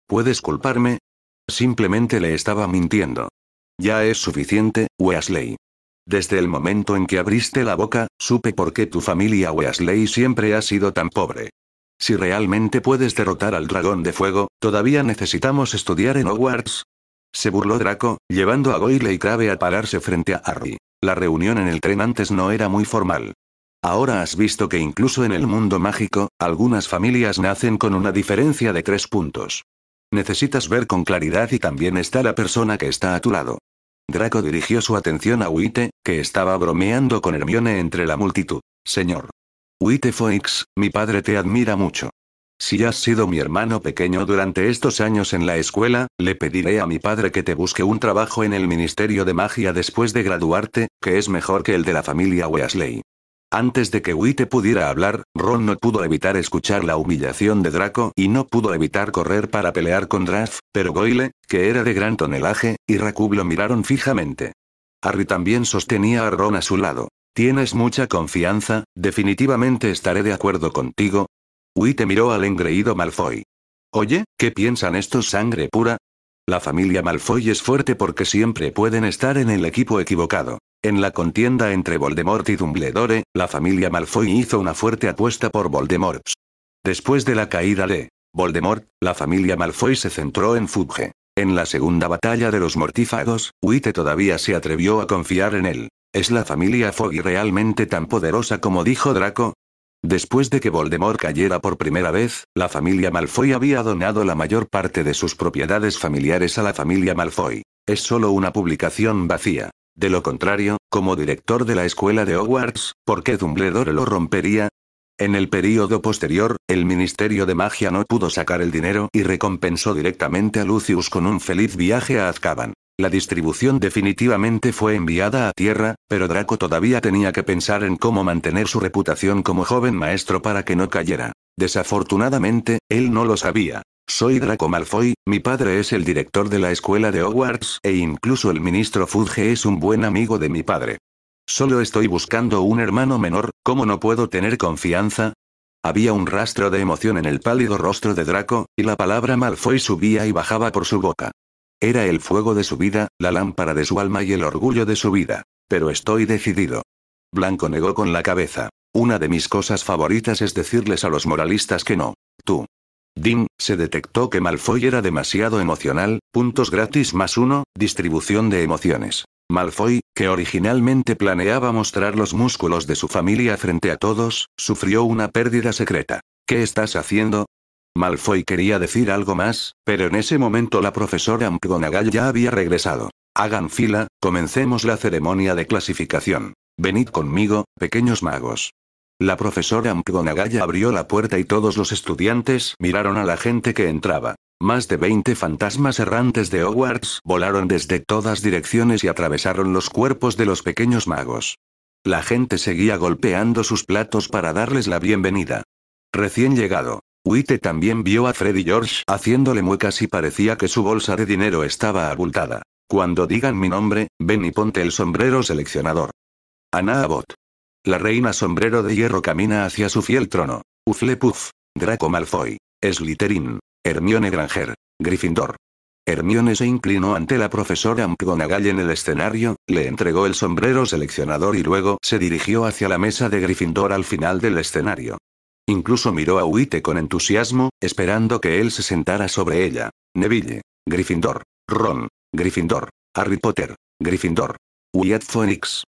¿Puedes culparme? Simplemente le estaba mintiendo. Ya es suficiente, Weasley. Desde el momento en que abriste la boca, supe por qué tu familia Weasley siempre ha sido tan pobre. Si realmente puedes derrotar al dragón de fuego, todavía necesitamos estudiar en Hogwarts. Se burló Draco, llevando a Goyle y Crave a pararse frente a Harry. La reunión en el tren antes no era muy formal. Ahora has visto que incluso en el mundo mágico, algunas familias nacen con una diferencia de tres puntos. Necesitas ver con claridad y también está la persona que está a tu lado. Draco dirigió su atención a Witte, que estaba bromeando con Hermione entre la multitud. Señor. Witte Foix, mi padre te admira mucho. Si has sido mi hermano pequeño durante estos años en la escuela, le pediré a mi padre que te busque un trabajo en el Ministerio de Magia después de graduarte, que es mejor que el de la familia Weasley. Antes de que Witte pudiera hablar, Ron no pudo evitar escuchar la humillación de Draco y no pudo evitar correr para pelear con Draft, pero Goyle, que era de gran tonelaje, y Rakub lo miraron fijamente. Harry también sostenía a Ron a su lado. Tienes mucha confianza, definitivamente estaré de acuerdo contigo. Witte miró al engreído Malfoy. Oye, ¿qué piensan estos sangre pura? La familia Malfoy es fuerte porque siempre pueden estar en el equipo equivocado. En la contienda entre Voldemort y Dumbledore, la familia Malfoy hizo una fuerte apuesta por Voldemort. Después de la caída de Voldemort, la familia Malfoy se centró en Fugge. En la segunda batalla de los mortífagos, Witte todavía se atrevió a confiar en él. ¿Es la familia Foggy realmente tan poderosa como dijo Draco? Después de que Voldemort cayera por primera vez, la familia Malfoy había donado la mayor parte de sus propiedades familiares a la familia Malfoy. Es solo una publicación vacía. De lo contrario, como director de la escuela de Hogwarts, ¿por qué Dumbledore lo rompería? En el período posterior, el Ministerio de Magia no pudo sacar el dinero y recompensó directamente a Lucius con un feliz viaje a Azkaban. La distribución definitivamente fue enviada a tierra, pero Draco todavía tenía que pensar en cómo mantener su reputación como joven maestro para que no cayera. Desafortunadamente, él no lo sabía. Soy Draco Malfoy, mi padre es el director de la escuela de Hogwarts e incluso el ministro Fudge es un buen amigo de mi padre. Solo estoy buscando un hermano menor, ¿cómo no puedo tener confianza? Había un rastro de emoción en el pálido rostro de Draco, y la palabra Malfoy subía y bajaba por su boca. Era el fuego de su vida, la lámpara de su alma y el orgullo de su vida. Pero estoy decidido. Blanco negó con la cabeza. Una de mis cosas favoritas es decirles a los moralistas que no. Tú. Dim, se detectó que Malfoy era demasiado emocional, puntos gratis más uno, distribución de emociones. Malfoy, que originalmente planeaba mostrar los músculos de su familia frente a todos, sufrió una pérdida secreta. ¿Qué estás haciendo? Malfoy quería decir algo más, pero en ese momento la profesora McGonagall ya había regresado. Hagan fila, comencemos la ceremonia de clasificación. Venid conmigo, pequeños magos. La profesora Mkgonagaya abrió la puerta y todos los estudiantes miraron a la gente que entraba. Más de 20 fantasmas errantes de Hogwarts volaron desde todas direcciones y atravesaron los cuerpos de los pequeños magos. La gente seguía golpeando sus platos para darles la bienvenida. Recién llegado, Witte también vio a Freddy George haciéndole muecas y parecía que su bolsa de dinero estaba abultada. Cuando digan mi nombre, ven y ponte el sombrero seleccionador. Ana Abbott. La reina sombrero de hierro camina hacia su fiel trono. Uflepuff. Draco Malfoy. Slytherin. Hermione Granger. Gryffindor. Hermione se inclinó ante la profesora McGonagall en el escenario, le entregó el sombrero seleccionador y luego se dirigió hacia la mesa de Gryffindor al final del escenario. Incluso miró a Huite con entusiasmo, esperando que él se sentara sobre ella. Neville. Gryffindor. Ron. Gryffindor. Harry Potter. Gryffindor. Wyatt Phoenix.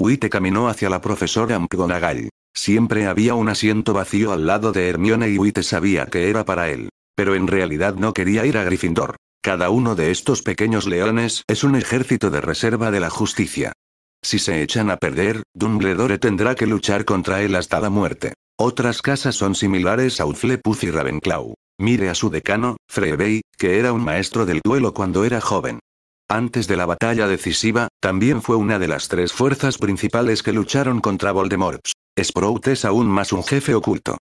Witte caminó hacia la profesora McGonagall. Siempre había un asiento vacío al lado de Hermione y Witte sabía que era para él. Pero en realidad no quería ir a Gryffindor. Cada uno de estos pequeños leones es un ejército de reserva de la justicia. Si se echan a perder, Dumbledore tendrá que luchar contra él hasta la muerte. Otras casas son similares a Uthlepuz y Ravenclaw. Mire a su decano, Frevey, que era un maestro del duelo cuando era joven. Antes de la batalla decisiva, también fue una de las tres fuerzas principales que lucharon contra Voldemort. Sprout es aún más un jefe oculto.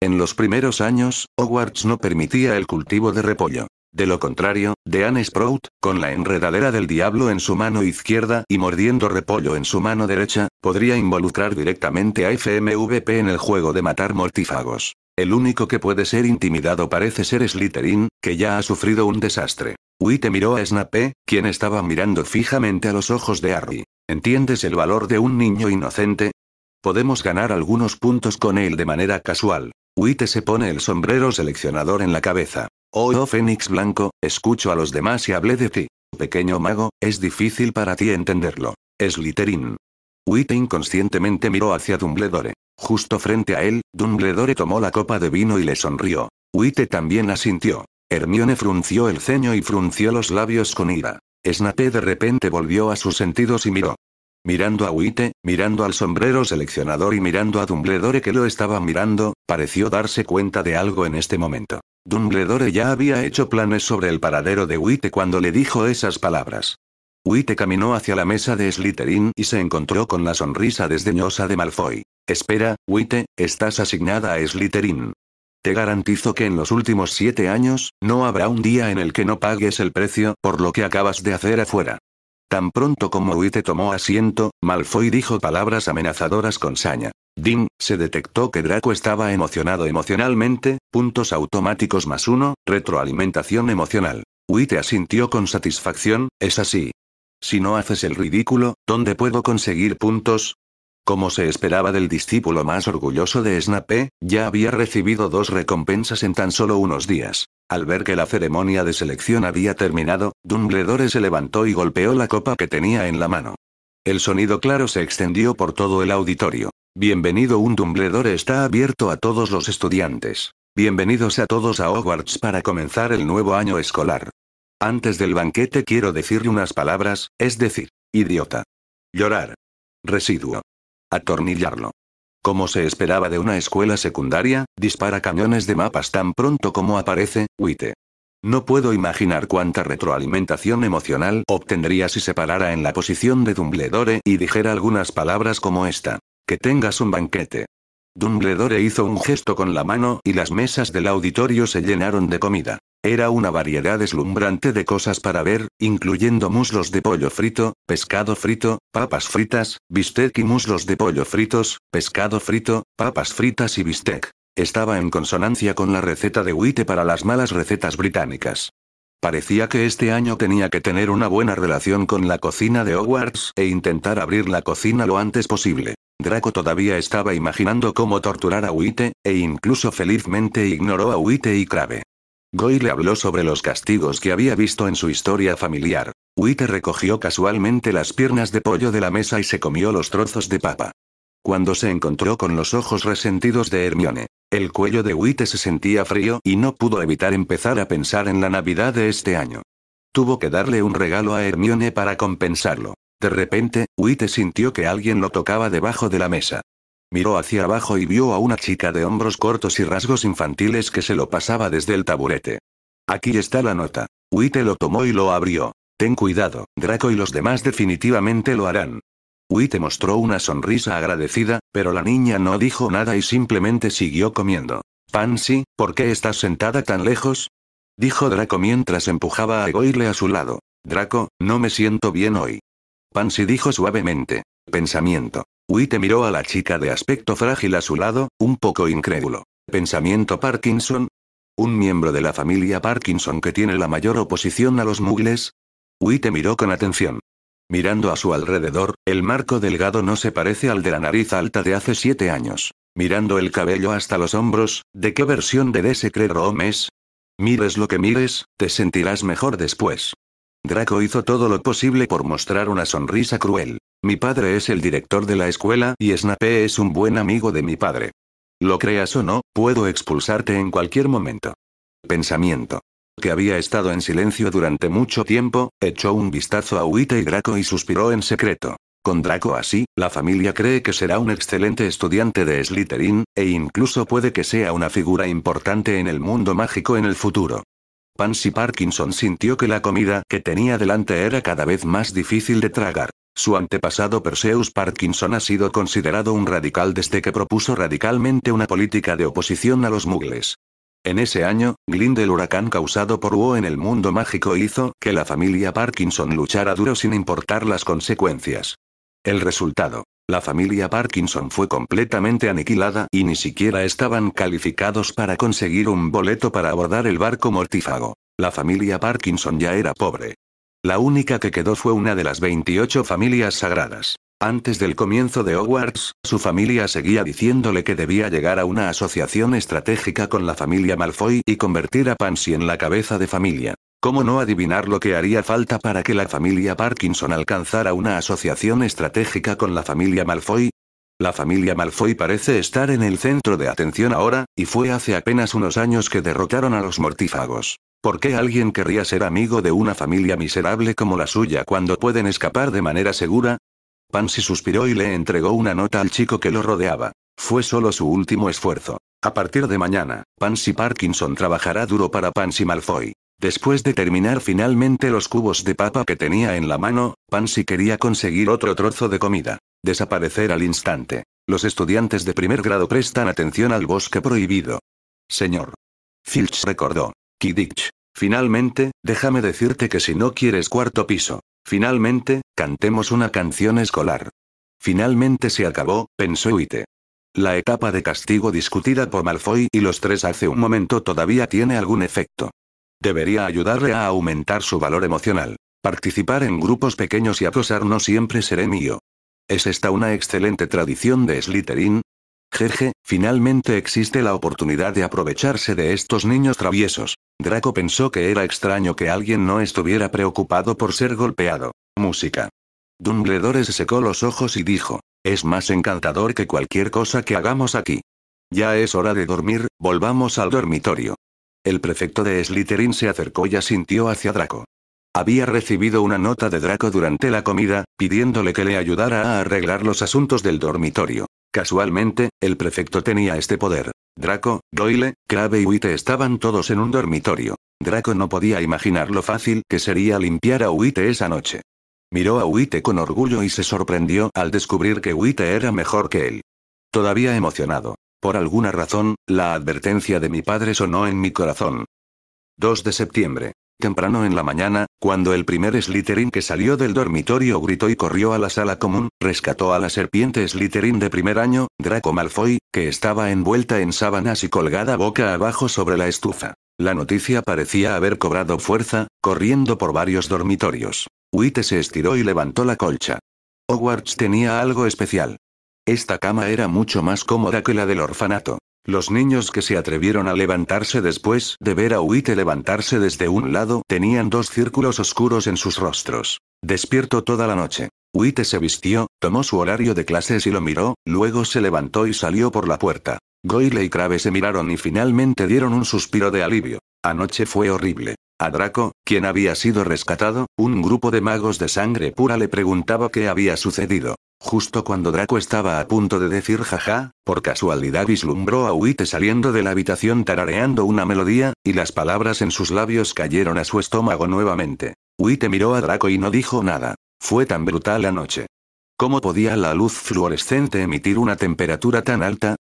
En los primeros años, Hogwarts no permitía el cultivo de repollo. De lo contrario, Dean Sprout, con la enredadera del diablo en su mano izquierda y mordiendo repollo en su mano derecha, podría involucrar directamente a FMVP en el juego de matar mortífagos. El único que puede ser intimidado parece ser Slytherin, que ya ha sufrido un desastre. Witte miró a Snape, quien estaba mirando fijamente a los ojos de Harry. ¿Entiendes el valor de un niño inocente? Podemos ganar algunos puntos con él de manera casual. Witte se pone el sombrero seleccionador en la cabeza. Oh, oh Fénix Blanco, escucho a los demás y hablé de ti. Pequeño mago, es difícil para ti entenderlo. Slytherin. Witte inconscientemente miró hacia Dumbledore. Justo frente a él, Dumbledore tomó la copa de vino y le sonrió. Huite también la sintió. Hermione frunció el ceño y frunció los labios con ira. Snape de repente volvió a sus sentidos y miró. Mirando a Huite, mirando al sombrero seleccionador y mirando a Dumbledore que lo estaba mirando, pareció darse cuenta de algo en este momento. Dumbledore ya había hecho planes sobre el paradero de Huite cuando le dijo esas palabras. Witte caminó hacia la mesa de Slytherin y se encontró con la sonrisa desdeñosa de Malfoy. Espera, Witte, estás asignada a Slytherin. Te garantizo que en los últimos siete años, no habrá un día en el que no pagues el precio por lo que acabas de hacer afuera. Tan pronto como Witte tomó asiento, Malfoy dijo palabras amenazadoras con saña. Dim, se detectó que Draco estaba emocionado emocionalmente, puntos automáticos más uno, retroalimentación emocional. Witte asintió con satisfacción, es así. Si no haces el ridículo, ¿dónde puedo conseguir puntos? Como se esperaba del discípulo más orgulloso de Snape, ya había recibido dos recompensas en tan solo unos días. Al ver que la ceremonia de selección había terminado, Dumbledore se levantó y golpeó la copa que tenía en la mano. El sonido claro se extendió por todo el auditorio. Bienvenido un Dumbledore está abierto a todos los estudiantes. Bienvenidos a todos a Hogwarts para comenzar el nuevo año escolar. Antes del banquete quiero decirle unas palabras, es decir, idiota. Llorar. Residuo. Atornillarlo. Como se esperaba de una escuela secundaria, dispara cañones de mapas tan pronto como aparece, huite. No puedo imaginar cuánta retroalimentación emocional obtendría si se parara en la posición de Dumbledore y dijera algunas palabras como esta. Que tengas un banquete. Dumbledore hizo un gesto con la mano y las mesas del auditorio se llenaron de comida. Era una variedad deslumbrante de cosas para ver, incluyendo muslos de pollo frito, pescado frito, papas fritas, bistec y muslos de pollo fritos, pescado frito, papas fritas y bistec. Estaba en consonancia con la receta de Witte para las malas recetas británicas. Parecía que este año tenía que tener una buena relación con la cocina de Hogwarts e intentar abrir la cocina lo antes posible. Draco todavía estaba imaginando cómo torturar a Witte, e incluso felizmente ignoró a Witte y Crave. Goy le habló sobre los castigos que había visto en su historia familiar. Witte recogió casualmente las piernas de pollo de la mesa y se comió los trozos de papa. Cuando se encontró con los ojos resentidos de Hermione, el cuello de Witte se sentía frío y no pudo evitar empezar a pensar en la Navidad de este año. Tuvo que darle un regalo a Hermione para compensarlo. De repente, Witte sintió que alguien lo tocaba debajo de la mesa. Miró hacia abajo y vio a una chica de hombros cortos y rasgos infantiles que se lo pasaba desde el taburete. Aquí está la nota. Huite lo tomó y lo abrió. Ten cuidado, Draco y los demás definitivamente lo harán. Huite mostró una sonrisa agradecida, pero la niña no dijo nada y simplemente siguió comiendo. Pansy, ¿por qué estás sentada tan lejos? Dijo Draco mientras empujaba a Egoile a su lado. Draco, no me siento bien hoy. Pansy dijo suavemente. Pensamiento. Witte miró a la chica de aspecto frágil a su lado, un poco incrédulo. ¿Pensamiento Parkinson? ¿Un miembro de la familia Parkinson que tiene la mayor oposición a los mugles? Witte miró con atención. Mirando a su alrededor, el marco delgado no se parece al de la nariz alta de hace siete años. Mirando el cabello hasta los hombros, ¿de qué versión de Rom es? Mires lo que mires, te sentirás mejor después. Draco hizo todo lo posible por mostrar una sonrisa cruel. Mi padre es el director de la escuela y Snape es un buen amigo de mi padre. Lo creas o no, puedo expulsarte en cualquier momento. Pensamiento. Que había estado en silencio durante mucho tiempo, echó un vistazo a Huita y Draco y suspiró en secreto. Con Draco así, la familia cree que será un excelente estudiante de Slytherin, e incluso puede que sea una figura importante en el mundo mágico en el futuro. Pansy Parkinson sintió que la comida que tenía delante era cada vez más difícil de tragar. Su antepasado Perseus Parkinson ha sido considerado un radical desde que propuso radicalmente una política de oposición a los mugles. En ese año, Glynn el huracán causado por Wu en el mundo mágico hizo que la familia Parkinson luchara duro sin importar las consecuencias. El resultado. La familia Parkinson fue completamente aniquilada y ni siquiera estaban calificados para conseguir un boleto para abordar el barco mortífago. La familia Parkinson ya era pobre, la única que quedó fue una de las 28 familias sagradas. Antes del comienzo de Hogwarts, su familia seguía diciéndole que debía llegar a una asociación estratégica con la familia Malfoy y convertir a Pansy en la cabeza de familia. ¿Cómo no adivinar lo que haría falta para que la familia Parkinson alcanzara una asociación estratégica con la familia Malfoy? La familia Malfoy parece estar en el centro de atención ahora, y fue hace apenas unos años que derrotaron a los mortífagos. ¿Por qué alguien querría ser amigo de una familia miserable como la suya cuando pueden escapar de manera segura? Pansy suspiró y le entregó una nota al chico que lo rodeaba. Fue solo su último esfuerzo. A partir de mañana, Pansy Parkinson trabajará duro para Pansy Malfoy. Después de terminar finalmente los cubos de papa que tenía en la mano, Pansy quería conseguir otro trozo de comida. Desaparecer al instante. Los estudiantes de primer grado prestan atención al bosque prohibido. Señor. Filch recordó. Kidich. Finalmente, déjame decirte que si no quieres cuarto piso. Finalmente, cantemos una canción escolar. Finalmente se acabó, pensó Uite. La etapa de castigo discutida por Malfoy y los tres hace un momento todavía tiene algún efecto. Debería ayudarle a aumentar su valor emocional. Participar en grupos pequeños y acosar no siempre seré mío. ¿Es esta una excelente tradición de Slytherin? Jeje, finalmente existe la oportunidad de aprovecharse de estos niños traviesos. Draco pensó que era extraño que alguien no estuviera preocupado por ser golpeado. Música. Dumbledore se secó los ojos y dijo, es más encantador que cualquier cosa que hagamos aquí. Ya es hora de dormir, volvamos al dormitorio. El prefecto de Slytherin se acercó y asintió hacia Draco. Había recibido una nota de Draco durante la comida, pidiéndole que le ayudara a arreglar los asuntos del dormitorio. Casualmente, el prefecto tenía este poder. Draco, Doyle, Crabbe y Witte estaban todos en un dormitorio. Draco no podía imaginar lo fácil que sería limpiar a Witte esa noche. Miró a Witte con orgullo y se sorprendió al descubrir que Witte era mejor que él. Todavía emocionado. Por alguna razón, la advertencia de mi padre sonó en mi corazón. 2 de septiembre. Temprano en la mañana, cuando el primer Slytherin que salió del dormitorio gritó y corrió a la sala común, rescató a la serpiente Slytherin de primer año, Draco Malfoy, que estaba envuelta en sábanas y colgada boca abajo sobre la estufa. La noticia parecía haber cobrado fuerza, corriendo por varios dormitorios. Witte se estiró y levantó la colcha. Hogwarts tenía algo especial. Esta cama era mucho más cómoda que la del orfanato. Los niños que se atrevieron a levantarse después de ver a Huite levantarse desde un lado tenían dos círculos oscuros en sus rostros. Despierto toda la noche. Huite se vistió, tomó su horario de clases y lo miró, luego se levantó y salió por la puerta. Goyle y Crave se miraron y finalmente dieron un suspiro de alivio. Anoche fue horrible. A Draco, quien había sido rescatado, un grupo de magos de sangre pura le preguntaba qué había sucedido. Justo cuando Draco estaba a punto de decir jaja, por casualidad vislumbró a Huite saliendo de la habitación tarareando una melodía, y las palabras en sus labios cayeron a su estómago nuevamente. Huite miró a Draco y no dijo nada. Fue tan brutal la noche. ¿Cómo podía la luz fluorescente emitir una temperatura tan alta?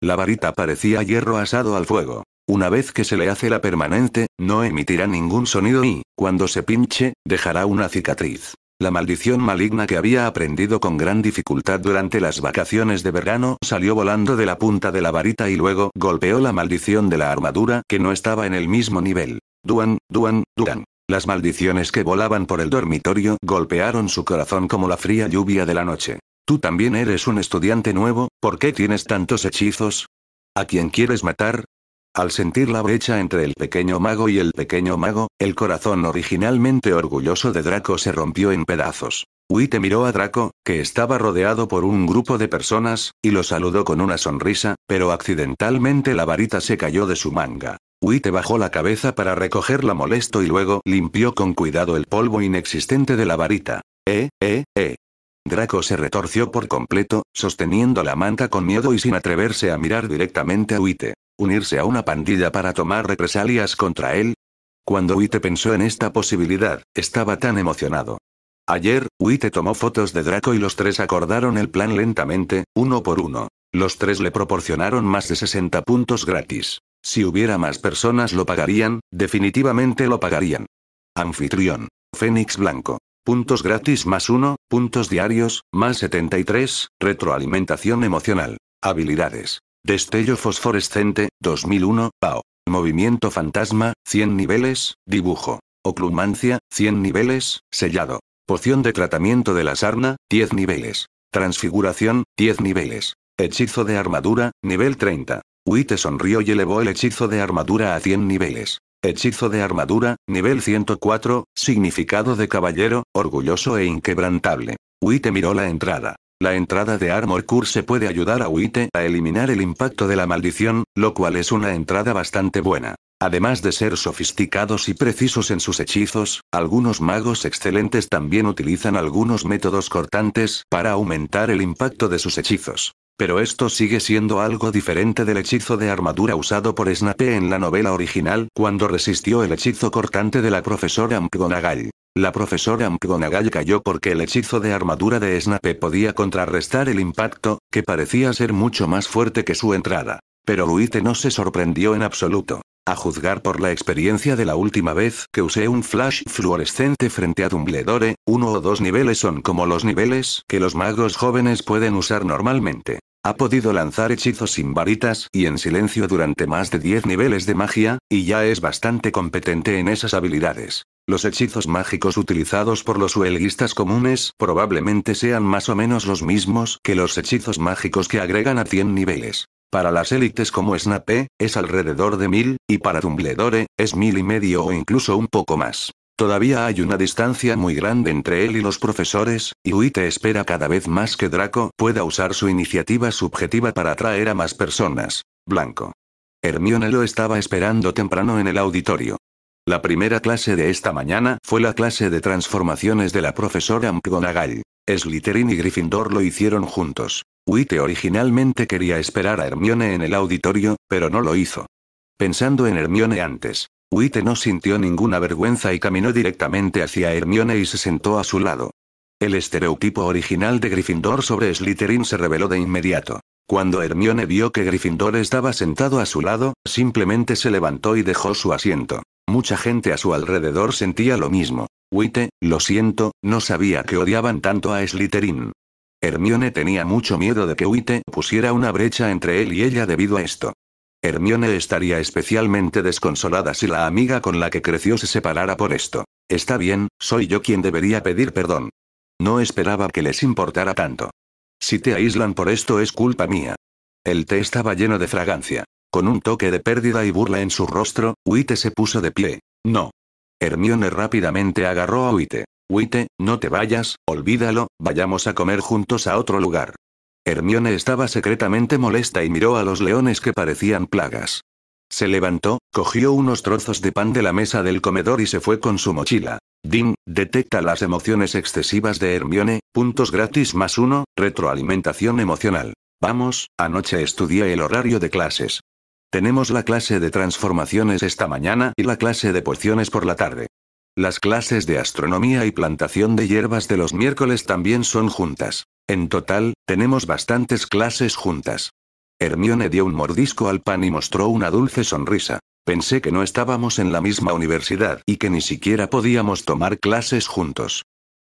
La varita parecía hierro asado al fuego. Una vez que se le hace la permanente, no emitirá ningún sonido y, cuando se pinche, dejará una cicatriz. La maldición maligna que había aprendido con gran dificultad durante las vacaciones de verano salió volando de la punta de la varita y luego golpeó la maldición de la armadura que no estaba en el mismo nivel. Duan, Duan, Duan. Las maldiciones que volaban por el dormitorio golpearon su corazón como la fría lluvia de la noche. Tú también eres un estudiante nuevo, ¿por qué tienes tantos hechizos? ¿A quién quieres matar? Al sentir la brecha entre el pequeño mago y el pequeño mago, el corazón originalmente orgulloso de Draco se rompió en pedazos. Huite miró a Draco, que estaba rodeado por un grupo de personas, y lo saludó con una sonrisa, pero accidentalmente la varita se cayó de su manga. Huite bajó la cabeza para recogerla molesto y luego limpió con cuidado el polvo inexistente de la varita. Eh, eh, eh. Draco se retorció por completo, sosteniendo la manta con miedo y sin atreverse a mirar directamente a Huite unirse a una pandilla para tomar represalias contra él? Cuando Uite pensó en esta posibilidad, estaba tan emocionado. Ayer, Uite tomó fotos de Draco y los tres acordaron el plan lentamente, uno por uno. Los tres le proporcionaron más de 60 puntos gratis. Si hubiera más personas lo pagarían, definitivamente lo pagarían. Anfitrión. Fénix Blanco. Puntos gratis más uno, puntos diarios, más 73, retroalimentación emocional. Habilidades. Destello fosforescente, 2001, PAO. Movimiento fantasma, 100 niveles, dibujo. Oclumancia, 100 niveles, sellado. Poción de tratamiento de la sarna, 10 niveles. Transfiguración, 10 niveles. Hechizo de armadura, nivel 30. te sonrió y elevó el hechizo de armadura a 100 niveles. Hechizo de armadura, nivel 104, significado de caballero, orgulloso e inquebrantable. te miró la entrada. La entrada de Armor Curse puede ayudar a Witte a eliminar el impacto de la maldición, lo cual es una entrada bastante buena. Además de ser sofisticados y precisos en sus hechizos, algunos magos excelentes también utilizan algunos métodos cortantes para aumentar el impacto de sus hechizos. Pero esto sigue siendo algo diferente del hechizo de armadura usado por Snape en la novela original cuando resistió el hechizo cortante de la profesora Mcgonagall. La profesora McGonagall cayó porque el hechizo de armadura de Snape podía contrarrestar el impacto, que parecía ser mucho más fuerte que su entrada. Pero Ruite no se sorprendió en absoluto. A juzgar por la experiencia de la última vez que usé un flash fluorescente frente a Dumbledore, uno o dos niveles son como los niveles que los magos jóvenes pueden usar normalmente. Ha podido lanzar hechizos sin varitas y en silencio durante más de 10 niveles de magia, y ya es bastante competente en esas habilidades. Los hechizos mágicos utilizados por los huelguistas comunes probablemente sean más o menos los mismos que los hechizos mágicos que agregan a 100 niveles. Para las élites como Snape, es alrededor de 1000, y para Dumbledore, es mil y medio o incluso un poco más. Todavía hay una distancia muy grande entre él y los profesores, y Uite espera cada vez más que Draco pueda usar su iniciativa subjetiva para atraer a más personas. Blanco. Hermione lo estaba esperando temprano en el auditorio. La primera clase de esta mañana fue la clase de transformaciones de la profesora McGonagall. Slytherin y Gryffindor lo hicieron juntos. Uite originalmente quería esperar a Hermione en el auditorio, pero no lo hizo. Pensando en Hermione antes, Witte no sintió ninguna vergüenza y caminó directamente hacia Hermione y se sentó a su lado. El estereotipo original de Gryffindor sobre Slytherin se reveló de inmediato. Cuando Hermione vio que Gryffindor estaba sentado a su lado, simplemente se levantó y dejó su asiento. Mucha gente a su alrededor sentía lo mismo. Witte, lo siento, no sabía que odiaban tanto a Slytherin. Hermione tenía mucho miedo de que Witte pusiera una brecha entre él y ella debido a esto. Hermione estaría especialmente desconsolada si la amiga con la que creció se separara por esto. Está bien, soy yo quien debería pedir perdón. No esperaba que les importara tanto. Si te aíslan por esto es culpa mía. El té estaba lleno de fragancia. Con un toque de pérdida y burla en su rostro, Huite se puso de pie. No. Hermione rápidamente agarró a Huite. Huite, no te vayas, olvídalo, vayamos a comer juntos a otro lugar. Hermione estaba secretamente molesta y miró a los leones que parecían plagas. Se levantó, cogió unos trozos de pan de la mesa del comedor y se fue con su mochila. Dean, detecta las emociones excesivas de Hermione, puntos gratis más uno, retroalimentación emocional. Vamos, anoche estudié el horario de clases. Tenemos la clase de transformaciones esta mañana y la clase de pociones por la tarde. Las clases de astronomía y plantación de hierbas de los miércoles también son juntas. En total, tenemos bastantes clases juntas. Hermione dio un mordisco al pan y mostró una dulce sonrisa. Pensé que no estábamos en la misma universidad y que ni siquiera podíamos tomar clases juntos.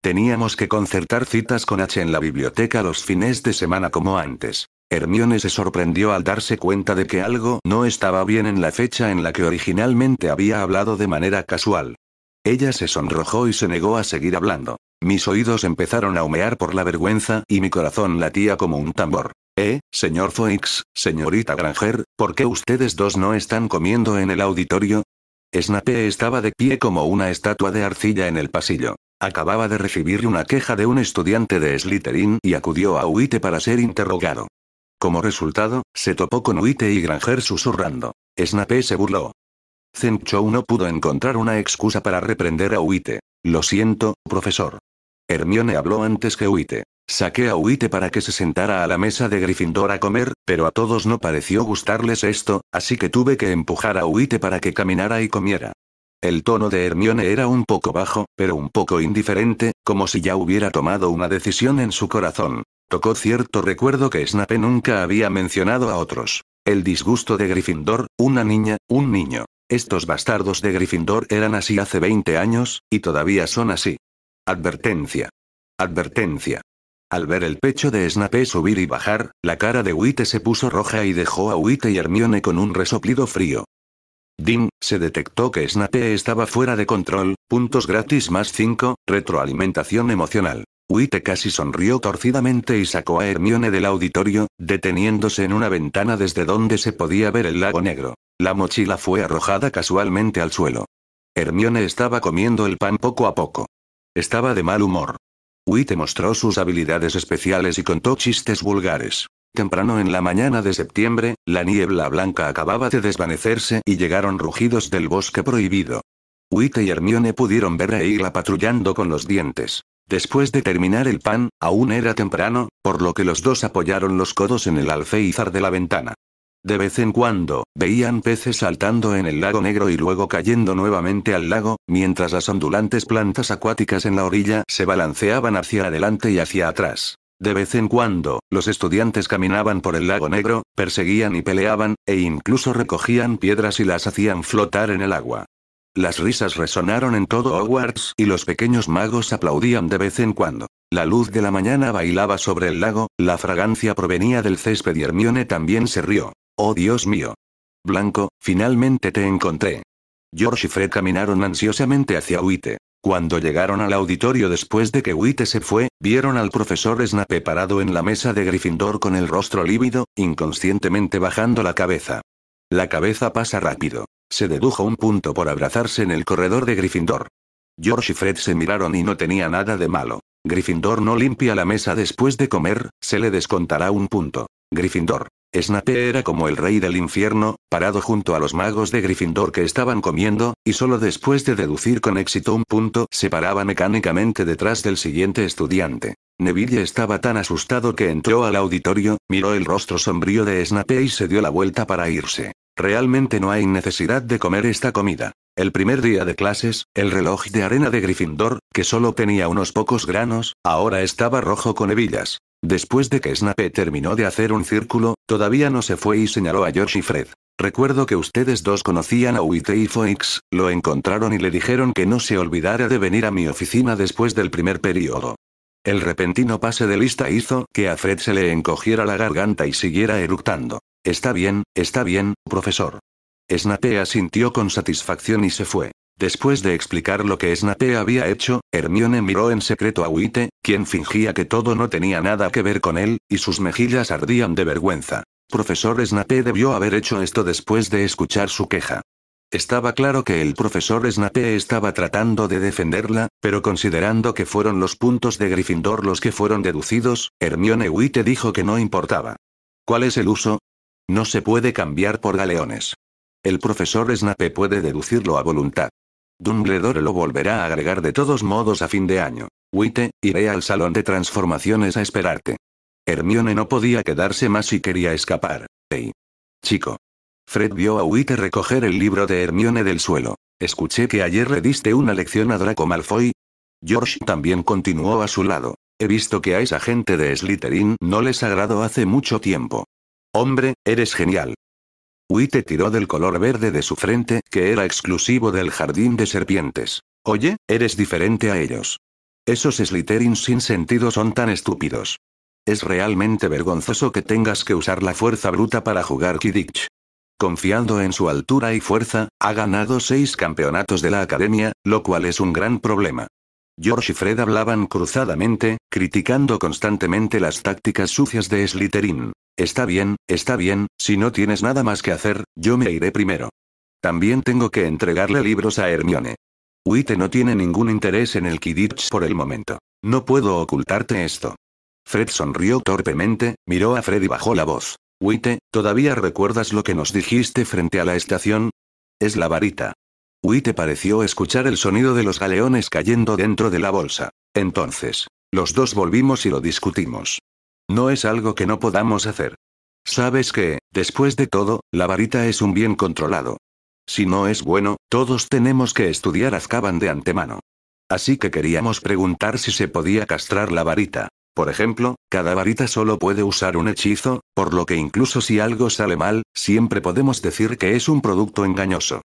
Teníamos que concertar citas con H en la biblioteca los fines de semana como antes. Hermione se sorprendió al darse cuenta de que algo no estaba bien en la fecha en la que originalmente había hablado de manera casual. Ella se sonrojó y se negó a seguir hablando. Mis oídos empezaron a humear por la vergüenza y mi corazón latía como un tambor. Eh, señor Foix, señorita Granger, ¿por qué ustedes dos no están comiendo en el auditorio? Snape estaba de pie como una estatua de arcilla en el pasillo. Acababa de recibir una queja de un estudiante de Slytherin y acudió a Huite para ser interrogado. Como resultado, se topó con Huite y Granger susurrando. Snape se burló. Zenchou no pudo encontrar una excusa para reprender a Uite. Lo siento, profesor. Hermione habló antes que Uite. Saqué a Uite para que se sentara a la mesa de Gryffindor a comer, pero a todos no pareció gustarles esto, así que tuve que empujar a Uite para que caminara y comiera. El tono de Hermione era un poco bajo, pero un poco indiferente, como si ya hubiera tomado una decisión en su corazón. Tocó cierto recuerdo que Snape nunca había mencionado a otros. El disgusto de Gryffindor, una niña, un niño. Estos bastardos de Gryffindor eran así hace 20 años, y todavía son así. Advertencia. Advertencia. Al ver el pecho de Snape subir y bajar, la cara de Witte se puso roja y dejó a Witte y Hermione con un resoplido frío. Dim, se detectó que Snape estaba fuera de control, puntos gratis más 5, retroalimentación emocional. Witte casi sonrió torcidamente y sacó a Hermione del auditorio, deteniéndose en una ventana desde donde se podía ver el lago negro. La mochila fue arrojada casualmente al suelo. Hermione estaba comiendo el pan poco a poco. Estaba de mal humor. Witte mostró sus habilidades especiales y contó chistes vulgares. Temprano en la mañana de septiembre, la niebla blanca acababa de desvanecerse y llegaron rugidos del bosque prohibido. Witte y Hermione pudieron ver a e irla patrullando con los dientes. Después de terminar el pan, aún era temprano, por lo que los dos apoyaron los codos en el alféizar de la ventana. De vez en cuando, veían peces saltando en el lago negro y luego cayendo nuevamente al lago, mientras las ondulantes plantas acuáticas en la orilla se balanceaban hacia adelante y hacia atrás. De vez en cuando, los estudiantes caminaban por el lago negro, perseguían y peleaban, e incluso recogían piedras y las hacían flotar en el agua. Las risas resonaron en todo Hogwarts y los pequeños magos aplaudían de vez en cuando. La luz de la mañana bailaba sobre el lago, la fragancia provenía del césped y Hermione también se rió. Oh Dios mío. Blanco, finalmente te encontré. George y Fred caminaron ansiosamente hacia Witte. Cuando llegaron al auditorio después de que Witte se fue, vieron al profesor Snape parado en la mesa de Gryffindor con el rostro lívido, inconscientemente bajando la cabeza. La cabeza pasa rápido. Se dedujo un punto por abrazarse en el corredor de Gryffindor. George y Fred se miraron y no tenía nada de malo. Gryffindor no limpia la mesa después de comer, se le descontará un punto. Gryffindor. Snape era como el rey del infierno, parado junto a los magos de Gryffindor que estaban comiendo, y solo después de deducir con éxito un punto se paraba mecánicamente detrás del siguiente estudiante. Neville estaba tan asustado que entró al auditorio, miró el rostro sombrío de Snape y se dio la vuelta para irse. Realmente no hay necesidad de comer esta comida. El primer día de clases, el reloj de arena de Gryffindor, que solo tenía unos pocos granos, ahora estaba rojo con hebillas. Después de que Snape terminó de hacer un círculo, todavía no se fue y señaló a George y Fred. Recuerdo que ustedes dos conocían a Uite y Phoenix, lo encontraron y le dijeron que no se olvidara de venir a mi oficina después del primer periodo. El repentino pase de lista hizo que a Fred se le encogiera la garganta y siguiera eructando. Está bien, está bien, profesor. Snape asintió con satisfacción y se fue. Después de explicar lo que Snape había hecho, Hermione miró en secreto a Witte, quien fingía que todo no tenía nada que ver con él, y sus mejillas ardían de vergüenza. Profesor Snape debió haber hecho esto después de escuchar su queja. Estaba claro que el profesor Snape estaba tratando de defenderla, pero considerando que fueron los puntos de Gryffindor los que fueron deducidos, Hermione Witte dijo que no importaba. ¿Cuál es el uso? No se puede cambiar por galeones. El profesor Snape puede deducirlo a voluntad. Dumbledore lo volverá a agregar de todos modos a fin de año. Witte, iré al salón de transformaciones a esperarte. Hermione no podía quedarse más y quería escapar. Hey. Chico. Fred vio a Witte recoger el libro de Hermione del suelo. Escuché que ayer le diste una lección a Draco Malfoy. George también continuó a su lado. He visto que a esa gente de Slytherin no les agrado hace mucho tiempo. Hombre, eres genial te tiró del color verde de su frente, que era exclusivo del jardín de serpientes. Oye, eres diferente a ellos. Esos Slytherin sin sentido son tan estúpidos. Es realmente vergonzoso que tengas que usar la fuerza bruta para jugar Kidditch. Confiando en su altura y fuerza, ha ganado seis campeonatos de la academia, lo cual es un gran problema. George y Fred hablaban cruzadamente, criticando constantemente las tácticas sucias de Slytherin. Está bien, está bien, si no tienes nada más que hacer, yo me iré primero. También tengo que entregarle libros a Hermione. Witte no tiene ningún interés en el Quidditch por el momento. No puedo ocultarte esto. Fred sonrió torpemente, miró a Fred y bajó la voz. Witte, ¿todavía recuerdas lo que nos dijiste frente a la estación? Es la varita. Witte pareció escuchar el sonido de los galeones cayendo dentro de la bolsa. Entonces, los dos volvimos y lo discutimos. No es algo que no podamos hacer. Sabes que, después de todo, la varita es un bien controlado. Si no es bueno, todos tenemos que estudiar Azkaban de antemano. Así que queríamos preguntar si se podía castrar la varita. Por ejemplo, cada varita solo puede usar un hechizo, por lo que incluso si algo sale mal, siempre podemos decir que es un producto engañoso.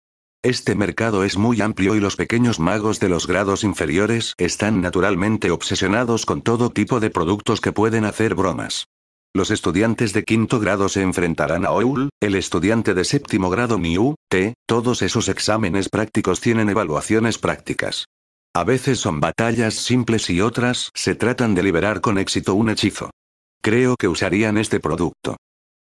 Este mercado es muy amplio y los pequeños magos de los grados inferiores están naturalmente obsesionados con todo tipo de productos que pueden hacer bromas. Los estudiantes de quinto grado se enfrentarán a OUL, el estudiante de séptimo grado MIU, T, todos esos exámenes prácticos tienen evaluaciones prácticas. A veces son batallas simples y otras se tratan de liberar con éxito un hechizo. Creo que usarían este producto.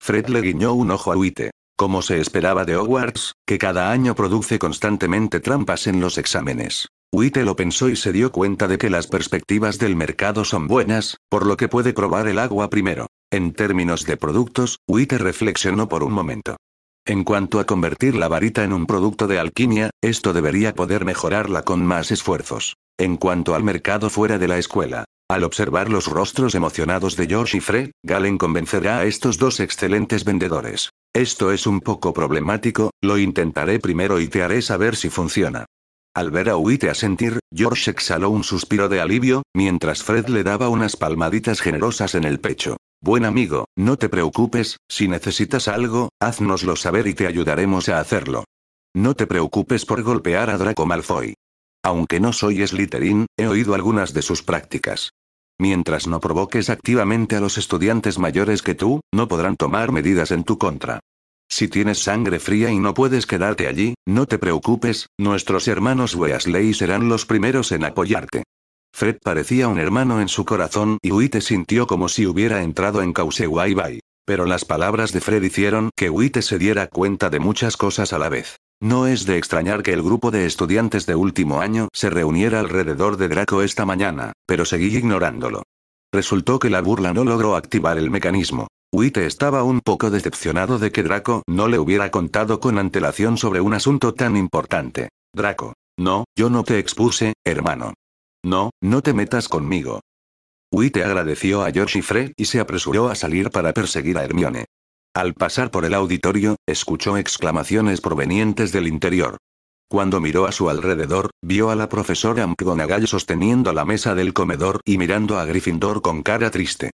Fred le guiñó un ojo a Witte como se esperaba de Hogwarts, que cada año produce constantemente trampas en los exámenes. Witte lo pensó y se dio cuenta de que las perspectivas del mercado son buenas, por lo que puede probar el agua primero. En términos de productos, Witte reflexionó por un momento. En cuanto a convertir la varita en un producto de alquimia, esto debería poder mejorarla con más esfuerzos. En cuanto al mercado fuera de la escuela, al observar los rostros emocionados de George y Fred, Galen convencerá a estos dos excelentes vendedores. Esto es un poco problemático, lo intentaré primero y te haré saber si funciona. Al ver a Huite a sentir, George exhaló un suspiro de alivio, mientras Fred le daba unas palmaditas generosas en el pecho. Buen amigo, no te preocupes, si necesitas algo, haznoslo saber y te ayudaremos a hacerlo. No te preocupes por golpear a Draco Malfoy. Aunque no soy Slytherin, he oído algunas de sus prácticas. Mientras no provoques activamente a los estudiantes mayores que tú, no podrán tomar medidas en tu contra. Si tienes sangre fría y no puedes quedarte allí, no te preocupes, nuestros hermanos Weasley serán los primeros en apoyarte. Fred parecía un hermano en su corazón y Huite sintió como si hubiera entrado en Wai Bay. Pero las palabras de Fred hicieron que Huite se diera cuenta de muchas cosas a la vez. No es de extrañar que el grupo de estudiantes de último año se reuniera alrededor de Draco esta mañana, pero seguí ignorándolo. Resultó que la burla no logró activar el mecanismo. Witte estaba un poco decepcionado de que Draco no le hubiera contado con antelación sobre un asunto tan importante. Draco. No, yo no te expuse, hermano. No, no te metas conmigo. Witte agradeció a George y Fred y se apresuró a salir para perseguir a Hermione. Al pasar por el auditorio, escuchó exclamaciones provenientes del interior. Cuando miró a su alrededor, vio a la profesora McGonagall sosteniendo la mesa del comedor y mirando a Gryffindor con cara triste.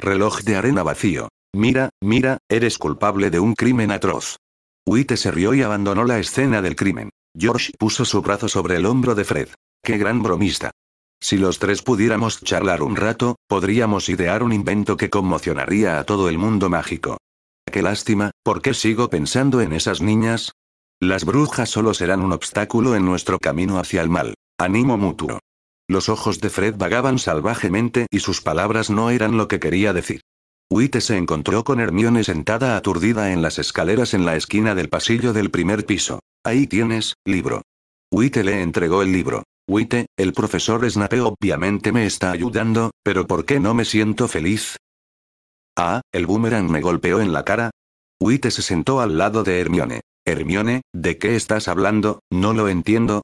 Reloj de arena vacío. Mira, mira, eres culpable de un crimen atroz. Witte se rió y abandonó la escena del crimen. George puso su brazo sobre el hombro de Fred. ¡Qué gran bromista! Si los tres pudiéramos charlar un rato, podríamos idear un invento que conmocionaría a todo el mundo mágico. Qué lástima, ¿por qué sigo pensando en esas niñas? Las brujas solo serán un obstáculo en nuestro camino hacia el mal. Ánimo mutuo. Los ojos de Fred vagaban salvajemente y sus palabras no eran lo que quería decir. Witte se encontró con Hermione sentada aturdida en las escaleras en la esquina del pasillo del primer piso. Ahí tienes, libro. Witte le entregó el libro. Witte, el profesor Snape obviamente me está ayudando, pero ¿por qué no me siento feliz? Ah, el boomerang me golpeó en la cara. Witte se sentó al lado de Hermione. Hermione, ¿de qué estás hablando? No lo entiendo.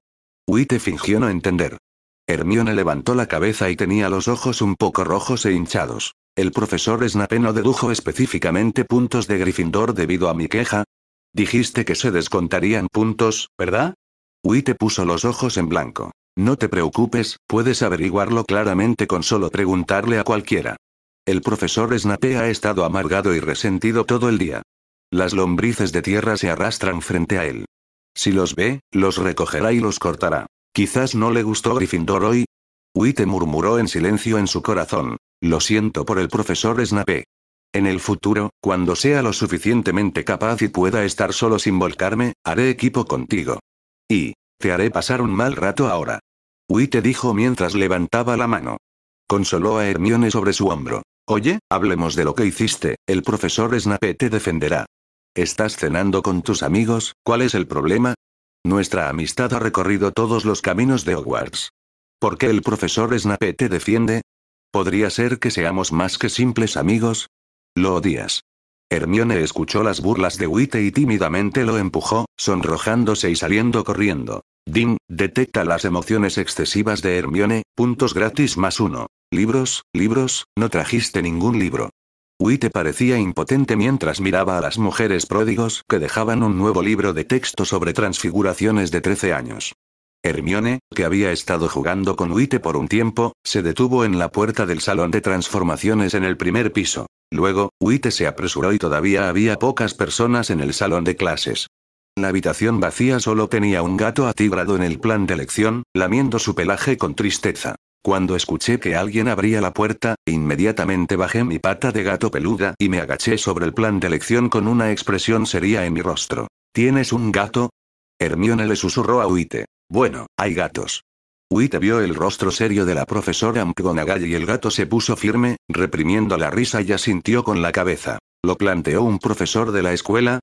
Witte fingió no entender. Hermione levantó la cabeza y tenía los ojos un poco rojos e hinchados. El profesor Snape no dedujo específicamente puntos de Gryffindor debido a mi queja. Dijiste que se descontarían puntos, ¿verdad? Witte puso los ojos en blanco. No te preocupes, puedes averiguarlo claramente con solo preguntarle a cualquiera. El profesor Snape ha estado amargado y resentido todo el día. Las lombrices de tierra se arrastran frente a él. Si los ve, los recogerá y los cortará. Quizás no le gustó Gryffindor hoy. Witte murmuró en silencio en su corazón. Lo siento por el profesor Snape. En el futuro, cuando sea lo suficientemente capaz y pueda estar solo sin volcarme, haré equipo contigo. Y, te haré pasar un mal rato ahora. Witte dijo mientras levantaba la mano. Consoló a Hermione sobre su hombro. Oye, hablemos de lo que hiciste, el profesor Snape te defenderá. Estás cenando con tus amigos, ¿cuál es el problema? Nuestra amistad ha recorrido todos los caminos de Hogwarts. ¿Por qué el profesor Snape te defiende? ¿Podría ser que seamos más que simples amigos? Lo odias. Hermione escuchó las burlas de Witte y tímidamente lo empujó, sonrojándose y saliendo corriendo. Dean, detecta las emociones excesivas de Hermione, puntos gratis más uno. Libros, libros, no trajiste ningún libro. Huite parecía impotente mientras miraba a las mujeres pródigos que dejaban un nuevo libro de texto sobre transfiguraciones de 13 años. Hermione, que había estado jugando con Huite por un tiempo, se detuvo en la puerta del salón de transformaciones en el primer piso. Luego, Huite se apresuró y todavía había pocas personas en el salón de clases. La habitación vacía solo tenía un gato atigrado en el plan de lección, lamiendo su pelaje con tristeza. Cuando escuché que alguien abría la puerta, inmediatamente bajé mi pata de gato peluda y me agaché sobre el plan de lección con una expresión seria en mi rostro. ¿Tienes un gato? Hermione le susurró a Huite. Bueno, hay gatos. Huite vio el rostro serio de la profesora McGonagall y el gato se puso firme, reprimiendo la risa y asintió con la cabeza. ¿Lo planteó un profesor de la escuela?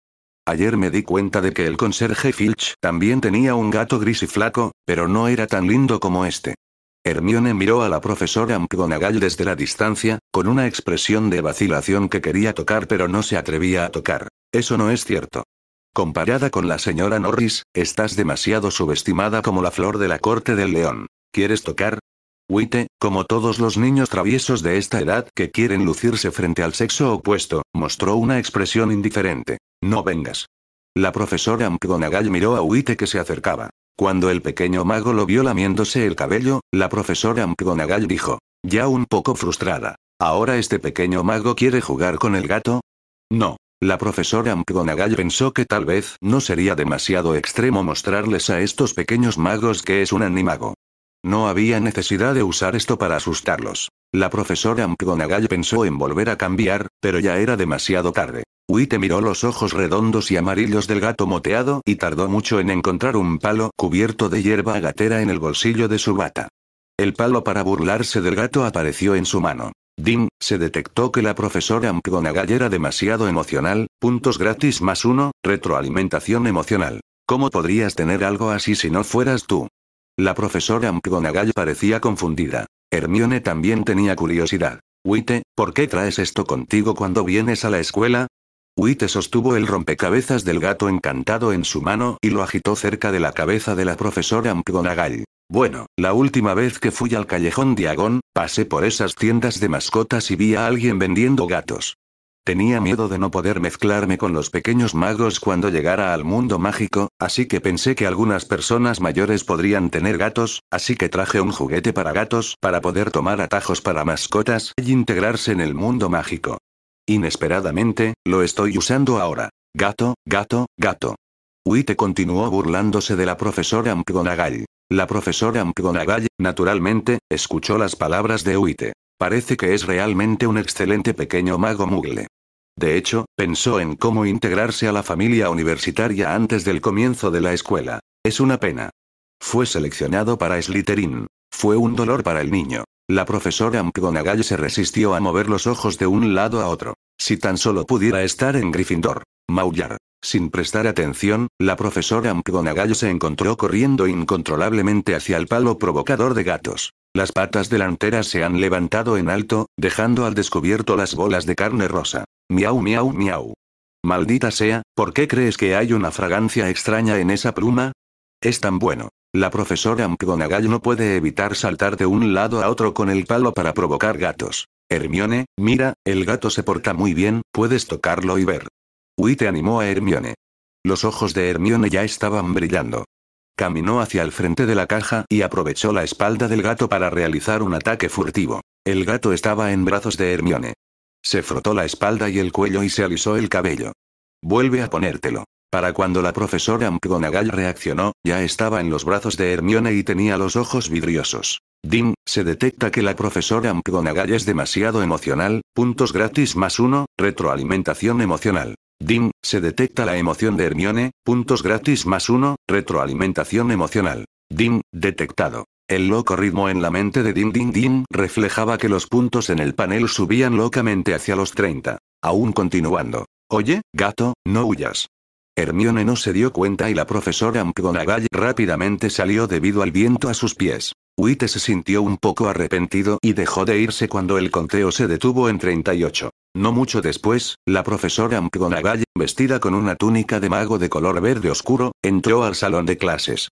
Ayer me di cuenta de que el conserje Filch también tenía un gato gris y flaco, pero no era tan lindo como este. Hermione miró a la profesora McGonagall desde la distancia, con una expresión de vacilación que quería tocar pero no se atrevía a tocar. Eso no es cierto. Comparada con la señora Norris, estás demasiado subestimada como la flor de la corte del león. ¿Quieres tocar? Witte, como todos los niños traviesos de esta edad que quieren lucirse frente al sexo opuesto, mostró una expresión indiferente. No vengas. La profesora McGonagall miró a Witte que se acercaba. Cuando el pequeño mago lo vio lamiéndose el cabello, la profesora McGonagall dijo, ya un poco frustrada. ¿Ahora este pequeño mago quiere jugar con el gato? No. La profesora McGonagall pensó que tal vez no sería demasiado extremo mostrarles a estos pequeños magos que es un animago. No había necesidad de usar esto para asustarlos. La profesora McGonagall pensó en volver a cambiar, pero ya era demasiado tarde. te miró los ojos redondos y amarillos del gato moteado y tardó mucho en encontrar un palo cubierto de hierba agatera en el bolsillo de su bata. El palo para burlarse del gato apareció en su mano. Dim, se detectó que la profesora McGonagall era demasiado emocional, puntos gratis más uno, retroalimentación emocional. ¿Cómo podrías tener algo así si no fueras tú? La profesora McGonagall parecía confundida. Hermione también tenía curiosidad. Witte, ¿por qué traes esto contigo cuando vienes a la escuela? Witte sostuvo el rompecabezas del gato encantado en su mano y lo agitó cerca de la cabeza de la profesora McGonagall. Bueno, la última vez que fui al callejón Diagón, pasé por esas tiendas de mascotas y vi a alguien vendiendo gatos. Tenía miedo de no poder mezclarme con los pequeños magos cuando llegara al mundo mágico, así que pensé que algunas personas mayores podrían tener gatos, así que traje un juguete para gatos para poder tomar atajos para mascotas y integrarse en el mundo mágico. Inesperadamente, lo estoy usando ahora. Gato, gato, gato. Witte continuó burlándose de la profesora Mpgonagall. La profesora Mpgonagall, naturalmente, escuchó las palabras de Huite. Parece que es realmente un excelente pequeño mago mugle. De hecho, pensó en cómo integrarse a la familia universitaria antes del comienzo de la escuela. Es una pena. Fue seleccionado para Slytherin. Fue un dolor para el niño. La profesora McGonagall se resistió a mover los ojos de un lado a otro. Si tan solo pudiera estar en Gryffindor. Maullar. Sin prestar atención, la profesora McGonagall se encontró corriendo incontrolablemente hacia el palo provocador de gatos. Las patas delanteras se han levantado en alto, dejando al descubierto las bolas de carne rosa. Miau, miau, miau. Maldita sea, ¿por qué crees que hay una fragancia extraña en esa pluma? Es tan bueno. La profesora McGonagall no puede evitar saltar de un lado a otro con el palo para provocar gatos. Hermione, mira, el gato se porta muy bien, puedes tocarlo y ver. Witte animó a Hermione. Los ojos de Hermione ya estaban brillando. Caminó hacia el frente de la caja y aprovechó la espalda del gato para realizar un ataque furtivo. El gato estaba en brazos de Hermione. Se frotó la espalda y el cuello y se alisó el cabello. Vuelve a ponértelo. Para cuando la profesora McGonagall reaccionó, ya estaba en los brazos de Hermione y tenía los ojos vidriosos. Dim, se detecta que la profesora McGonagall es demasiado emocional, puntos gratis más uno, retroalimentación emocional. Dim, se detecta la emoción de Hermione, puntos gratis más uno, retroalimentación emocional. Dim, detectado. El loco ritmo en la mente de Dim Dim Dim reflejaba que los puntos en el panel subían locamente hacia los 30. Aún continuando. Oye, gato, no huyas. Hermione no se dio cuenta y la profesora McGonagall rápidamente salió debido al viento a sus pies. Witte se sintió un poco arrepentido y dejó de irse cuando el conteo se detuvo en 38. No mucho después, la profesora McGonagall, vestida con una túnica de mago de color verde oscuro, entró al salón de clases.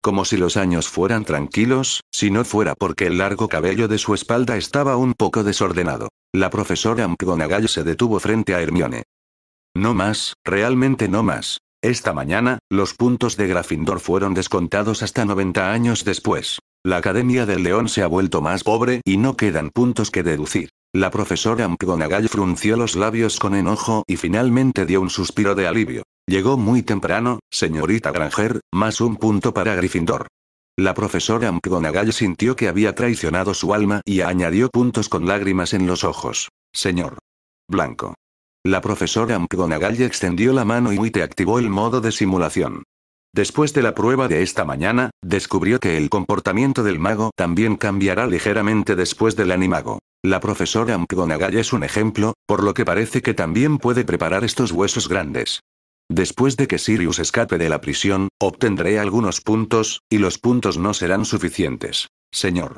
Como si los años fueran tranquilos, si no fuera porque el largo cabello de su espalda estaba un poco desordenado. La profesora McGonagall se detuvo frente a Hermione. No más, realmente no más. Esta mañana, los puntos de Gryffindor fueron descontados hasta 90 años después. La Academia del León se ha vuelto más pobre y no quedan puntos que deducir. La profesora McGonagall frunció los labios con enojo y finalmente dio un suspiro de alivio. Llegó muy temprano, señorita Granger, más un punto para Gryffindor. La profesora McGonagall sintió que había traicionado su alma y añadió puntos con lágrimas en los ojos. Señor. Blanco. La profesora McGonagall extendió la mano y Witte activó el modo de simulación. Después de la prueba de esta mañana, descubrió que el comportamiento del mago también cambiará ligeramente después del animago. La profesora McGonagall es un ejemplo, por lo que parece que también puede preparar estos huesos grandes. Después de que Sirius escape de la prisión, obtendré algunos puntos, y los puntos no serán suficientes. Señor.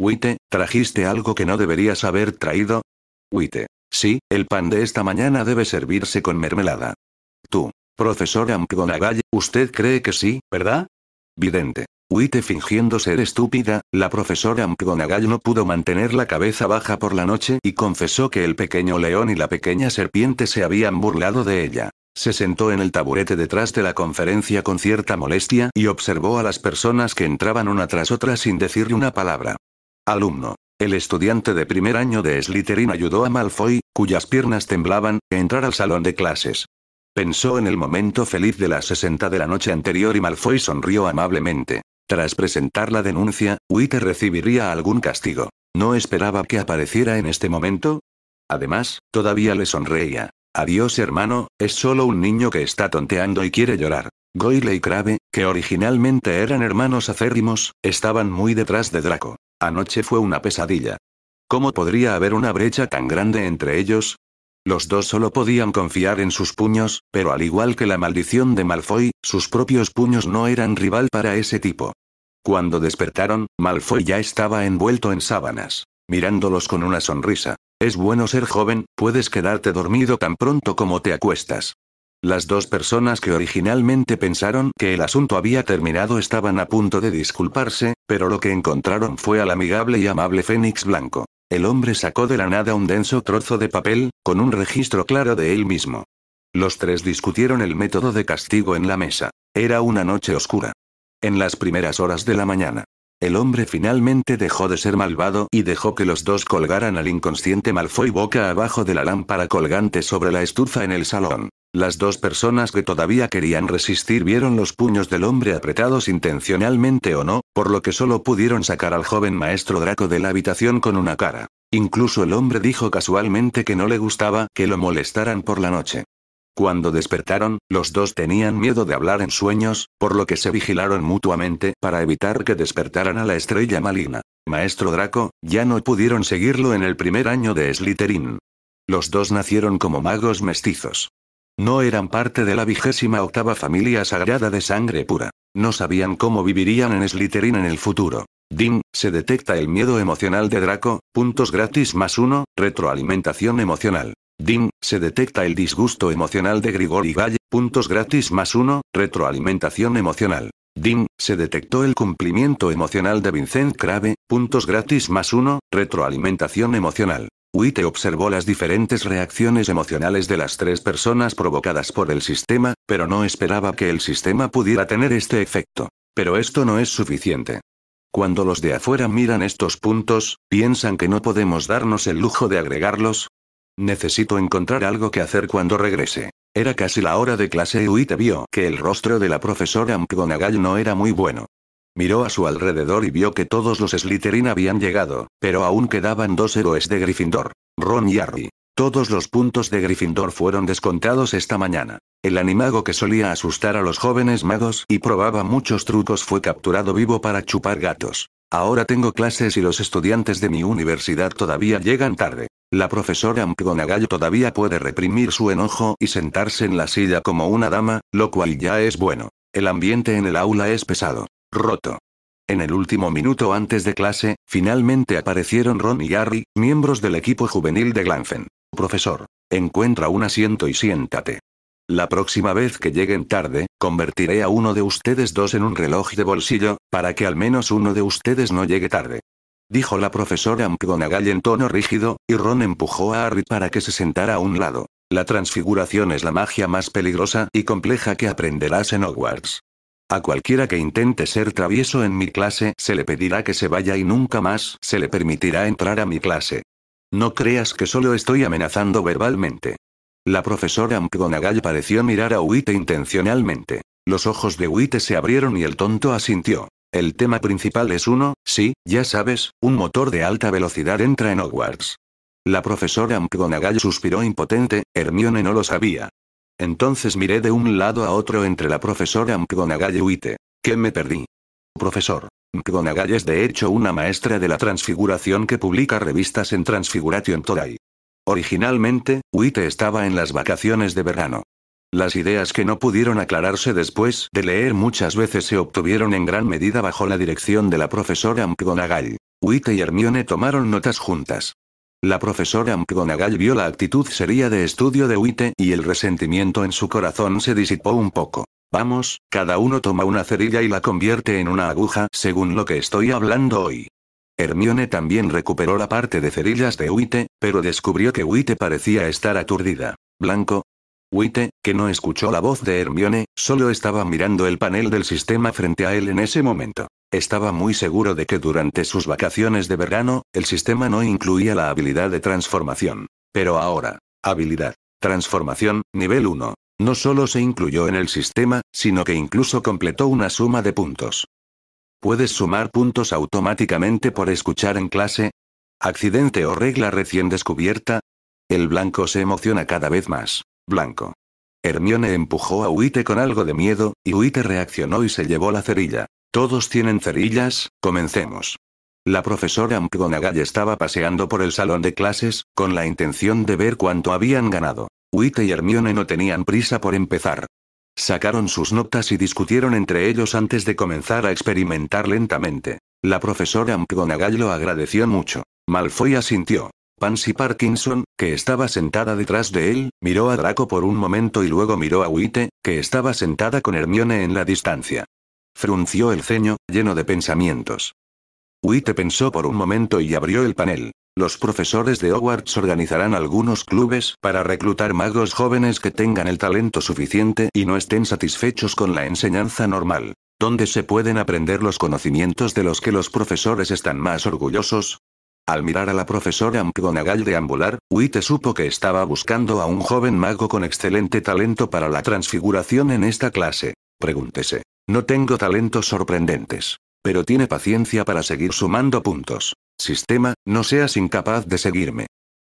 Witte, ¿trajiste algo que no deberías haber traído? Witte. Sí, el pan de esta mañana debe servirse con mermelada. Tú, profesor Ampgonagay, usted cree que sí, ¿verdad? Vidente. Huite fingiendo ser estúpida, la profesora Ampgonagay no pudo mantener la cabeza baja por la noche y confesó que el pequeño león y la pequeña serpiente se habían burlado de ella. Se sentó en el taburete detrás de la conferencia con cierta molestia y observó a las personas que entraban una tras otra sin decirle una palabra. Alumno. El estudiante de primer año de Slytherin ayudó a Malfoy, cuyas piernas temblaban, a entrar al salón de clases. Pensó en el momento feliz de las 60 de la noche anterior y Malfoy sonrió amablemente. Tras presentar la denuncia, Witter recibiría algún castigo. No esperaba que apareciera en este momento. Además, todavía le sonreía. Adiós hermano, es solo un niño que está tonteando y quiere llorar. Goyle y Crave, que originalmente eran hermanos acérrimos, estaban muy detrás de Draco. Anoche fue una pesadilla. ¿Cómo podría haber una brecha tan grande entre ellos? Los dos solo podían confiar en sus puños, pero al igual que la maldición de Malfoy, sus propios puños no eran rival para ese tipo. Cuando despertaron, Malfoy ya estaba envuelto en sábanas, mirándolos con una sonrisa. Es bueno ser joven, puedes quedarte dormido tan pronto como te acuestas. Las dos personas que originalmente pensaron que el asunto había terminado estaban a punto de disculparse, pero lo que encontraron fue al amigable y amable Fénix Blanco. El hombre sacó de la nada un denso trozo de papel, con un registro claro de él mismo. Los tres discutieron el método de castigo en la mesa. Era una noche oscura. En las primeras horas de la mañana. El hombre finalmente dejó de ser malvado y dejó que los dos colgaran al inconsciente Malfoy boca abajo de la lámpara colgante sobre la estufa en el salón. Las dos personas que todavía querían resistir vieron los puños del hombre apretados intencionalmente o no, por lo que solo pudieron sacar al joven maestro Draco de la habitación con una cara. Incluso el hombre dijo casualmente que no le gustaba que lo molestaran por la noche. Cuando despertaron, los dos tenían miedo de hablar en sueños, por lo que se vigilaron mutuamente para evitar que despertaran a la estrella maligna. Maestro Draco, ya no pudieron seguirlo en el primer año de Slytherin. Los dos nacieron como magos mestizos. No eran parte de la vigésima octava familia sagrada de sangre pura. No sabían cómo vivirían en Slytherin en el futuro. Dim, se detecta el miedo emocional de Draco, puntos gratis más uno, retroalimentación emocional. Dim, se detecta el disgusto emocional de Grigori Valle, puntos gratis más uno, retroalimentación emocional. Dim, se detectó el cumplimiento emocional de Vincent Crave, puntos gratis más uno, retroalimentación emocional. Witte observó las diferentes reacciones emocionales de las tres personas provocadas por el sistema, pero no esperaba que el sistema pudiera tener este efecto. Pero esto no es suficiente. Cuando los de afuera miran estos puntos, piensan que no podemos darnos el lujo de agregarlos, Necesito encontrar algo que hacer cuando regrese. Era casi la hora de clase y vio que el rostro de la profesora McGonagall no era muy bueno. Miró a su alrededor y vio que todos los Slytherin habían llegado, pero aún quedaban dos héroes de Gryffindor, Ron y Harry. Todos los puntos de Gryffindor fueron descontados esta mañana. El animago que solía asustar a los jóvenes magos y probaba muchos trucos fue capturado vivo para chupar gatos. Ahora tengo clases y los estudiantes de mi universidad todavía llegan tarde. La profesora McGonagall todavía puede reprimir su enojo y sentarse en la silla como una dama, lo cual ya es bueno. El ambiente en el aula es pesado. Roto. En el último minuto antes de clase, finalmente aparecieron Ron y Harry, miembros del equipo juvenil de Glanfen. Profesor. Encuentra un asiento y siéntate. La próxima vez que lleguen tarde, convertiré a uno de ustedes dos en un reloj de bolsillo, para que al menos uno de ustedes no llegue tarde. Dijo la profesora McGonagall en tono rígido, y Ron empujó a Harry para que se sentara a un lado. La transfiguración es la magia más peligrosa y compleja que aprenderás en Hogwarts. A cualquiera que intente ser travieso en mi clase se le pedirá que se vaya y nunca más se le permitirá entrar a mi clase. No creas que solo estoy amenazando verbalmente. La profesora McGonagall pareció mirar a Witte intencionalmente. Los ojos de Witte se abrieron y el tonto asintió. El tema principal es uno, sí, ya sabes, un motor de alta velocidad entra en Hogwarts. La profesora McGonagall suspiró impotente, Hermione no lo sabía. Entonces miré de un lado a otro entre la profesora McGonagall y Witte. ¿Qué me perdí? Profesor. McGonagall es de hecho una maestra de la transfiguración que publica revistas en Transfiguration Today. Originalmente, Witte estaba en las vacaciones de verano. Las ideas que no pudieron aclararse después de leer muchas veces se obtuvieron en gran medida bajo la dirección de la profesora McGonagall. Witte y Hermione tomaron notas juntas. La profesora McGonagall vio la actitud seria de estudio de Witte y el resentimiento en su corazón se disipó un poco. Vamos, cada uno toma una cerilla y la convierte en una aguja, según lo que estoy hablando hoy. Hermione también recuperó la parte de cerillas de Huite, pero descubrió que Huite parecía estar aturdida. Blanco. Huite, que no escuchó la voz de Hermione, solo estaba mirando el panel del sistema frente a él en ese momento. Estaba muy seguro de que durante sus vacaciones de verano, el sistema no incluía la habilidad de transformación. Pero ahora. Habilidad. Transformación, nivel 1. No solo se incluyó en el sistema, sino que incluso completó una suma de puntos. Puedes sumar puntos automáticamente por escuchar en clase. Accidente o regla recién descubierta. El blanco se emociona cada vez más. Blanco. Hermione empujó a Huite con algo de miedo, y Huite reaccionó y se llevó la cerilla. Todos tienen cerillas, comencemos. La profesora McGonagall estaba paseando por el salón de clases, con la intención de ver cuánto habían ganado. Huite y Hermione no tenían prisa por empezar. Sacaron sus notas y discutieron entre ellos antes de comenzar a experimentar lentamente. La profesora McGonagall lo agradeció mucho. Malfoy asintió. Pansy Parkinson, que estaba sentada detrás de él, miró a Draco por un momento y luego miró a Witte, que estaba sentada con Hermione en la distancia. Frunció el ceño, lleno de pensamientos. Witte pensó por un momento y abrió el panel. Los profesores de Hogwarts organizarán algunos clubes para reclutar magos jóvenes que tengan el talento suficiente y no estén satisfechos con la enseñanza normal, donde se pueden aprender los conocimientos de los que los profesores están más orgullosos. Al mirar a la profesora McGonagall deambular, Witte supo que estaba buscando a un joven mago con excelente talento para la transfiguración en esta clase. Pregúntese. No tengo talentos sorprendentes. Pero tiene paciencia para seguir sumando puntos. Sistema, no seas incapaz de seguirme.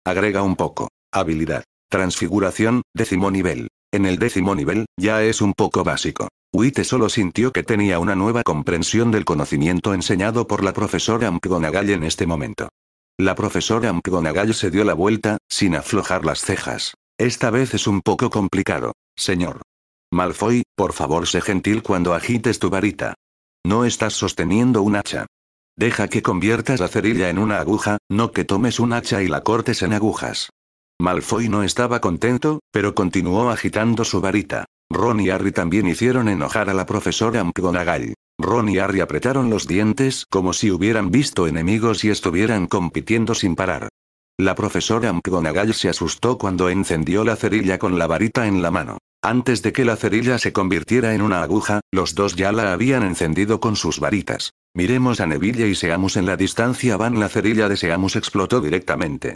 Agrega un poco. Habilidad. Transfiguración, décimo nivel. En el décimo nivel, ya es un poco básico. Witte solo sintió que tenía una nueva comprensión del conocimiento enseñado por la profesora McGonagall en este momento. La profesora McGonagall se dio la vuelta, sin aflojar las cejas. Esta vez es un poco complicado, señor. Malfoy, por favor sé gentil cuando agites tu varita. No estás sosteniendo un hacha. Deja que conviertas la cerilla en una aguja, no que tomes un hacha y la cortes en agujas. Malfoy no estaba contento, pero continuó agitando su varita. Ron y Harry también hicieron enojar a la profesora McGonagall. Ron y Harry apretaron los dientes como si hubieran visto enemigos y estuvieran compitiendo sin parar. La profesora McGonagall se asustó cuando encendió la cerilla con la varita en la mano. Antes de que la cerilla se convirtiera en una aguja, los dos ya la habían encendido con sus varitas. Miremos a Neville y Seamus en la distancia van la cerilla de Seamus explotó directamente.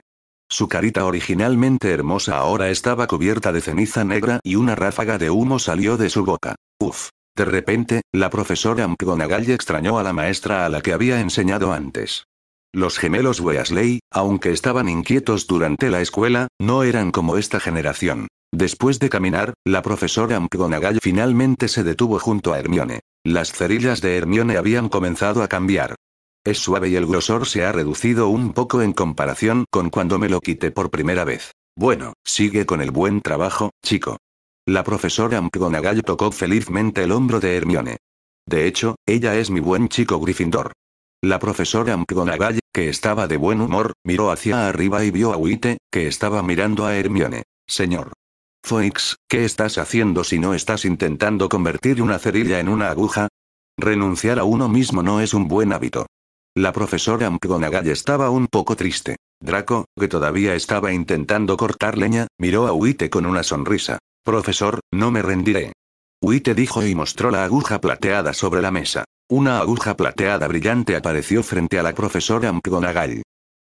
Su carita originalmente hermosa ahora estaba cubierta de ceniza negra y una ráfaga de humo salió de su boca. Uf. De repente, la profesora McGonagall extrañó a la maestra a la que había enseñado antes. Los gemelos Weasley, aunque estaban inquietos durante la escuela, no eran como esta generación. Después de caminar, la profesora McGonagall finalmente se detuvo junto a Hermione. Las cerillas de Hermione habían comenzado a cambiar. Es suave y el grosor se ha reducido un poco en comparación con cuando me lo quité por primera vez. Bueno, sigue con el buen trabajo, chico. La profesora McGonagall tocó felizmente el hombro de Hermione. De hecho, ella es mi buen chico Gryffindor. La profesora McGonagall, que estaba de buen humor, miró hacia arriba y vio a Huite, que estaba mirando a Hermione. Señor. Foix, ¿qué estás haciendo si no estás intentando convertir una cerilla en una aguja? Renunciar a uno mismo no es un buen hábito. La profesora McGonagall estaba un poco triste. Draco, que todavía estaba intentando cortar leña, miró a Huite con una sonrisa. Profesor, no me rendiré. Huite dijo y mostró la aguja plateada sobre la mesa. Una aguja plateada brillante apareció frente a la profesora McGonagall.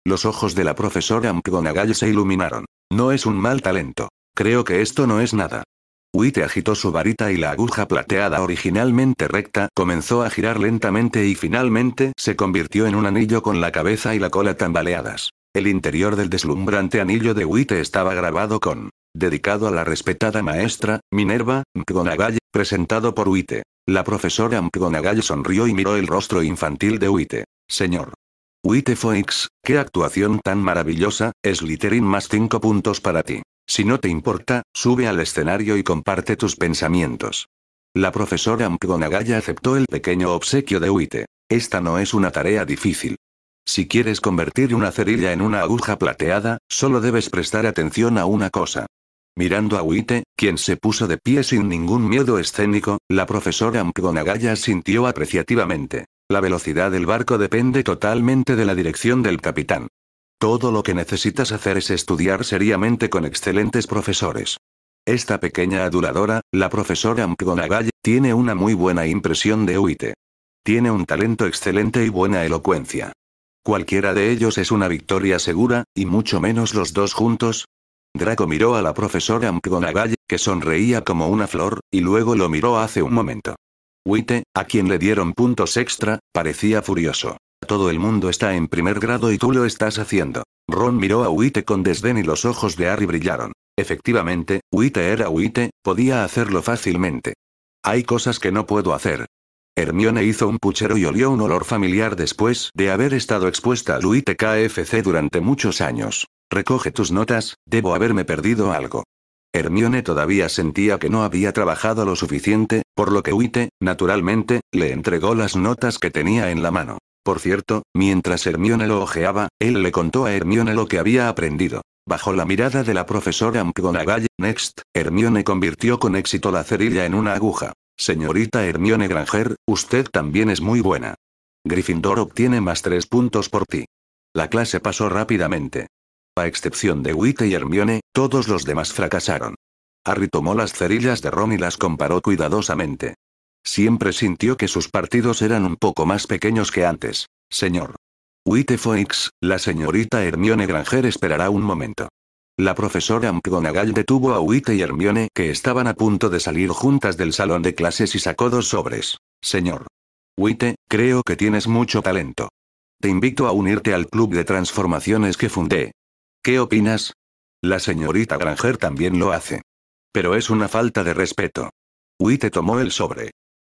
Los ojos de la profesora McGonagall se iluminaron. No es un mal talento. Creo que esto no es nada. Witte agitó su varita y la aguja plateada originalmente recta comenzó a girar lentamente y finalmente se convirtió en un anillo con la cabeza y la cola tambaleadas. El interior del deslumbrante anillo de Witte estaba grabado con Dedicado a la respetada maestra, Minerva, McGonagall, presentado por Witte. La profesora McGonagall sonrió y miró el rostro infantil de Uite. Señor. Uite Foix, qué actuación tan maravillosa, es literín más cinco puntos para ti. Si no te importa, sube al escenario y comparte tus pensamientos. La profesora McGonagall aceptó el pequeño obsequio de Uite. Esta no es una tarea difícil. Si quieres convertir una cerilla en una aguja plateada, solo debes prestar atención a una cosa. Mirando a Uite quien se puso de pie sin ningún miedo escénico, la profesora Amponagaya sintió apreciativamente. La velocidad del barco depende totalmente de la dirección del capitán. Todo lo que necesitas hacer es estudiar seriamente con excelentes profesores. Esta pequeña aduladora, la profesora Amponagaya, tiene una muy buena impresión de Uite. Tiene un talento excelente y buena elocuencia. Cualquiera de ellos es una victoria segura, y mucho menos los dos juntos, Draco miró a la profesora McGonagall, que sonreía como una flor, y luego lo miró hace un momento. Witte, a quien le dieron puntos extra, parecía furioso. Todo el mundo está en primer grado y tú lo estás haciendo. Ron miró a Witte con desdén y los ojos de Harry brillaron. Efectivamente, Witte era Witte, podía hacerlo fácilmente. Hay cosas que no puedo hacer. Hermione hizo un puchero y olió un olor familiar después de haber estado expuesta al Witte KFC durante muchos años. Recoge tus notas, debo haberme perdido algo. Hermione todavía sentía que no había trabajado lo suficiente, por lo que Huite, naturalmente, le entregó las notas que tenía en la mano. Por cierto, mientras Hermione lo ojeaba, él le contó a Hermione lo que había aprendido. Bajo la mirada de la profesora McGonagall, Next, Hermione convirtió con éxito la cerilla en una aguja. Señorita Hermione Granger, usted también es muy buena. Gryffindor obtiene más tres puntos por ti. La clase pasó rápidamente a excepción de Witte y Hermione, todos los demás fracasaron. Harry tomó las cerillas de Ron y las comparó cuidadosamente. Siempre sintió que sus partidos eran un poco más pequeños que antes, señor. Witte Foix, la señorita Hermione Granger esperará un momento. La profesora McGonagall detuvo a Witte y Hermione que estaban a punto de salir juntas del salón de clases y sacó dos sobres. Señor. Witte, creo que tienes mucho talento. Te invito a unirte al club de transformaciones que fundé, ¿Qué opinas? La señorita Granger también lo hace. Pero es una falta de respeto. Witte tomó el sobre.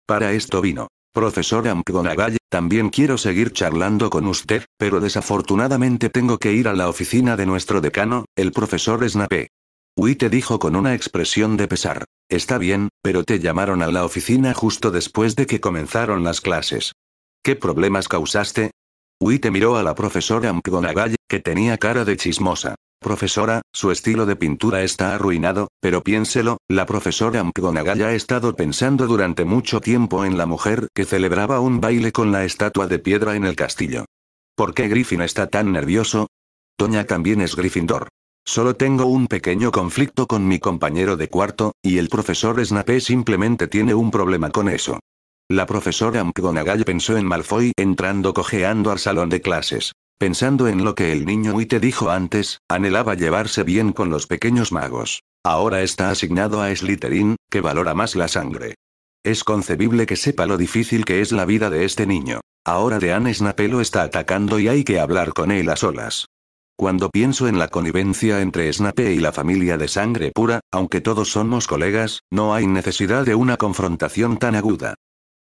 Para esto vino. Profesor Amkdonagal, también quiero seguir charlando con usted, pero desafortunadamente tengo que ir a la oficina de nuestro decano, el profesor Snape. Witte dijo con una expresión de pesar. Está bien, pero te llamaron a la oficina justo después de que comenzaron las clases. ¿Qué problemas causaste? Witte miró a la profesora Amkdonagal que tenía cara de chismosa. Profesora, su estilo de pintura está arruinado, pero piénselo, la profesora McGonagall ha estado pensando durante mucho tiempo en la mujer que celebraba un baile con la estatua de piedra en el castillo. ¿Por qué Griffin está tan nervioso? Toña también es Gryffindor. Solo tengo un pequeño conflicto con mi compañero de cuarto, y el profesor Snape simplemente tiene un problema con eso. La profesora McGonagall pensó en Malfoy entrando cojeando al salón de clases. Pensando en lo que el niño Witte te dijo antes, anhelaba llevarse bien con los pequeños magos. Ahora está asignado a Slytherin, que valora más la sangre. Es concebible que sepa lo difícil que es la vida de este niño. Ahora Dean Snape lo está atacando y hay que hablar con él a solas. Cuando pienso en la connivencia entre Snape y la familia de sangre pura, aunque todos somos colegas, no hay necesidad de una confrontación tan aguda.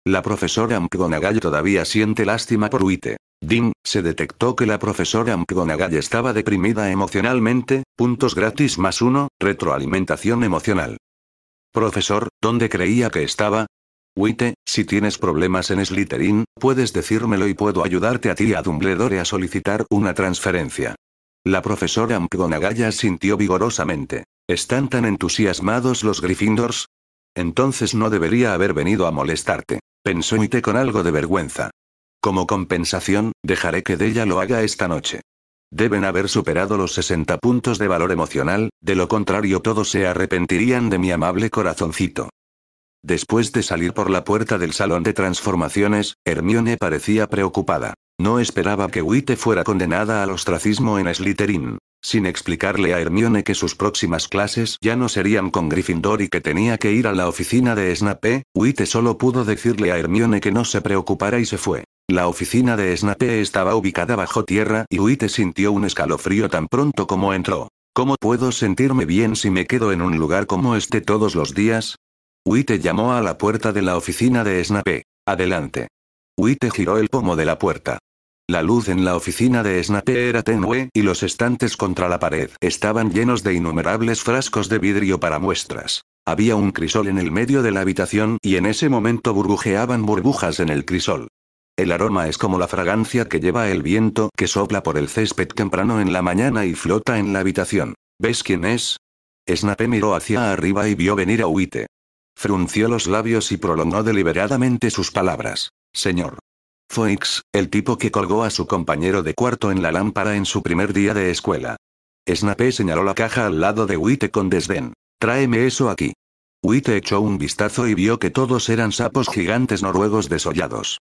La profesora McGonagall todavía siente lástima por Uite. Dim, se detectó que la profesora McGonagall estaba deprimida emocionalmente, puntos gratis más uno, retroalimentación emocional. Profesor, ¿dónde creía que estaba? Witte, si tienes problemas en Slytherin, puedes decírmelo y puedo ayudarte a ti y a Dumbledore a solicitar una transferencia. La profesora McGonagall sintió vigorosamente. ¿Están tan entusiasmados los Gryffindors? Entonces no debería haber venido a molestarte. Pensó Witte con algo de vergüenza. Como compensación, dejaré que Della lo haga esta noche. Deben haber superado los 60 puntos de valor emocional, de lo contrario todos se arrepentirían de mi amable corazoncito. Después de salir por la puerta del salón de transformaciones, Hermione parecía preocupada. No esperaba que Witte fuera condenada al ostracismo en Slytherin. Sin explicarle a Hermione que sus próximas clases ya no serían con Gryffindor y que tenía que ir a la oficina de Snape, Witte solo pudo decirle a Hermione que no se preocupara y se fue. La oficina de Snape estaba ubicada bajo tierra y Huite sintió un escalofrío tan pronto como entró. ¿Cómo puedo sentirme bien si me quedo en un lugar como este todos los días? Huite llamó a la puerta de la oficina de Snape. Adelante. Huite giró el pomo de la puerta. La luz en la oficina de Snape era tenue y los estantes contra la pared estaban llenos de innumerables frascos de vidrio para muestras. Había un crisol en el medio de la habitación y en ese momento burbujeaban burbujas en el crisol. El aroma es como la fragancia que lleva el viento que sopla por el césped temprano en la mañana y flota en la habitación. ¿Ves quién es? Snape miró hacia arriba y vio venir a Huite. Frunció los labios y prolongó deliberadamente sus palabras. Señor. Foix, el tipo que colgó a su compañero de cuarto en la lámpara en su primer día de escuela. Snape señaló la caja al lado de Huite con desdén. Tráeme eso aquí. Huite echó un vistazo y vio que todos eran sapos gigantes noruegos desollados.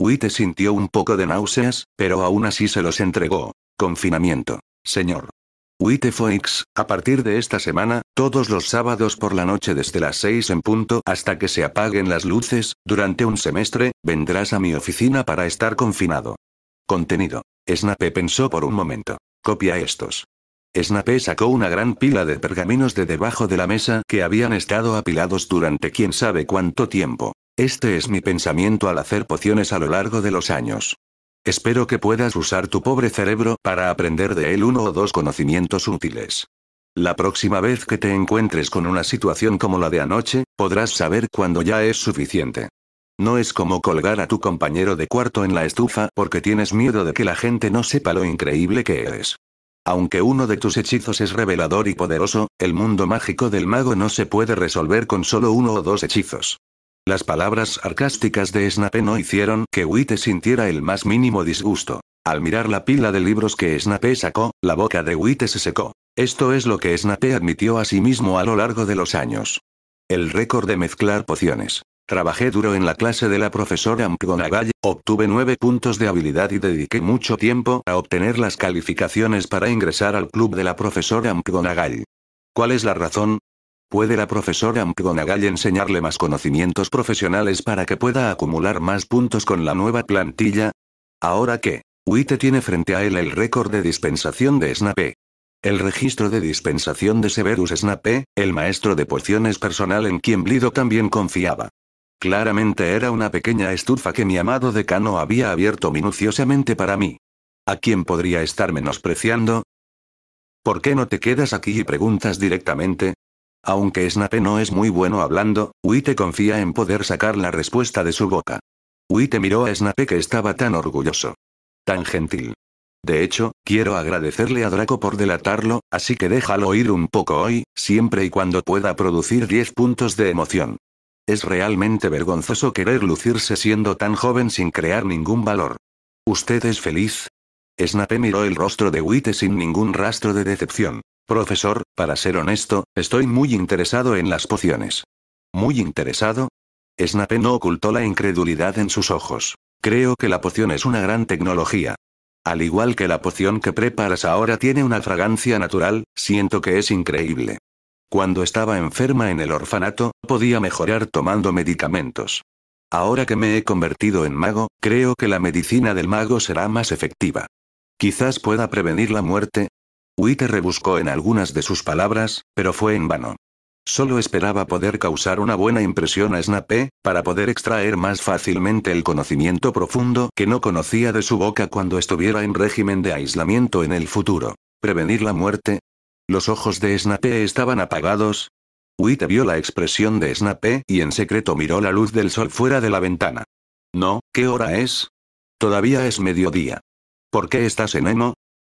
Witte sintió un poco de náuseas, pero aún así se los entregó. Confinamiento. Señor. Witte Foix, a partir de esta semana, todos los sábados por la noche desde las 6 en punto hasta que se apaguen las luces, durante un semestre, vendrás a mi oficina para estar confinado. Contenido. Snape pensó por un momento. Copia estos. Snape sacó una gran pila de pergaminos de debajo de la mesa que habían estado apilados durante quién sabe cuánto tiempo. Este es mi pensamiento al hacer pociones a lo largo de los años. Espero que puedas usar tu pobre cerebro para aprender de él uno o dos conocimientos útiles. La próxima vez que te encuentres con una situación como la de anoche, podrás saber cuándo ya es suficiente. No es como colgar a tu compañero de cuarto en la estufa porque tienes miedo de que la gente no sepa lo increíble que eres. Aunque uno de tus hechizos es revelador y poderoso, el mundo mágico del mago no se puede resolver con solo uno o dos hechizos. Las palabras sarcásticas de Snape no hicieron que Witte sintiera el más mínimo disgusto. Al mirar la pila de libros que Snape sacó, la boca de Witte se secó. Esto es lo que Snape admitió a sí mismo a lo largo de los años. El récord de mezclar pociones. Trabajé duro en la clase de la profesora McGonagall, obtuve nueve puntos de habilidad y dediqué mucho tiempo a obtener las calificaciones para ingresar al club de la profesora McGonagall. ¿Cuál es la razón? ¿Puede la profesora McGonagall enseñarle más conocimientos profesionales para que pueda acumular más puntos con la nueva plantilla? Ahora que, Witte tiene frente a él el récord de dispensación de Snape. El registro de dispensación de Severus Snape, el maestro de pociones personal en quien Blido también confiaba. Claramente era una pequeña estufa que mi amado decano había abierto minuciosamente para mí. ¿A quién podría estar menospreciando? ¿Por qué no te quedas aquí y preguntas directamente? Aunque Snape no es muy bueno hablando, Witte confía en poder sacar la respuesta de su boca. Witte miró a Snape que estaba tan orgulloso. Tan gentil. De hecho, quiero agradecerle a Draco por delatarlo, así que déjalo ir un poco hoy, siempre y cuando pueda producir 10 puntos de emoción. Es realmente vergonzoso querer lucirse siendo tan joven sin crear ningún valor. ¿Usted es feliz? Snape miró el rostro de Witte sin ningún rastro de decepción. Profesor, para ser honesto, estoy muy interesado en las pociones. ¿Muy interesado? Snape no ocultó la incredulidad en sus ojos. Creo que la poción es una gran tecnología. Al igual que la poción que preparas ahora tiene una fragancia natural, siento que es increíble. Cuando estaba enferma en el orfanato, podía mejorar tomando medicamentos. Ahora que me he convertido en mago, creo que la medicina del mago será más efectiva. Quizás pueda prevenir la muerte, Witte rebuscó en algunas de sus palabras, pero fue en vano. Solo esperaba poder causar una buena impresión a Snape, para poder extraer más fácilmente el conocimiento profundo que no conocía de su boca cuando estuviera en régimen de aislamiento en el futuro. ¿Prevenir la muerte? Los ojos de Snape estaban apagados. Witte vio la expresión de Snape y en secreto miró la luz del sol fuera de la ventana. No, ¿qué hora es? Todavía es mediodía. ¿Por qué estás en Emo?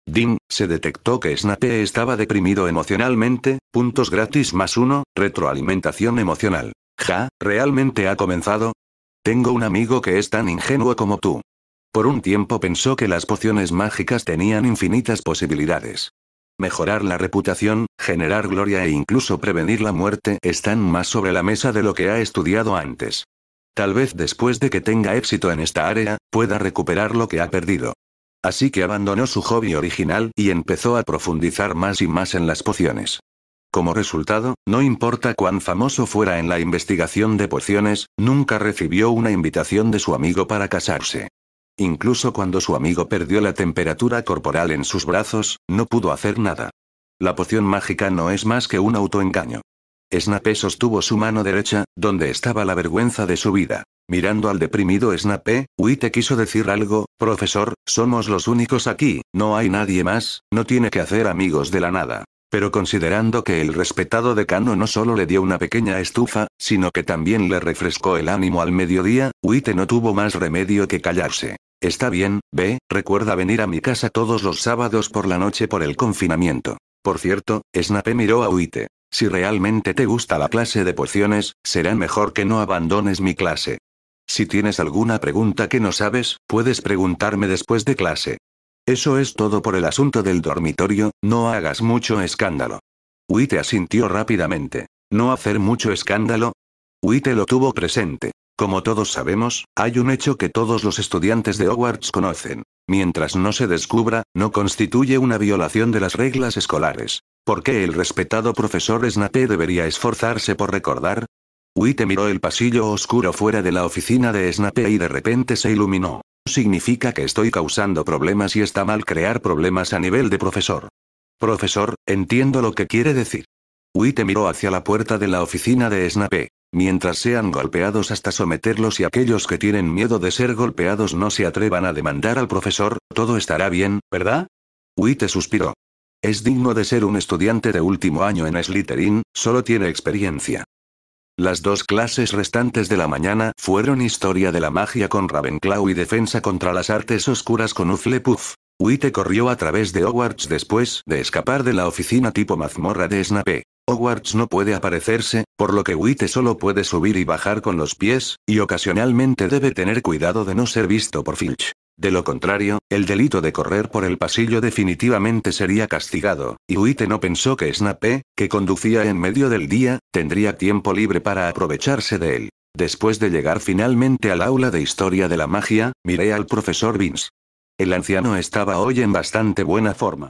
Dim, se detectó que Snape estaba deprimido emocionalmente, puntos gratis más uno, retroalimentación emocional. Ja, ¿realmente ha comenzado? Tengo un amigo que es tan ingenuo como tú. Por un tiempo pensó que las pociones mágicas tenían infinitas posibilidades. Mejorar la reputación, generar gloria e incluso prevenir la muerte están más sobre la mesa de lo que ha estudiado antes. Tal vez después de que tenga éxito en esta área, pueda recuperar lo que ha perdido. Así que abandonó su hobby original y empezó a profundizar más y más en las pociones. Como resultado, no importa cuán famoso fuera en la investigación de pociones, nunca recibió una invitación de su amigo para casarse. Incluso cuando su amigo perdió la temperatura corporal en sus brazos, no pudo hacer nada. La poción mágica no es más que un autoengaño. Snape sostuvo su mano derecha, donde estaba la vergüenza de su vida. Mirando al deprimido Snape, Witte quiso decir algo, profesor, somos los únicos aquí, no hay nadie más, no tiene que hacer amigos de la nada. Pero considerando que el respetado decano no solo le dio una pequeña estufa, sino que también le refrescó el ánimo al mediodía, Witte no tuvo más remedio que callarse. Está bien, ve, recuerda venir a mi casa todos los sábados por la noche por el confinamiento. Por cierto, Snape miró a Witte. Si realmente te gusta la clase de pociones, será mejor que no abandones mi clase. Si tienes alguna pregunta que no sabes, puedes preguntarme después de clase. Eso es todo por el asunto del dormitorio, no hagas mucho escándalo. Witte asintió rápidamente. ¿No hacer mucho escándalo? Witte lo tuvo presente. Como todos sabemos, hay un hecho que todos los estudiantes de Hogwarts conocen. Mientras no se descubra, no constituye una violación de las reglas escolares. ¿Por qué el respetado profesor Snape debería esforzarse por recordar? te miró el pasillo oscuro fuera de la oficina de Snape y de repente se iluminó. Significa que estoy causando problemas y está mal crear problemas a nivel de profesor. Profesor, entiendo lo que quiere decir. te miró hacia la puerta de la oficina de Snape. Mientras sean golpeados hasta someterlos y aquellos que tienen miedo de ser golpeados no se atrevan a demandar al profesor, todo estará bien, ¿verdad? te suspiró. Es digno de ser un estudiante de último año en Slytherin, solo tiene experiencia. Las dos clases restantes de la mañana fueron Historia de la Magia con Ravenclaw y Defensa contra las Artes Oscuras con Uflepuff. Witte corrió a través de Hogwarts después de escapar de la oficina tipo mazmorra de Snape. Hogwarts no puede aparecerse, por lo que Witte solo puede subir y bajar con los pies, y ocasionalmente debe tener cuidado de no ser visto por Filch. De lo contrario, el delito de correr por el pasillo definitivamente sería castigado, y Huite no pensó que Snape, que conducía en medio del día, tendría tiempo libre para aprovecharse de él. Después de llegar finalmente al aula de historia de la magia, miré al profesor Vince. El anciano estaba hoy en bastante buena forma.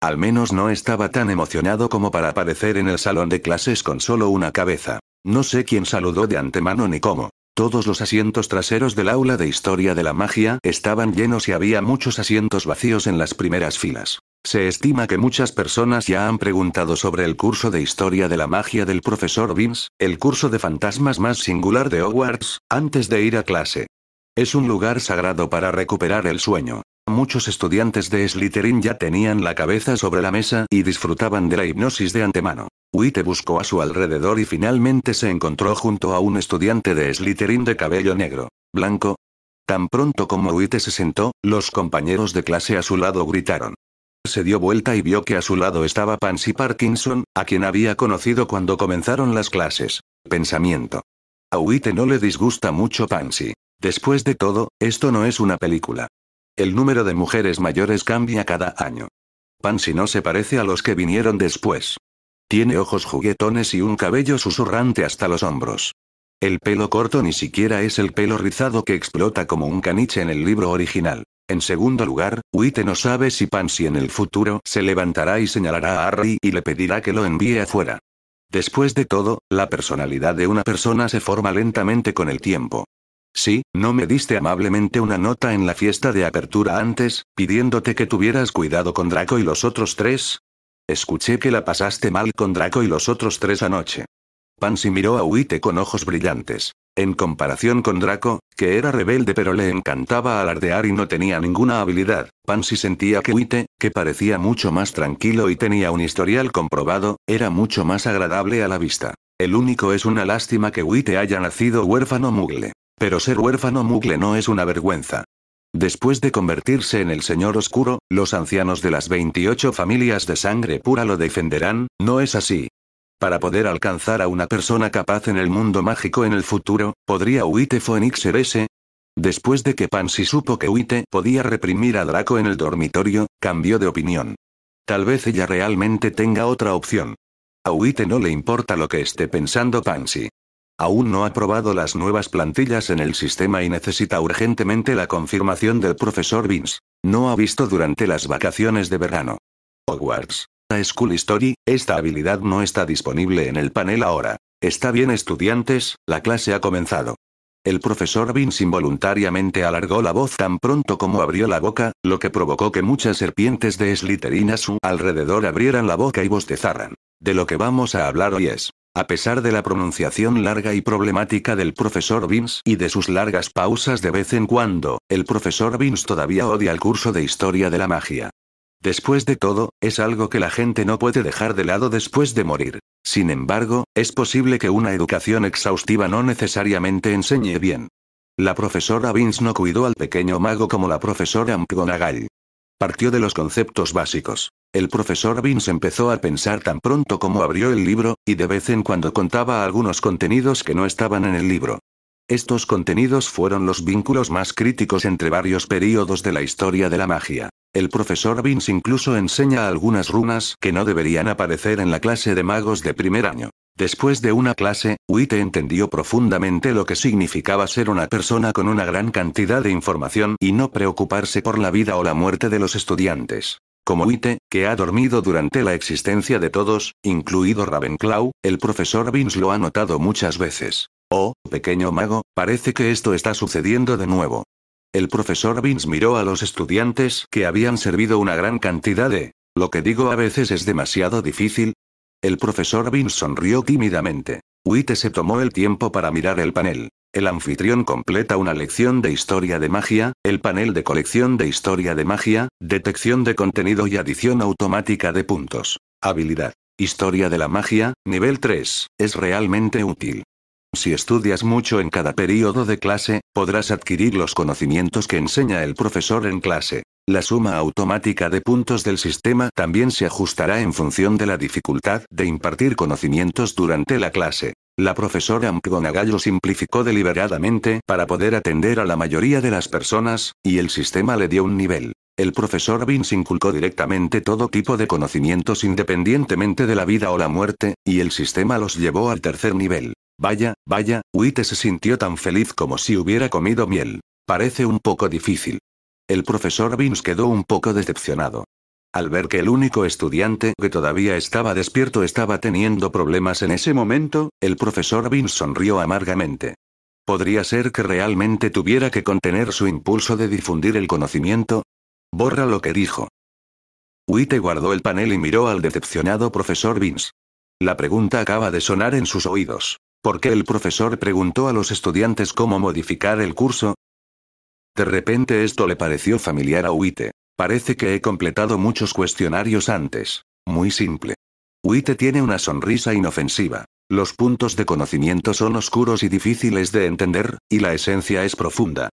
Al menos no estaba tan emocionado como para aparecer en el salón de clases con solo una cabeza. No sé quién saludó de antemano ni cómo. Todos los asientos traseros del aula de historia de la magia estaban llenos y había muchos asientos vacíos en las primeras filas. Se estima que muchas personas ya han preguntado sobre el curso de historia de la magia del profesor Vince, el curso de fantasmas más singular de Hogwarts, antes de ir a clase. Es un lugar sagrado para recuperar el sueño. Muchos estudiantes de Slytherin ya tenían la cabeza sobre la mesa y disfrutaban de la hipnosis de antemano. Witte buscó a su alrededor y finalmente se encontró junto a un estudiante de Slytherin de cabello negro, blanco. Tan pronto como Witte se sentó, los compañeros de clase a su lado gritaron. Se dio vuelta y vio que a su lado estaba Pansy Parkinson, a quien había conocido cuando comenzaron las clases. Pensamiento. A Witte no le disgusta mucho Pansy. Después de todo, esto no es una película. El número de mujeres mayores cambia cada año. Pansy no se parece a los que vinieron después. Tiene ojos juguetones y un cabello susurrante hasta los hombros. El pelo corto ni siquiera es el pelo rizado que explota como un caniche en el libro original. En segundo lugar, Witte no sabe si Pansy en el futuro se levantará y señalará a Harry y le pedirá que lo envíe afuera. Después de todo, la personalidad de una persona se forma lentamente con el tiempo. Sí, ¿no me diste amablemente una nota en la fiesta de apertura antes, pidiéndote que tuvieras cuidado con Draco y los otros tres? Escuché que la pasaste mal con Draco y los otros tres anoche. Pansy miró a Huite con ojos brillantes. En comparación con Draco, que era rebelde pero le encantaba alardear y no tenía ninguna habilidad, Pansy sentía que Huite, que parecía mucho más tranquilo y tenía un historial comprobado, era mucho más agradable a la vista. El único es una lástima que Huite haya nacido huérfano mugle. Pero ser huérfano mugle no es una vergüenza. Después de convertirse en el Señor Oscuro, los ancianos de las 28 familias de sangre pura lo defenderán, ¿no es así? Para poder alcanzar a una persona capaz en el mundo mágico en el futuro, ¿podría Huite Phoenix ser ese? Después de que Pansy supo que Huite podía reprimir a Draco en el dormitorio, cambió de opinión. Tal vez ella realmente tenga otra opción. A Huite no le importa lo que esté pensando Pansy. Aún no ha probado las nuevas plantillas en el sistema y necesita urgentemente la confirmación del profesor Vince. No ha visto durante las vacaciones de verano. Hogwarts. A School Story, esta habilidad no está disponible en el panel ahora. Está bien estudiantes, la clase ha comenzado. El profesor Vince involuntariamente alargó la voz tan pronto como abrió la boca, lo que provocó que muchas serpientes de Slytherin a su alrededor abrieran la boca y bostezaran. De lo que vamos a hablar hoy es a pesar de la pronunciación larga y problemática del profesor Vince y de sus largas pausas de vez en cuando, el profesor Vince todavía odia el curso de historia de la magia. Después de todo, es algo que la gente no puede dejar de lado después de morir. Sin embargo, es posible que una educación exhaustiva no necesariamente enseñe bien. La profesora Vince no cuidó al pequeño mago como la profesora Mcgonagall. Partió de los conceptos básicos. El profesor Vince empezó a pensar tan pronto como abrió el libro, y de vez en cuando contaba algunos contenidos que no estaban en el libro. Estos contenidos fueron los vínculos más críticos entre varios períodos de la historia de la magia. El profesor Vince incluso enseña algunas runas que no deberían aparecer en la clase de magos de primer año. Después de una clase, Witte entendió profundamente lo que significaba ser una persona con una gran cantidad de información y no preocuparse por la vida o la muerte de los estudiantes. Como Witte, que ha dormido durante la existencia de todos, incluido Ravenclaw, el profesor Vince lo ha notado muchas veces. Oh, pequeño mago, parece que esto está sucediendo de nuevo. El profesor Vince miró a los estudiantes que habían servido una gran cantidad de lo que digo a veces es demasiado difícil, el profesor Bean sonrió tímidamente. Witte se tomó el tiempo para mirar el panel. El anfitrión completa una lección de historia de magia, el panel de colección de historia de magia, detección de contenido y adición automática de puntos. Habilidad. Historia de la magia, nivel 3, es realmente útil. Si estudias mucho en cada periodo de clase, podrás adquirir los conocimientos que enseña el profesor en clase. La suma automática de puntos del sistema también se ajustará en función de la dificultad de impartir conocimientos durante la clase. La profesora McGonagall simplificó deliberadamente para poder atender a la mayoría de las personas, y el sistema le dio un nivel. El profesor Vince inculcó directamente todo tipo de conocimientos independientemente de la vida o la muerte, y el sistema los llevó al tercer nivel. Vaya, vaya, Witte se sintió tan feliz como si hubiera comido miel. Parece un poco difícil. El profesor Vince quedó un poco decepcionado. Al ver que el único estudiante que todavía estaba despierto estaba teniendo problemas en ese momento, el profesor Vince sonrió amargamente. ¿Podría ser que realmente tuviera que contener su impulso de difundir el conocimiento? Borra lo que dijo. Witte guardó el panel y miró al decepcionado profesor Vince. La pregunta acaba de sonar en sus oídos. ¿Por qué el profesor preguntó a los estudiantes cómo modificar el curso? De repente esto le pareció familiar a Huite. Parece que he completado muchos cuestionarios antes. Muy simple. Huite tiene una sonrisa inofensiva. Los puntos de conocimiento son oscuros y difíciles de entender, y la esencia es profunda.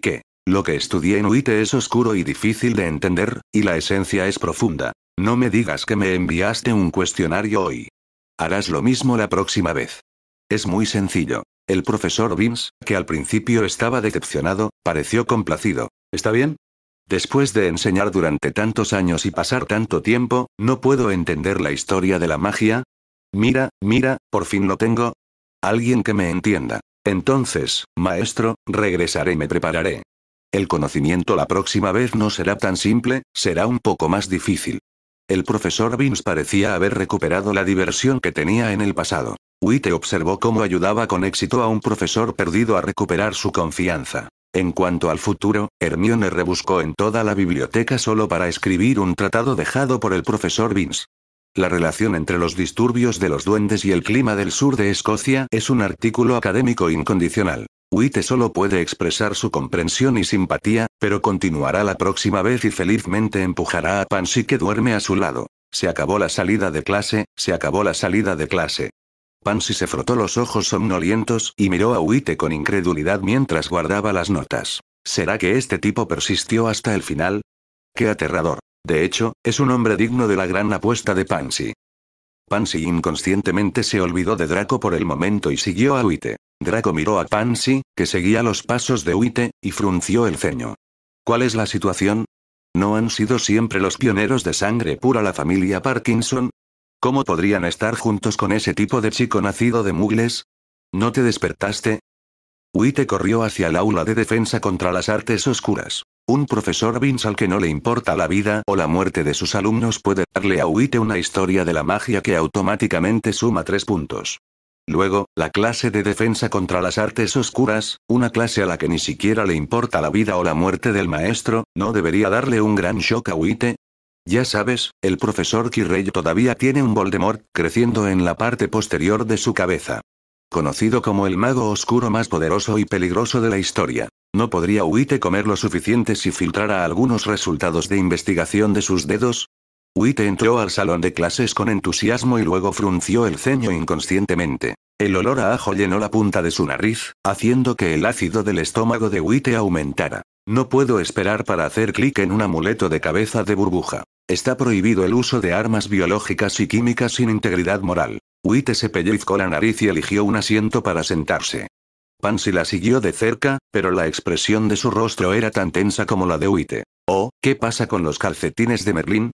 ¿Qué? Lo que estudié en Huite es oscuro y difícil de entender, y la esencia es profunda. No me digas que me enviaste un cuestionario hoy. Harás lo mismo la próxima vez. Es muy sencillo. El profesor Vince, que al principio estaba decepcionado, pareció complacido. ¿Está bien? Después de enseñar durante tantos años y pasar tanto tiempo, no puedo entender la historia de la magia. Mira, mira, por fin lo tengo. Alguien que me entienda. Entonces, maestro, regresaré y me prepararé. El conocimiento la próxima vez no será tan simple, será un poco más difícil. El profesor Vince parecía haber recuperado la diversión que tenía en el pasado. Witte observó cómo ayudaba con éxito a un profesor perdido a recuperar su confianza. En cuanto al futuro, Hermione rebuscó en toda la biblioteca solo para escribir un tratado dejado por el profesor Vince. La relación entre los disturbios de los duendes y el clima del sur de Escocia es un artículo académico incondicional. Witte solo puede expresar su comprensión y simpatía, pero continuará la próxima vez y felizmente empujará a Pansy que duerme a su lado. Se acabó la salida de clase, se acabó la salida de clase. Pansy se frotó los ojos somnolientos y miró a Uite con incredulidad mientras guardaba las notas. ¿Será que este tipo persistió hasta el final? ¡Qué aterrador! De hecho, es un hombre digno de la gran apuesta de Pansy. Pansy inconscientemente se olvidó de Draco por el momento y siguió a Uite. Draco miró a Pansy, que seguía los pasos de uite y frunció el ceño. ¿Cuál es la situación? ¿No han sido siempre los pioneros de sangre pura la familia Parkinson? ¿Cómo podrían estar juntos con ese tipo de chico nacido de mugles? ¿No te despertaste? Witte corrió hacia el aula de defensa contra las artes oscuras. Un profesor Vince al que no le importa la vida o la muerte de sus alumnos puede darle a Witte una historia de la magia que automáticamente suma tres puntos. Luego, la clase de defensa contra las artes oscuras, una clase a la que ni siquiera le importa la vida o la muerte del maestro, ¿no debería darle un gran shock a Witte. Ya sabes, el profesor Kirrey todavía tiene un Voldemort, creciendo en la parte posterior de su cabeza. Conocido como el mago oscuro más poderoso y peligroso de la historia. No podría Huite comer lo suficiente si filtrara algunos resultados de investigación de sus dedos. Huite entró al salón de clases con entusiasmo y luego frunció el ceño inconscientemente. El olor a ajo llenó la punta de su nariz, haciendo que el ácido del estómago de Huite aumentara. No puedo esperar para hacer clic en un amuleto de cabeza de burbuja. Está prohibido el uso de armas biológicas y químicas sin integridad moral. Uite se pellizcó la nariz y eligió un asiento para sentarse. Pansy la siguió de cerca, pero la expresión de su rostro era tan tensa como la de Uite. Oh, ¿qué pasa con los calcetines de Merlín?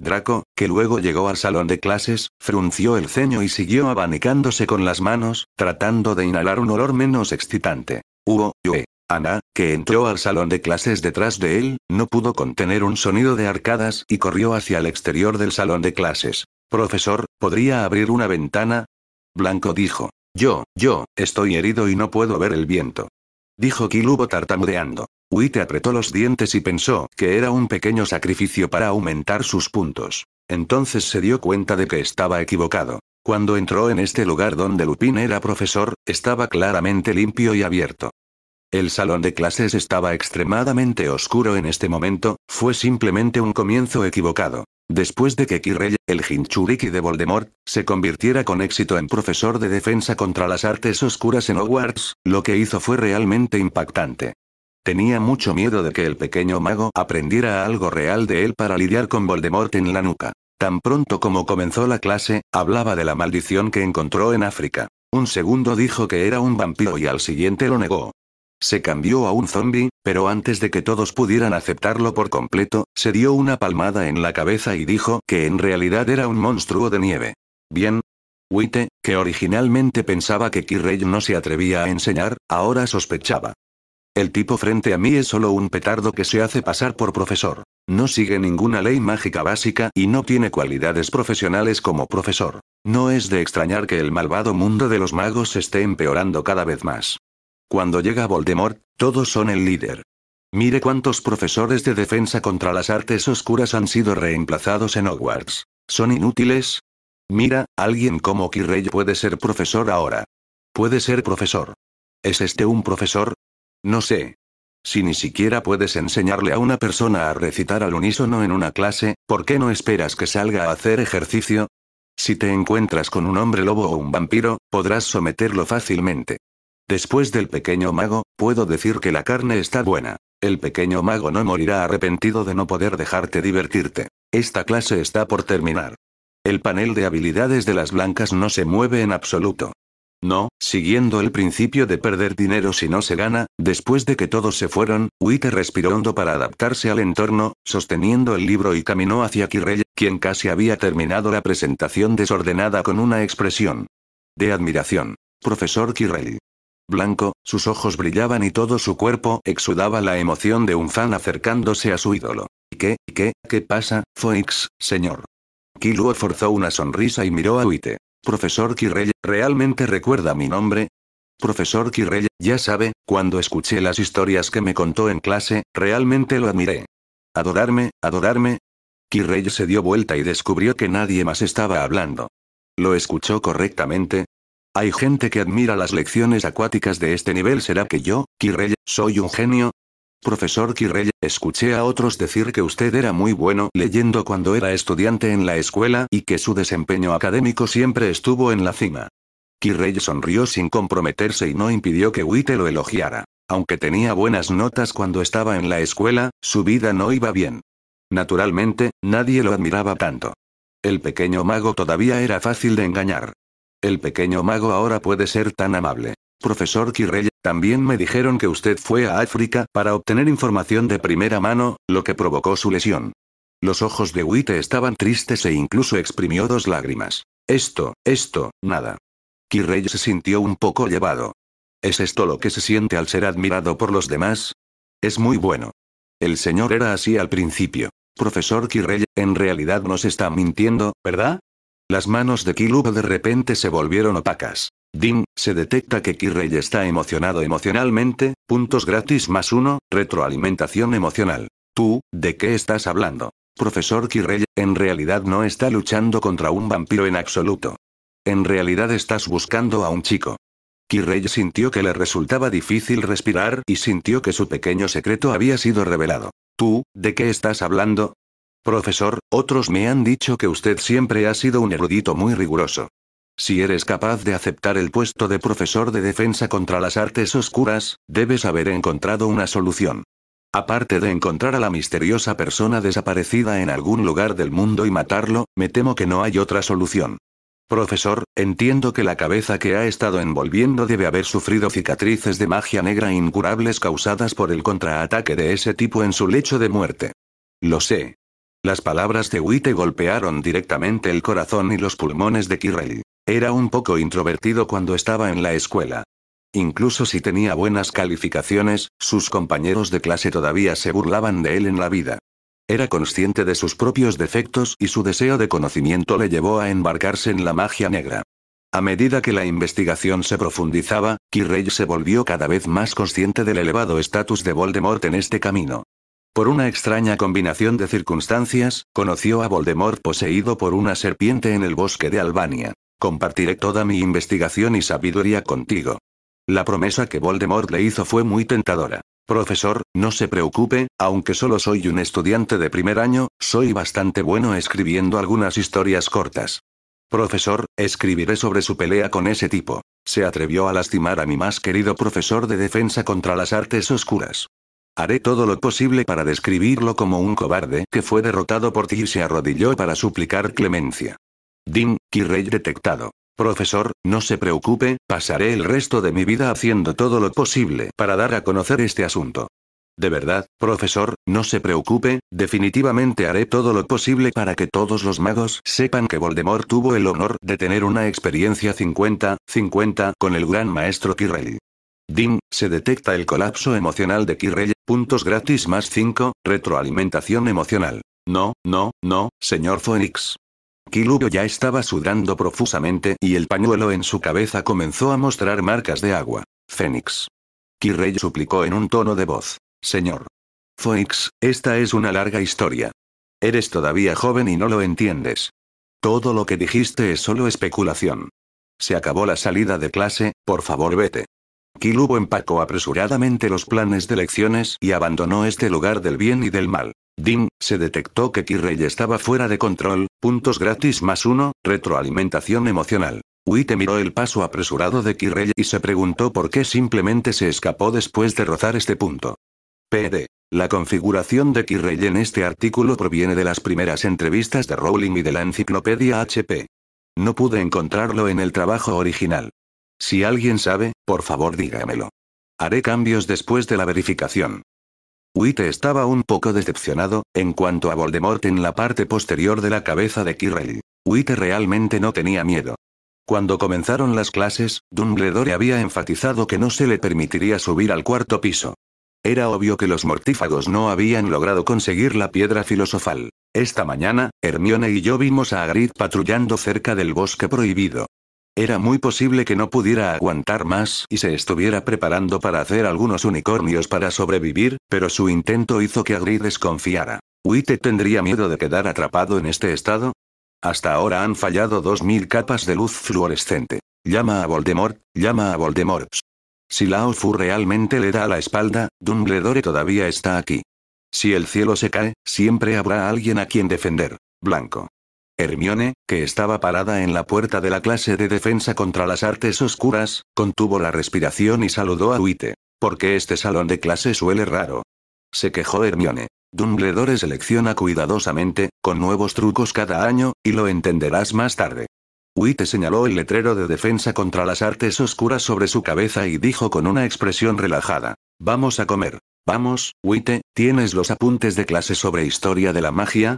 Draco, que luego llegó al salón de clases, frunció el ceño y siguió abanicándose con las manos, tratando de inhalar un olor menos excitante. Hubo, yo. Ana, que entró al salón de clases detrás de él, no pudo contener un sonido de arcadas y corrió hacia el exterior del salón de clases. Profesor, ¿podría abrir una ventana? Blanco dijo. Yo, yo, estoy herido y no puedo ver el viento. Dijo Kilubo tartamudeando. te apretó los dientes y pensó que era un pequeño sacrificio para aumentar sus puntos. Entonces se dio cuenta de que estaba equivocado. Cuando entró en este lugar donde Lupin era profesor, estaba claramente limpio y abierto. El salón de clases estaba extremadamente oscuro en este momento, fue simplemente un comienzo equivocado. Después de que Quirrell, el Hinchuriki de Voldemort, se convirtiera con éxito en profesor de defensa contra las artes oscuras en Hogwarts, lo que hizo fue realmente impactante. Tenía mucho miedo de que el pequeño mago aprendiera algo real de él para lidiar con Voldemort en la nuca. Tan pronto como comenzó la clase, hablaba de la maldición que encontró en África. Un segundo dijo que era un vampiro y al siguiente lo negó. Se cambió a un zombie, pero antes de que todos pudieran aceptarlo por completo, se dio una palmada en la cabeza y dijo que en realidad era un monstruo de nieve. Bien. Witte, que originalmente pensaba que Kirrey no se atrevía a enseñar, ahora sospechaba. El tipo frente a mí es solo un petardo que se hace pasar por profesor. No sigue ninguna ley mágica básica y no tiene cualidades profesionales como profesor. No es de extrañar que el malvado mundo de los magos esté empeorando cada vez más. Cuando llega Voldemort, todos son el líder. Mire cuántos profesores de defensa contra las artes oscuras han sido reemplazados en Hogwarts. ¿Son inútiles? Mira, alguien como Kirrey puede ser profesor ahora. Puede ser profesor. ¿Es este un profesor? No sé. Si ni siquiera puedes enseñarle a una persona a recitar al unísono en una clase, ¿por qué no esperas que salga a hacer ejercicio? Si te encuentras con un hombre lobo o un vampiro, podrás someterlo fácilmente. Después del pequeño mago, puedo decir que la carne está buena. El pequeño mago no morirá arrepentido de no poder dejarte divertirte. Esta clase está por terminar. El panel de habilidades de las blancas no se mueve en absoluto. No, siguiendo el principio de perder dinero si no se gana, después de que todos se fueron, Witte respiró hondo para adaptarse al entorno, sosteniendo el libro y caminó hacia Kirrey, quien casi había terminado la presentación desordenada con una expresión de admiración. Profesor Kirrey blanco, sus ojos brillaban y todo su cuerpo exudaba la emoción de un fan acercándose a su ídolo. ¿Qué, qué, qué pasa, Foix, señor? Kiluo forzó una sonrisa y miró a Uite. Profesor Kirreya ¿realmente recuerda mi nombre? Profesor Kirreya, ya sabe, cuando escuché las historias que me contó en clase, realmente lo admiré. Adorarme, adorarme. Kirreya se dio vuelta y descubrió que nadie más estaba hablando. Lo escuchó correctamente, hay gente que admira las lecciones acuáticas de este nivel. ¿Será que yo, Kirrell, soy un genio? Profesor Kirrell, escuché a otros decir que usted era muy bueno leyendo cuando era estudiante en la escuela y que su desempeño académico siempre estuvo en la cima. Kirrell sonrió sin comprometerse y no impidió que Witte lo elogiara. Aunque tenía buenas notas cuando estaba en la escuela, su vida no iba bien. Naturalmente, nadie lo admiraba tanto. El pequeño mago todavía era fácil de engañar. El pequeño mago ahora puede ser tan amable. Profesor Kirrell, también me dijeron que usted fue a África para obtener información de primera mano, lo que provocó su lesión. Los ojos de Witte estaban tristes e incluso exprimió dos lágrimas. Esto, esto, nada. Kirrell se sintió un poco llevado. ¿Es esto lo que se siente al ser admirado por los demás? Es muy bueno. El señor era así al principio. Profesor Kirrell, en realidad nos está mintiendo, ¿verdad? Las manos de Kilub de repente se volvieron opacas. Dim, se detecta que Kirrey está emocionado emocionalmente, puntos gratis más uno, retroalimentación emocional. Tú, ¿de qué estás hablando? Profesor Kirrey, en realidad no está luchando contra un vampiro en absoluto. En realidad estás buscando a un chico. Kirrey sintió que le resultaba difícil respirar y sintió que su pequeño secreto había sido revelado. Tú, ¿de qué estás hablando? Profesor, otros me han dicho que usted siempre ha sido un erudito muy riguroso. Si eres capaz de aceptar el puesto de profesor de defensa contra las artes oscuras, debes haber encontrado una solución. Aparte de encontrar a la misteriosa persona desaparecida en algún lugar del mundo y matarlo, me temo que no hay otra solución. Profesor, entiendo que la cabeza que ha estado envolviendo debe haber sufrido cicatrices de magia negra incurables causadas por el contraataque de ese tipo en su lecho de muerte. Lo sé, las palabras de Witte golpearon directamente el corazón y los pulmones de Kirrell. Era un poco introvertido cuando estaba en la escuela. Incluso si tenía buenas calificaciones, sus compañeros de clase todavía se burlaban de él en la vida. Era consciente de sus propios defectos y su deseo de conocimiento le llevó a embarcarse en la magia negra. A medida que la investigación se profundizaba, Kirrell se volvió cada vez más consciente del elevado estatus de Voldemort en este camino. Por una extraña combinación de circunstancias, conoció a Voldemort poseído por una serpiente en el bosque de Albania. Compartiré toda mi investigación y sabiduría contigo. La promesa que Voldemort le hizo fue muy tentadora. Profesor, no se preocupe, aunque solo soy un estudiante de primer año, soy bastante bueno escribiendo algunas historias cortas. Profesor, escribiré sobre su pelea con ese tipo. Se atrevió a lastimar a mi más querido profesor de defensa contra las artes oscuras. Haré todo lo posible para describirlo como un cobarde que fue derrotado por ti y se arrodilló para suplicar clemencia. Dim, Quirrell detectado. Profesor, no se preocupe, pasaré el resto de mi vida haciendo todo lo posible para dar a conocer este asunto. De verdad, profesor, no se preocupe, definitivamente haré todo lo posible para que todos los magos sepan que Voldemort tuvo el honor de tener una experiencia 50-50 con el gran maestro Kirrell. DIM, se detecta el colapso emocional de Kirrey, puntos gratis más 5, retroalimentación emocional. No, no, no, señor Phoenix. Kilubio ya estaba sudando profusamente y el pañuelo en su cabeza comenzó a mostrar marcas de agua. Fénix. Kirrey suplicó en un tono de voz. Señor. Phoenix, esta es una larga historia. Eres todavía joven y no lo entiendes. Todo lo que dijiste es solo especulación. Se acabó la salida de clase, por favor vete. Kilubo empacó apresuradamente los planes de lecciones y abandonó este lugar del bien y del mal. Dim, se detectó que Kirrey estaba fuera de control, puntos gratis más uno, retroalimentación emocional. Witte miró el paso apresurado de Kirrey y se preguntó por qué simplemente se escapó después de rozar este punto. PD. La configuración de Kirrey en este artículo proviene de las primeras entrevistas de Rowling y de la enciclopedia HP. No pude encontrarlo en el trabajo original. Si alguien sabe, por favor dígamelo. Haré cambios después de la verificación. Witte estaba un poco decepcionado, en cuanto a Voldemort en la parte posterior de la cabeza de Kirrell. Witte realmente no tenía miedo. Cuando comenzaron las clases, Dumbledore había enfatizado que no se le permitiría subir al cuarto piso. Era obvio que los mortífagos no habían logrado conseguir la piedra filosofal. Esta mañana, Hermione y yo vimos a Agrid patrullando cerca del bosque prohibido. Era muy posible que no pudiera aguantar más y se estuviera preparando para hacer algunos unicornios para sobrevivir, pero su intento hizo que Agri desconfiara. ¿Wite tendría miedo de quedar atrapado en este estado? Hasta ahora han fallado dos 2000 capas de luz fluorescente. Llama a Voldemort, llama a Voldemort. Si Lao Fu realmente le da la espalda, Dumbledore todavía está aquí. Si el cielo se cae, siempre habrá alguien a quien defender. Blanco. Hermione, que estaba parada en la puerta de la clase de defensa contra las artes oscuras, contuvo la respiración y saludó a Huite. Porque este salón de clase suele raro. Se quejó Hermione. Dumbledore selecciona cuidadosamente, con nuevos trucos cada año, y lo entenderás más tarde. Witte señaló el letrero de defensa contra las artes oscuras sobre su cabeza y dijo con una expresión relajada. Vamos a comer. Vamos, Witte, ¿tienes los apuntes de clase sobre historia de la magia?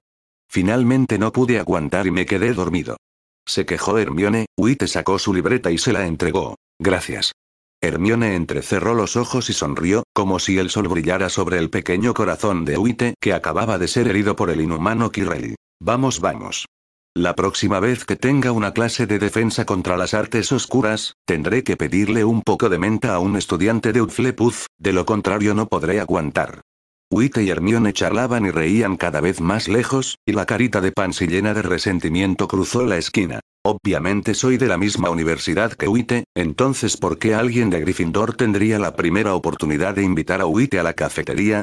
Finalmente no pude aguantar y me quedé dormido. Se quejó Hermione, Witte sacó su libreta y se la entregó. Gracias. Hermione entrecerró los ojos y sonrió, como si el sol brillara sobre el pequeño corazón de Huite que acababa de ser herido por el inhumano Kirrell. Vamos, vamos. La próxima vez que tenga una clase de defensa contra las artes oscuras, tendré que pedirle un poco de menta a un estudiante de Utflepuz, de lo contrario no podré aguantar. Witte y Hermione charlaban y reían cada vez más lejos, y la carita de Pansy llena de resentimiento cruzó la esquina. Obviamente soy de la misma universidad que Witte, entonces ¿por qué alguien de Gryffindor tendría la primera oportunidad de invitar a Witte a la cafetería?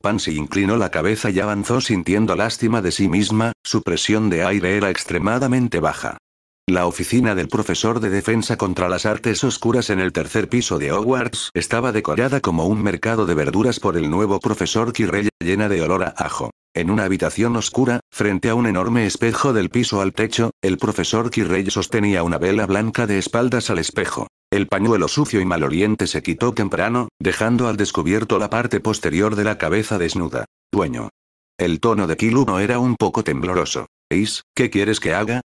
Pansy inclinó la cabeza y avanzó sintiendo lástima de sí misma, su presión de aire era extremadamente baja. La oficina del profesor de defensa contra las artes oscuras en el tercer piso de Hogwarts estaba decorada como un mercado de verduras por el nuevo profesor Quirrell, llena de olor a ajo. En una habitación oscura, frente a un enorme espejo del piso al techo, el profesor Quirrell sostenía una vela blanca de espaldas al espejo. El pañuelo sucio y maloliente se quitó temprano, dejando al descubierto la parte posterior de la cabeza desnuda. Dueño. El tono de Kiluno era un poco tembloroso. ¿Veis? qué quieres que haga?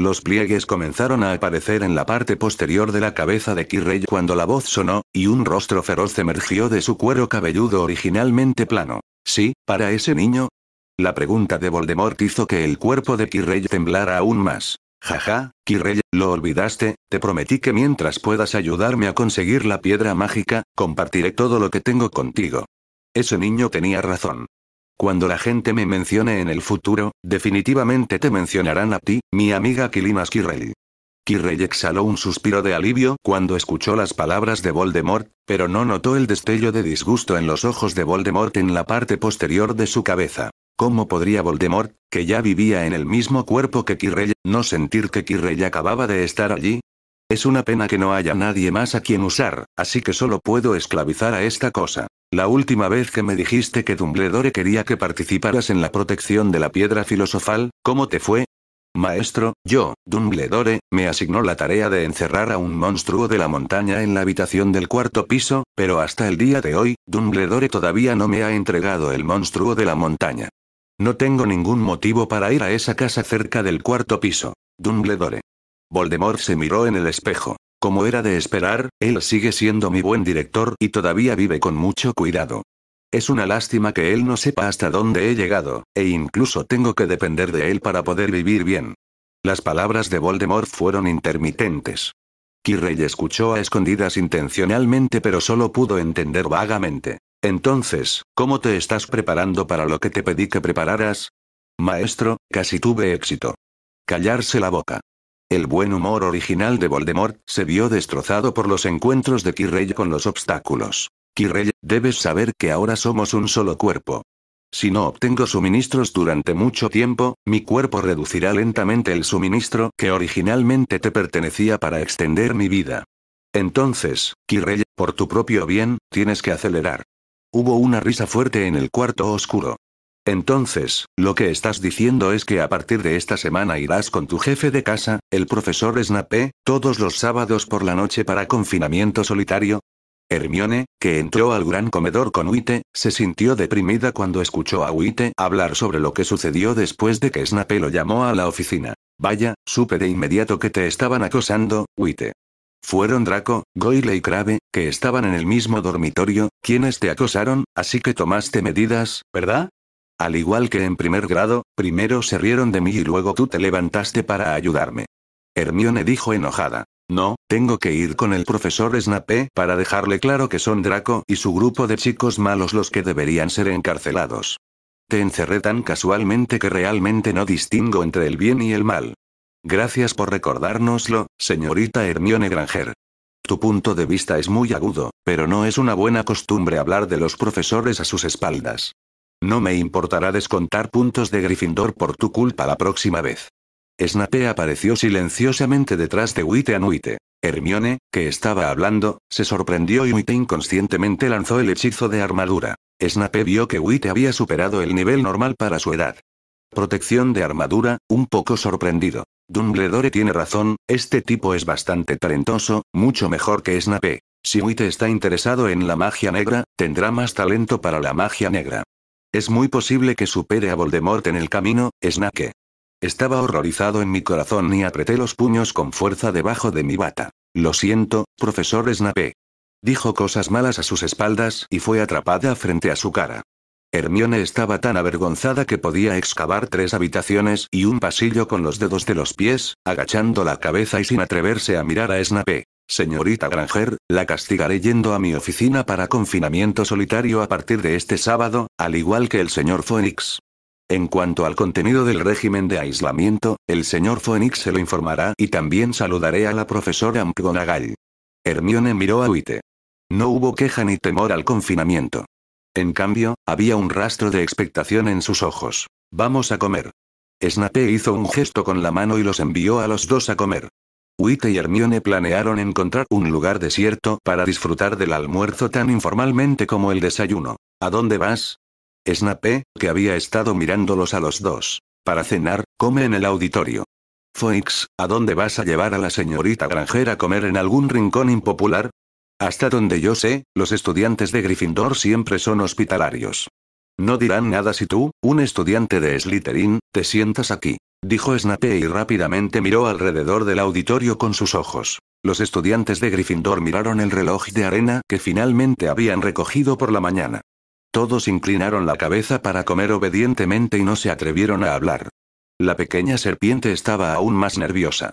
Los pliegues comenzaron a aparecer en la parte posterior de la cabeza de Kirrey cuando la voz sonó, y un rostro feroz emergió de su cuero cabelludo originalmente plano. ¿Sí, para ese niño? La pregunta de Voldemort hizo que el cuerpo de Kirrey temblara aún más. Jaja, Kirrey, lo olvidaste, te prometí que mientras puedas ayudarme a conseguir la piedra mágica, compartiré todo lo que tengo contigo. Ese niño tenía razón. Cuando la gente me mencione en el futuro, definitivamente te mencionarán a ti, mi amiga Kilimas Kirrell. Kirrell exhaló un suspiro de alivio cuando escuchó las palabras de Voldemort, pero no notó el destello de disgusto en los ojos de Voldemort en la parte posterior de su cabeza. ¿Cómo podría Voldemort, que ya vivía en el mismo cuerpo que Kirrell, no sentir que Kirrell acababa de estar allí? Es una pena que no haya nadie más a quien usar, así que solo puedo esclavizar a esta cosa. La última vez que me dijiste que Dumbledore quería que participaras en la protección de la piedra filosofal, ¿cómo te fue? Maestro, yo, Dumbledore, me asignó la tarea de encerrar a un monstruo de la montaña en la habitación del cuarto piso, pero hasta el día de hoy, Dumbledore todavía no me ha entregado el monstruo de la montaña. No tengo ningún motivo para ir a esa casa cerca del cuarto piso. Dumbledore. Voldemort se miró en el espejo. Como era de esperar, él sigue siendo mi buen director y todavía vive con mucho cuidado. Es una lástima que él no sepa hasta dónde he llegado, e incluso tengo que depender de él para poder vivir bien. Las palabras de Voldemort fueron intermitentes. Kirrey escuchó a escondidas intencionalmente pero solo pudo entender vagamente. Entonces, ¿cómo te estás preparando para lo que te pedí que prepararas? Maestro, casi tuve éxito. Callarse la boca. El buen humor original de Voldemort se vio destrozado por los encuentros de Kirrey con los obstáculos. Kirrey, debes saber que ahora somos un solo cuerpo. Si no obtengo suministros durante mucho tiempo, mi cuerpo reducirá lentamente el suministro que originalmente te pertenecía para extender mi vida. Entonces, Kirrey, por tu propio bien, tienes que acelerar. Hubo una risa fuerte en el cuarto oscuro. Entonces, lo que estás diciendo es que a partir de esta semana irás con tu jefe de casa, el profesor Snape, todos los sábados por la noche para confinamiento solitario. Hermione, que entró al gran comedor con Huite, se sintió deprimida cuando escuchó a Huite hablar sobre lo que sucedió después de que Snape lo llamó a la oficina. Vaya, supe de inmediato que te estaban acosando, Huite. Fueron Draco, Goyle y Crave, que estaban en el mismo dormitorio, quienes te acosaron, así que tomaste medidas, ¿verdad? Al igual que en primer grado, primero se rieron de mí y luego tú te levantaste para ayudarme. Hermione dijo enojada. No, tengo que ir con el profesor Snape para dejarle claro que son Draco y su grupo de chicos malos los que deberían ser encarcelados. Te encerré tan casualmente que realmente no distingo entre el bien y el mal. Gracias por recordárnoslo, señorita Hermione Granger. Tu punto de vista es muy agudo, pero no es una buena costumbre hablar de los profesores a sus espaldas. No me importará descontar puntos de Gryffindor por tu culpa la próxima vez. Snape apareció silenciosamente detrás de Witte Nuite. Hermione, que estaba hablando, se sorprendió y Witte inconscientemente lanzó el hechizo de armadura. Snape vio que Witte había superado el nivel normal para su edad. Protección de armadura, un poco sorprendido. Dumbledore tiene razón, este tipo es bastante talentoso, mucho mejor que Snape. Si Witte está interesado en la magia negra, tendrá más talento para la magia negra. Es muy posible que supere a Voldemort en el camino, Snape. Estaba horrorizado en mi corazón y apreté los puños con fuerza debajo de mi bata. Lo siento, profesor Snape. Dijo cosas malas a sus espaldas y fue atrapada frente a su cara. Hermione estaba tan avergonzada que podía excavar tres habitaciones y un pasillo con los dedos de los pies, agachando la cabeza y sin atreverse a mirar a Snape. Señorita Granger, la castigaré yendo a mi oficina para confinamiento solitario a partir de este sábado, al igual que el señor Phoenix. En cuanto al contenido del régimen de aislamiento, el señor Phoenix se lo informará y también saludaré a la profesora McGonagall. Hermione miró a Uite. No hubo queja ni temor al confinamiento. En cambio, había un rastro de expectación en sus ojos. Vamos a comer. Snape hizo un gesto con la mano y los envió a los dos a comer. Huita y Hermione planearon encontrar un lugar desierto para disfrutar del almuerzo tan informalmente como el desayuno. ¿A dónde vas? Snape, que había estado mirándolos a los dos. Para cenar, come en el auditorio. Foix, ¿a dónde vas a llevar a la señorita granjera a comer en algún rincón impopular? Hasta donde yo sé, los estudiantes de Gryffindor siempre son hospitalarios. No dirán nada si tú, un estudiante de Slytherin, te sientas aquí dijo Snape y rápidamente miró alrededor del auditorio con sus ojos. Los estudiantes de Gryffindor miraron el reloj de arena que finalmente habían recogido por la mañana. Todos inclinaron la cabeza para comer obedientemente y no se atrevieron a hablar. La pequeña serpiente estaba aún más nerviosa.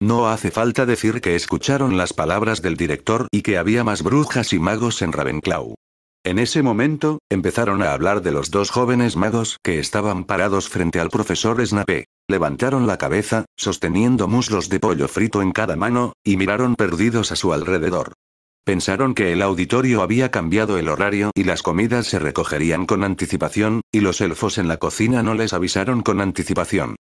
No hace falta decir que escucharon las palabras del director y que había más brujas y magos en Ravenclaw. En ese momento, empezaron a hablar de los dos jóvenes magos que estaban parados frente al profesor Snape. Levantaron la cabeza, sosteniendo muslos de pollo frito en cada mano, y miraron perdidos a su alrededor. Pensaron que el auditorio había cambiado el horario y las comidas se recogerían con anticipación, y los elfos en la cocina no les avisaron con anticipación.